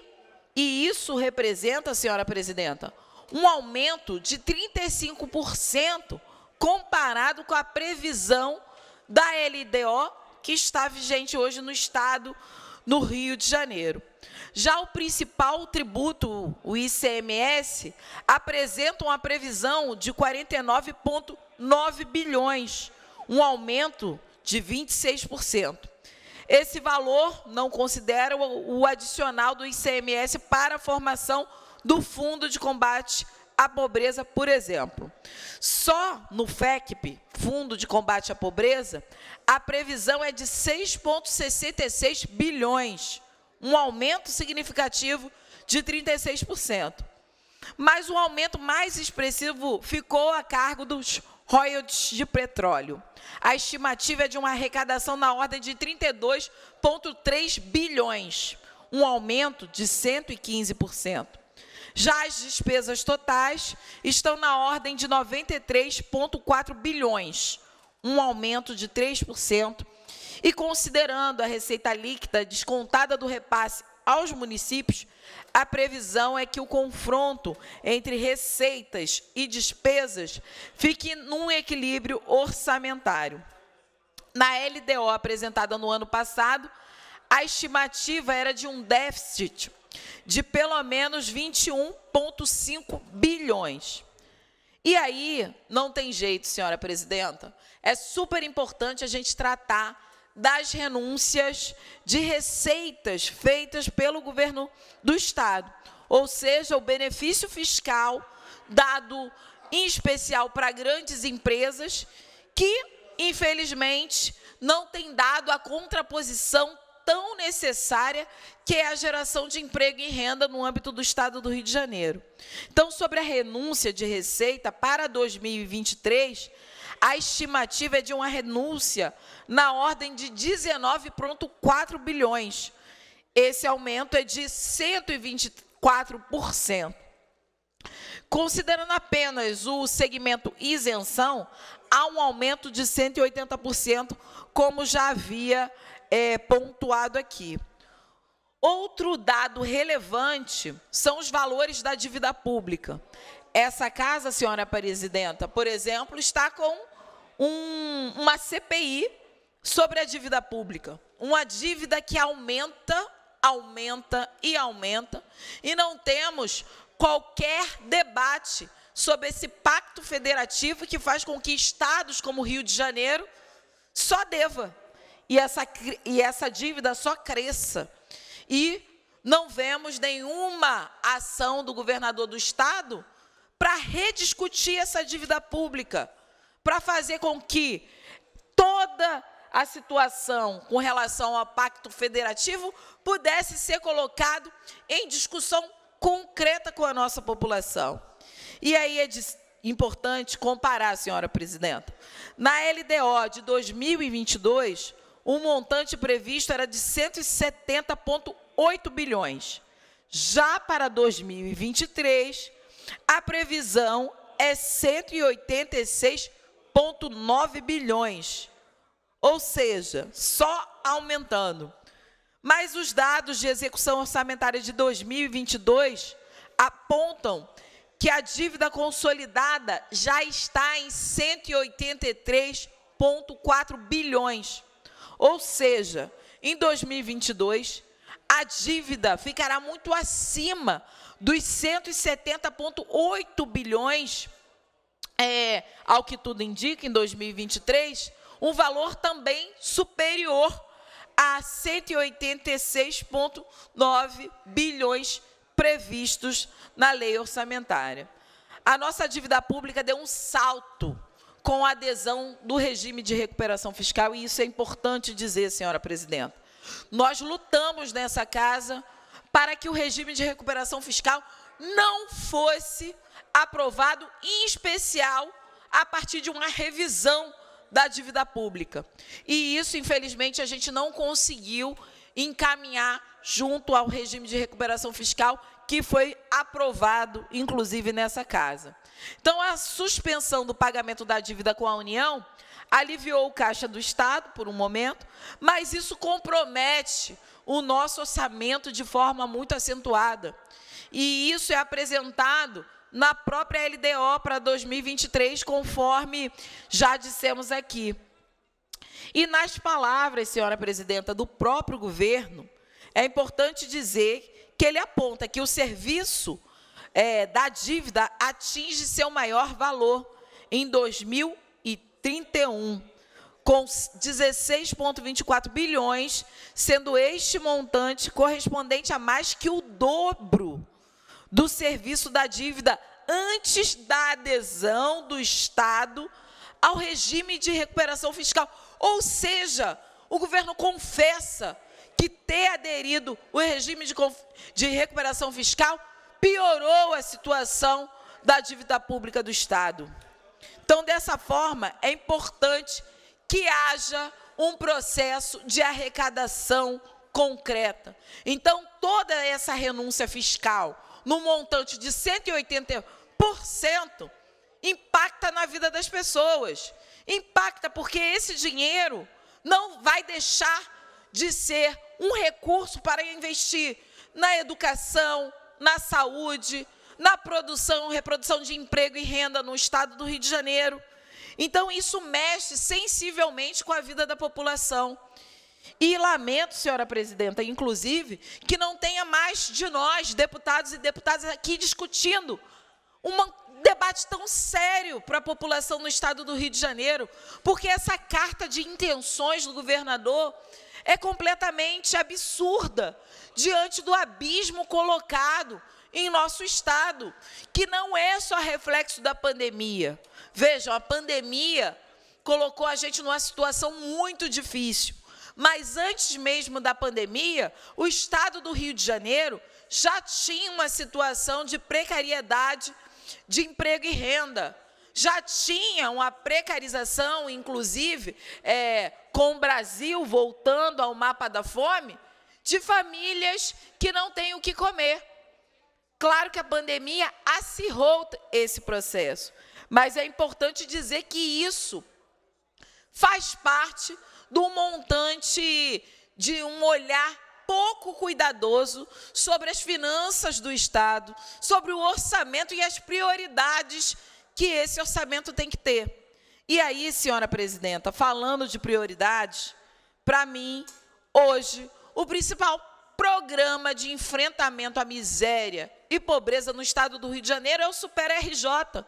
e isso representa, senhora presidenta, um aumento de 35% comparado com a previsão da LDO que está vigente hoje no Estado, no Rio de Janeiro. Já o principal tributo, o ICMS, apresenta uma previsão de 49,9 bilhões, um aumento de 26%. Esse valor não considera o adicional do ICMS para a formação do Fundo de Combate à Pobreza, por exemplo. Só no FECP, Fundo de Combate à Pobreza, a previsão é de 6,66 bilhões um aumento significativo de 36%. Mas o aumento mais expressivo ficou a cargo dos royalties de petróleo. A estimativa é de uma arrecadação na ordem de 32,3 bilhões, um aumento de 115%. Já as despesas totais estão na ordem de 93,4 bilhões, um aumento de 3% e considerando a receita líquida descontada do repasse aos municípios, a previsão é que o confronto entre receitas e despesas fique num equilíbrio orçamentário. Na LDO apresentada no ano passado, a estimativa era de um déficit de pelo menos 21,5 bilhões. E aí, não tem jeito, senhora presidenta, é super importante a gente tratar das renúncias de receitas feitas pelo governo do Estado, ou seja, o benefício fiscal dado em especial para grandes empresas que, infelizmente, não tem dado a contraposição tão necessária que é a geração de emprego e renda no âmbito do Estado do Rio de Janeiro. Então, sobre a renúncia de receita para 2023, a estimativa é de uma renúncia na ordem de 19,4 bilhões. Esse aumento é de 124%. Considerando apenas o segmento isenção, há um aumento de 180%, como já havia é, pontuado aqui. Outro dado relevante são os valores da dívida pública. Essa casa, senhora presidenta, por exemplo, está com um, uma CPI sobre a dívida pública. Uma dívida que aumenta, aumenta e aumenta, e não temos qualquer debate sobre esse pacto federativo que faz com que estados como Rio de Janeiro só deva e essa, e essa dívida só cresça. E não vemos nenhuma ação do governador do estado para rediscutir essa dívida pública para fazer com que toda a situação com relação ao pacto federativo pudesse ser colocado em discussão concreta com a nossa população. E aí é importante comparar, senhora presidenta. Na LDO de 2022, o montante previsto era de 170,8 bilhões. Já para 2023, a previsão é 186 bilhões 1,9 bilhões. Ou seja, só aumentando. Mas os dados de execução orçamentária de 2022 apontam que a dívida consolidada já está em 183,4 bilhões. Ou seja, em 2022, a dívida ficará muito acima dos 170,8 bilhões é, ao que tudo indica, em 2023, um valor também superior a 186,9 bilhões previstos na lei orçamentária. A nossa dívida pública deu um salto com a adesão do regime de recuperação fiscal, e isso é importante dizer, senhora presidenta. Nós lutamos nessa casa para que o regime de recuperação fiscal não fosse aprovado, em especial a partir de uma revisão da dívida pública. E isso, infelizmente, a gente não conseguiu encaminhar junto ao regime de recuperação fiscal que foi aprovado, inclusive, nessa casa. Então, a suspensão do pagamento da dívida com a União aliviou o caixa do Estado por um momento, mas isso compromete o nosso orçamento de forma muito acentuada. E isso é apresentado na própria LDO para 2023, conforme já dissemos aqui. E nas palavras, senhora presidenta, do próprio governo, é importante dizer que ele aponta que o serviço é, da dívida atinge seu maior valor em 2031, com 16,24 bilhões, sendo este montante correspondente a mais que o dobro do serviço da dívida antes da adesão do Estado ao regime de recuperação fiscal. Ou seja, o governo confessa que ter aderido o regime de, de recuperação fiscal piorou a situação da dívida pública do Estado. Então, dessa forma, é importante que haja um processo de arrecadação concreta. Então, toda essa renúncia fiscal, no montante de 180%, impacta na vida das pessoas. Impacta porque esse dinheiro não vai deixar de ser um recurso para investir na educação, na saúde, na produção, reprodução de emprego e renda no estado do Rio de Janeiro. Então, isso mexe sensivelmente com a vida da população. E lamento, senhora presidenta, inclusive, que não tenha mais de nós, deputados e deputadas, aqui discutindo um debate tão sério para a população no estado do Rio de Janeiro, porque essa carta de intenções do governador é completamente absurda diante do abismo colocado em nosso estado, que não é só reflexo da pandemia. Vejam, a pandemia colocou a gente numa situação muito difícil. Mas antes mesmo da pandemia, o estado do Rio de Janeiro já tinha uma situação de precariedade de emprego e renda. Já tinha uma precarização, inclusive, é, com o Brasil voltando ao mapa da fome, de famílias que não têm o que comer. Claro que a pandemia acirrou esse processo, mas é importante dizer que isso faz parte do montante de um olhar pouco cuidadoso sobre as finanças do Estado, sobre o orçamento e as prioridades que esse orçamento tem que ter. E aí, senhora presidenta, falando de prioridades, para mim, hoje, o principal programa de enfrentamento à miséria e pobreza no estado do Rio de Janeiro é o Super RJ.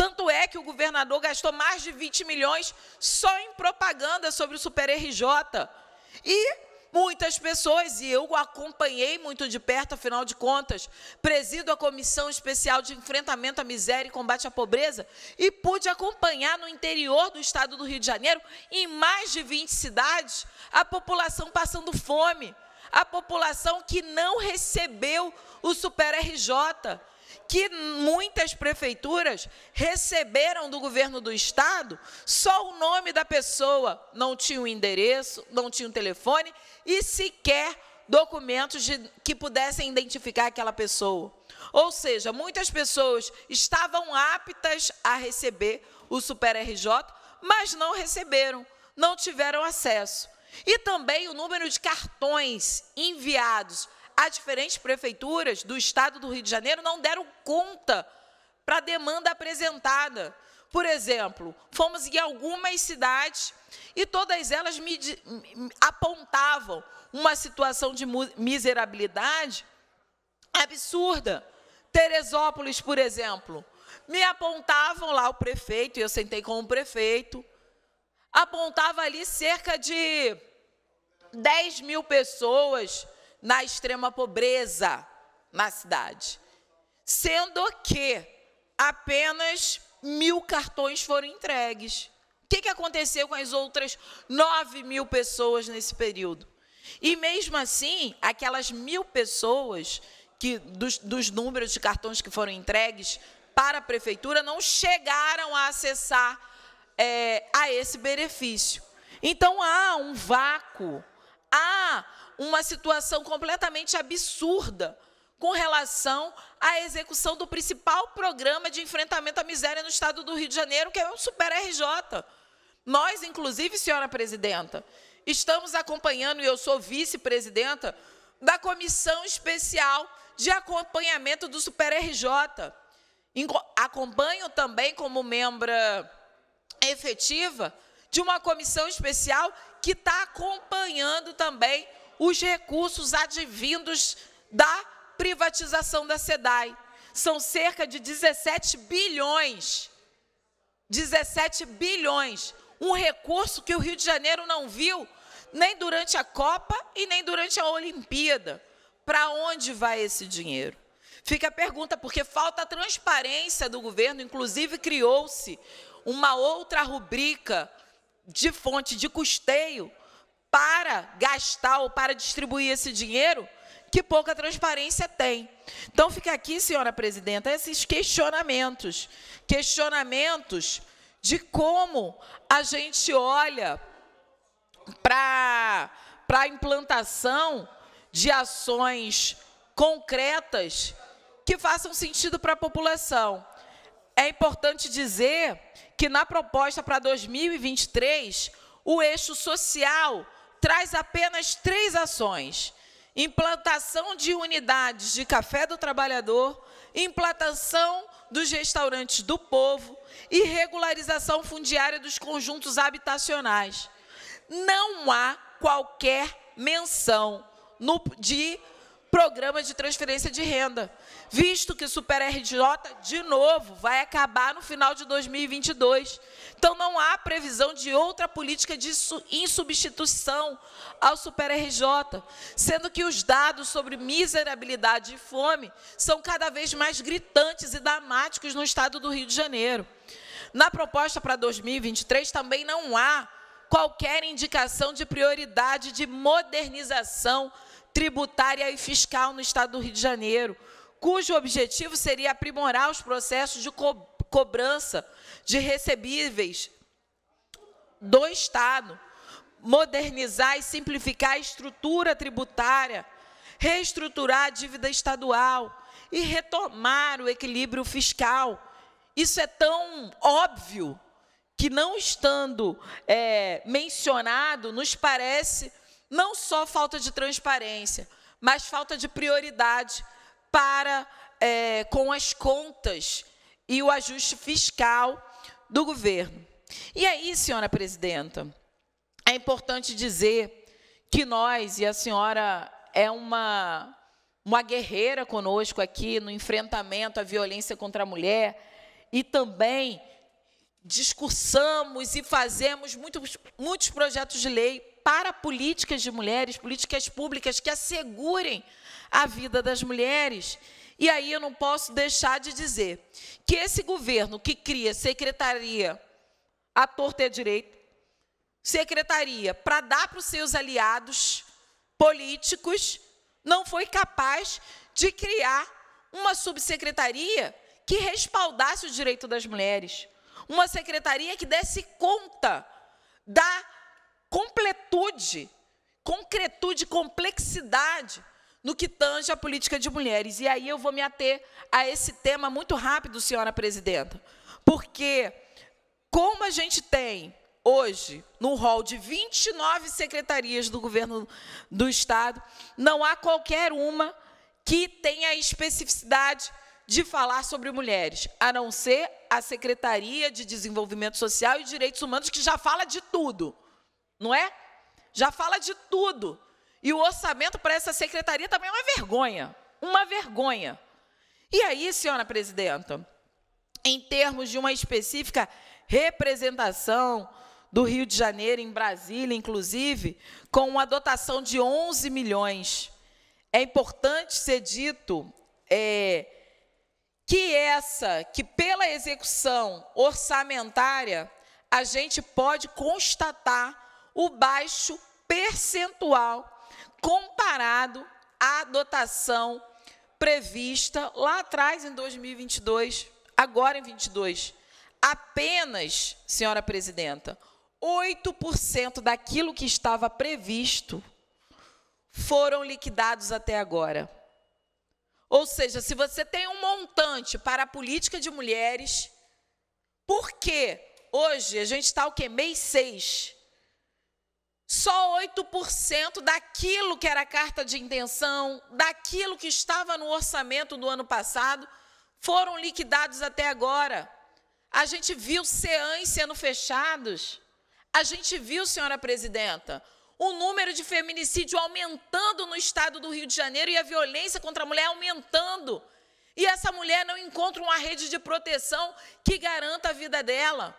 Tanto é que o governador gastou mais de 20 milhões só em propaganda sobre o Super RJ. E muitas pessoas, e eu acompanhei muito de perto, afinal de contas, presido a Comissão Especial de Enfrentamento à Miséria e Combate à Pobreza, e pude acompanhar no interior do estado do Rio de Janeiro, em mais de 20 cidades, a população passando fome, a população que não recebeu o Super RJ que muitas prefeituras receberam do governo do estado só o nome da pessoa, não tinha o endereço, não tinha o telefone e sequer documentos de, que pudessem identificar aquela pessoa. Ou seja, muitas pessoas estavam aptas a receber o Super RJ, mas não receberam, não tiveram acesso. E também o número de cartões enviados as diferentes prefeituras do estado do Rio de Janeiro não deram conta para a demanda apresentada. Por exemplo, fomos em algumas cidades e todas elas me apontavam uma situação de miserabilidade absurda. Teresópolis, por exemplo, me apontavam lá o prefeito, e eu sentei com o prefeito, apontava ali cerca de 10 mil pessoas na extrema pobreza na cidade. Sendo que apenas mil cartões foram entregues. O que, que aconteceu com as outras 9 mil pessoas nesse período? E mesmo assim, aquelas mil pessoas que dos, dos números de cartões que foram entregues para a prefeitura não chegaram a acessar é, a esse benefício. Então há um vácuo, há uma situação completamente absurda com relação à execução do principal programa de enfrentamento à miséria no estado do Rio de Janeiro, que é o Super RJ. Nós, inclusive, senhora presidenta, estamos acompanhando, e eu sou vice-presidenta, da Comissão Especial de Acompanhamento do Super RJ. Acompanho também como membra efetiva de uma comissão especial que está acompanhando também os recursos advindos da privatização da SEDAI. São cerca de 17 bilhões. 17 bilhões. Um recurso que o Rio de Janeiro não viu nem durante a Copa e nem durante a Olimpíada. Para onde vai esse dinheiro? Fica a pergunta, porque falta transparência do governo, inclusive criou-se uma outra rubrica de fonte de custeio para gastar ou para distribuir esse dinheiro que pouca transparência tem. Então, fica aqui, senhora presidenta, esses questionamentos questionamentos de como a gente olha para a implantação de ações concretas que façam sentido para a população. É importante dizer que na proposta para 2023, o eixo social traz apenas três ações: implantação de unidades de café do trabalhador, implantação dos restaurantes do povo e regularização fundiária dos conjuntos habitacionais. Não há qualquer menção no, de programa de transferência de renda visto que Super RJ, de novo, vai acabar no final de 2022. Então, não há previsão de outra política de em substituição ao Super RJ, sendo que os dados sobre miserabilidade e fome são cada vez mais gritantes e dramáticos no estado do Rio de Janeiro. Na proposta para 2023, também não há qualquer indicação de prioridade de modernização tributária e fiscal no estado do Rio de Janeiro cujo objetivo seria aprimorar os processos de co cobrança de recebíveis do Estado, modernizar e simplificar a estrutura tributária, reestruturar a dívida estadual e retomar o equilíbrio fiscal. Isso é tão óbvio que, não estando é, mencionado, nos parece não só falta de transparência, mas falta de prioridade para é, com as contas e o ajuste fiscal do governo. E aí, senhora presidenta, é importante dizer que nós, e a senhora é uma, uma guerreira conosco aqui no enfrentamento à violência contra a mulher, e também discursamos e fazemos muitos, muitos projetos de lei para políticas de mulheres, políticas públicas que assegurem a vida das mulheres. E aí eu não posso deixar de dizer que esse governo que cria secretaria à torta e à direita, secretaria para dar para os seus aliados políticos, não foi capaz de criar uma subsecretaria que respaldasse o direito das mulheres, uma secretaria que desse conta da completude, concretude, complexidade no que tange à política de mulheres. E aí eu vou me ater a esse tema muito rápido, senhora presidenta, porque como a gente tem hoje, no rol de 29 secretarias do governo do Estado, não há qualquer uma que tenha a especificidade de falar sobre mulheres, a não ser a Secretaria de Desenvolvimento Social e Direitos Humanos, que já fala de tudo, não é? Já fala de tudo e o orçamento para essa secretaria também é uma vergonha. Uma vergonha. E aí, senhora presidenta, em termos de uma específica representação do Rio de Janeiro em Brasília, inclusive, com uma dotação de 11 milhões. É importante ser dito é, que essa, que pela execução orçamentária, a gente pode constatar o baixo percentual comparado à dotação prevista lá atrás em 2022, agora em 22. Apenas, senhora presidenta, 8% daquilo que estava previsto foram liquidados até agora. Ou seja, se você tem um montante para a política de mulheres, por que hoje a gente está o quê? Mês 6 só 8% daquilo que era carta de intenção, daquilo que estava no orçamento do ano passado, foram liquidados até agora. A gente viu CEAN sendo fechados. A gente viu, senhora presidenta, o número de feminicídio aumentando no estado do Rio de Janeiro e a violência contra a mulher aumentando. E essa mulher não encontra uma rede de proteção que garanta a vida dela.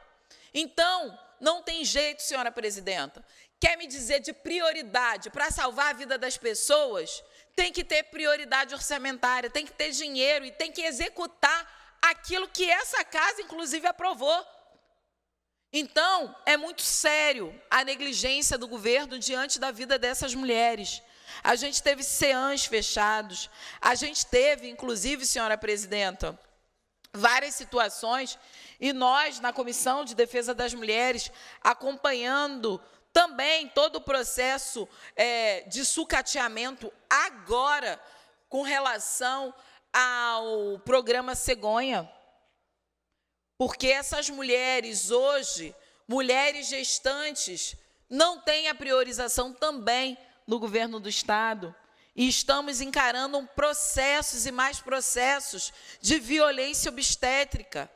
Então, não tem jeito, senhora presidenta quer me dizer de prioridade para salvar a vida das pessoas, tem que ter prioridade orçamentária, tem que ter dinheiro e tem que executar aquilo que essa casa, inclusive, aprovou. Então, é muito sério a negligência do governo diante da vida dessas mulheres. A gente teve CEANs fechados, a gente teve, inclusive, senhora presidenta, várias situações, e nós, na Comissão de Defesa das Mulheres, acompanhando também todo o processo é, de sucateamento agora com relação ao programa Cegonha. Porque essas mulheres hoje, mulheres gestantes, não têm a priorização também no governo do Estado. E estamos encarando processos e mais processos de violência obstétrica.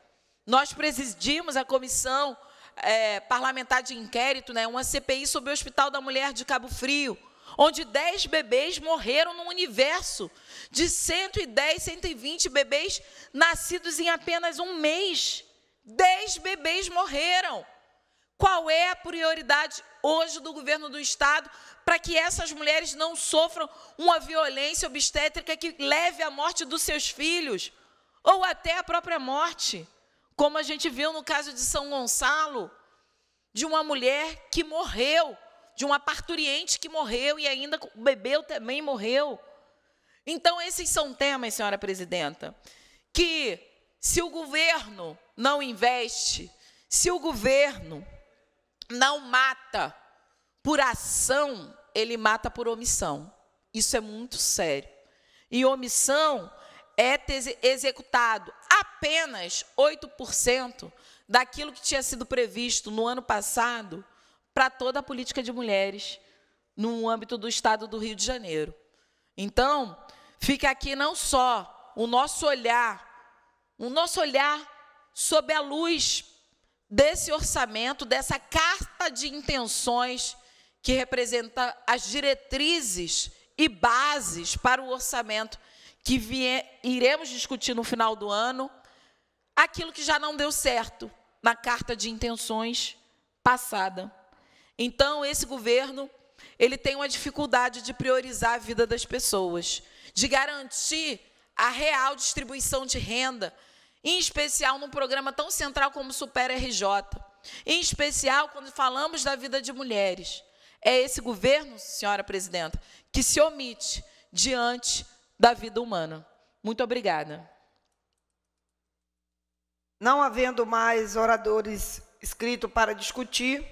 Nós presidimos a comissão é, parlamentar de inquérito, né, uma CPI sobre o Hospital da Mulher de Cabo Frio, onde 10 bebês morreram no universo, de 110, 120 bebês nascidos em apenas um mês. 10 bebês morreram. Qual é a prioridade hoje do governo do Estado para que essas mulheres não sofram uma violência obstétrica que leve à morte dos seus filhos ou até à própria morte? Como a gente viu no caso de São Gonçalo, de uma mulher que morreu, de uma parturiente que morreu e ainda bebeu também morreu. Então, esses são temas, senhora presidenta, que se o governo não investe, se o governo não mata por ação, ele mata por omissão. Isso é muito sério. E omissão é executado apenas 8% daquilo que tinha sido previsto no ano passado para toda a política de mulheres no âmbito do Estado do Rio de Janeiro. Então, fica aqui não só o nosso olhar, o nosso olhar sob a luz desse orçamento, dessa carta de intenções que representa as diretrizes e bases para o orçamento que iremos discutir no final do ano, aquilo que já não deu certo na carta de intenções passada. Então, esse governo, ele tem uma dificuldade de priorizar a vida das pessoas, de garantir a real distribuição de renda, em especial num programa tão central como o Super RJ, em especial quando falamos da vida de mulheres. É esse governo, senhora presidenta, que se omite diante da vida humana. Muito obrigada. Não havendo mais oradores inscritos para discutir,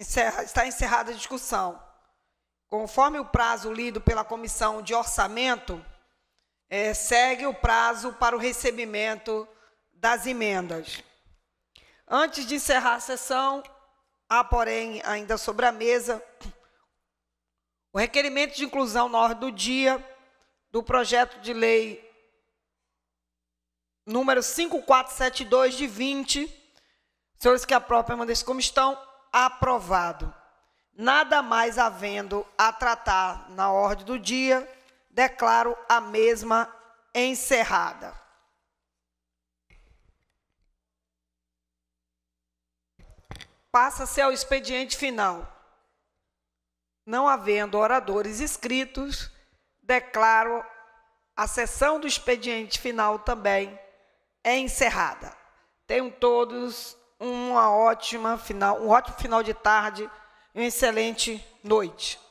encerra, está encerrada a discussão. Conforme o prazo lido pela Comissão de Orçamento, é, segue o prazo para o recebimento das emendas. Antes de encerrar a sessão, há, porém, ainda sobre a mesa, o requerimento de inclusão na ordem do dia do projeto de lei número 5472 de 20. Senhores que aprovam, permaneçam como estão. Aprovado. Nada mais havendo a tratar na ordem do dia, declaro a mesma encerrada. Passa-se ao expediente final. Não havendo oradores escritos, declaro a sessão do expediente final também é encerrada. Tenham todos uma ótima final, um ótimo final de tarde e uma excelente noite.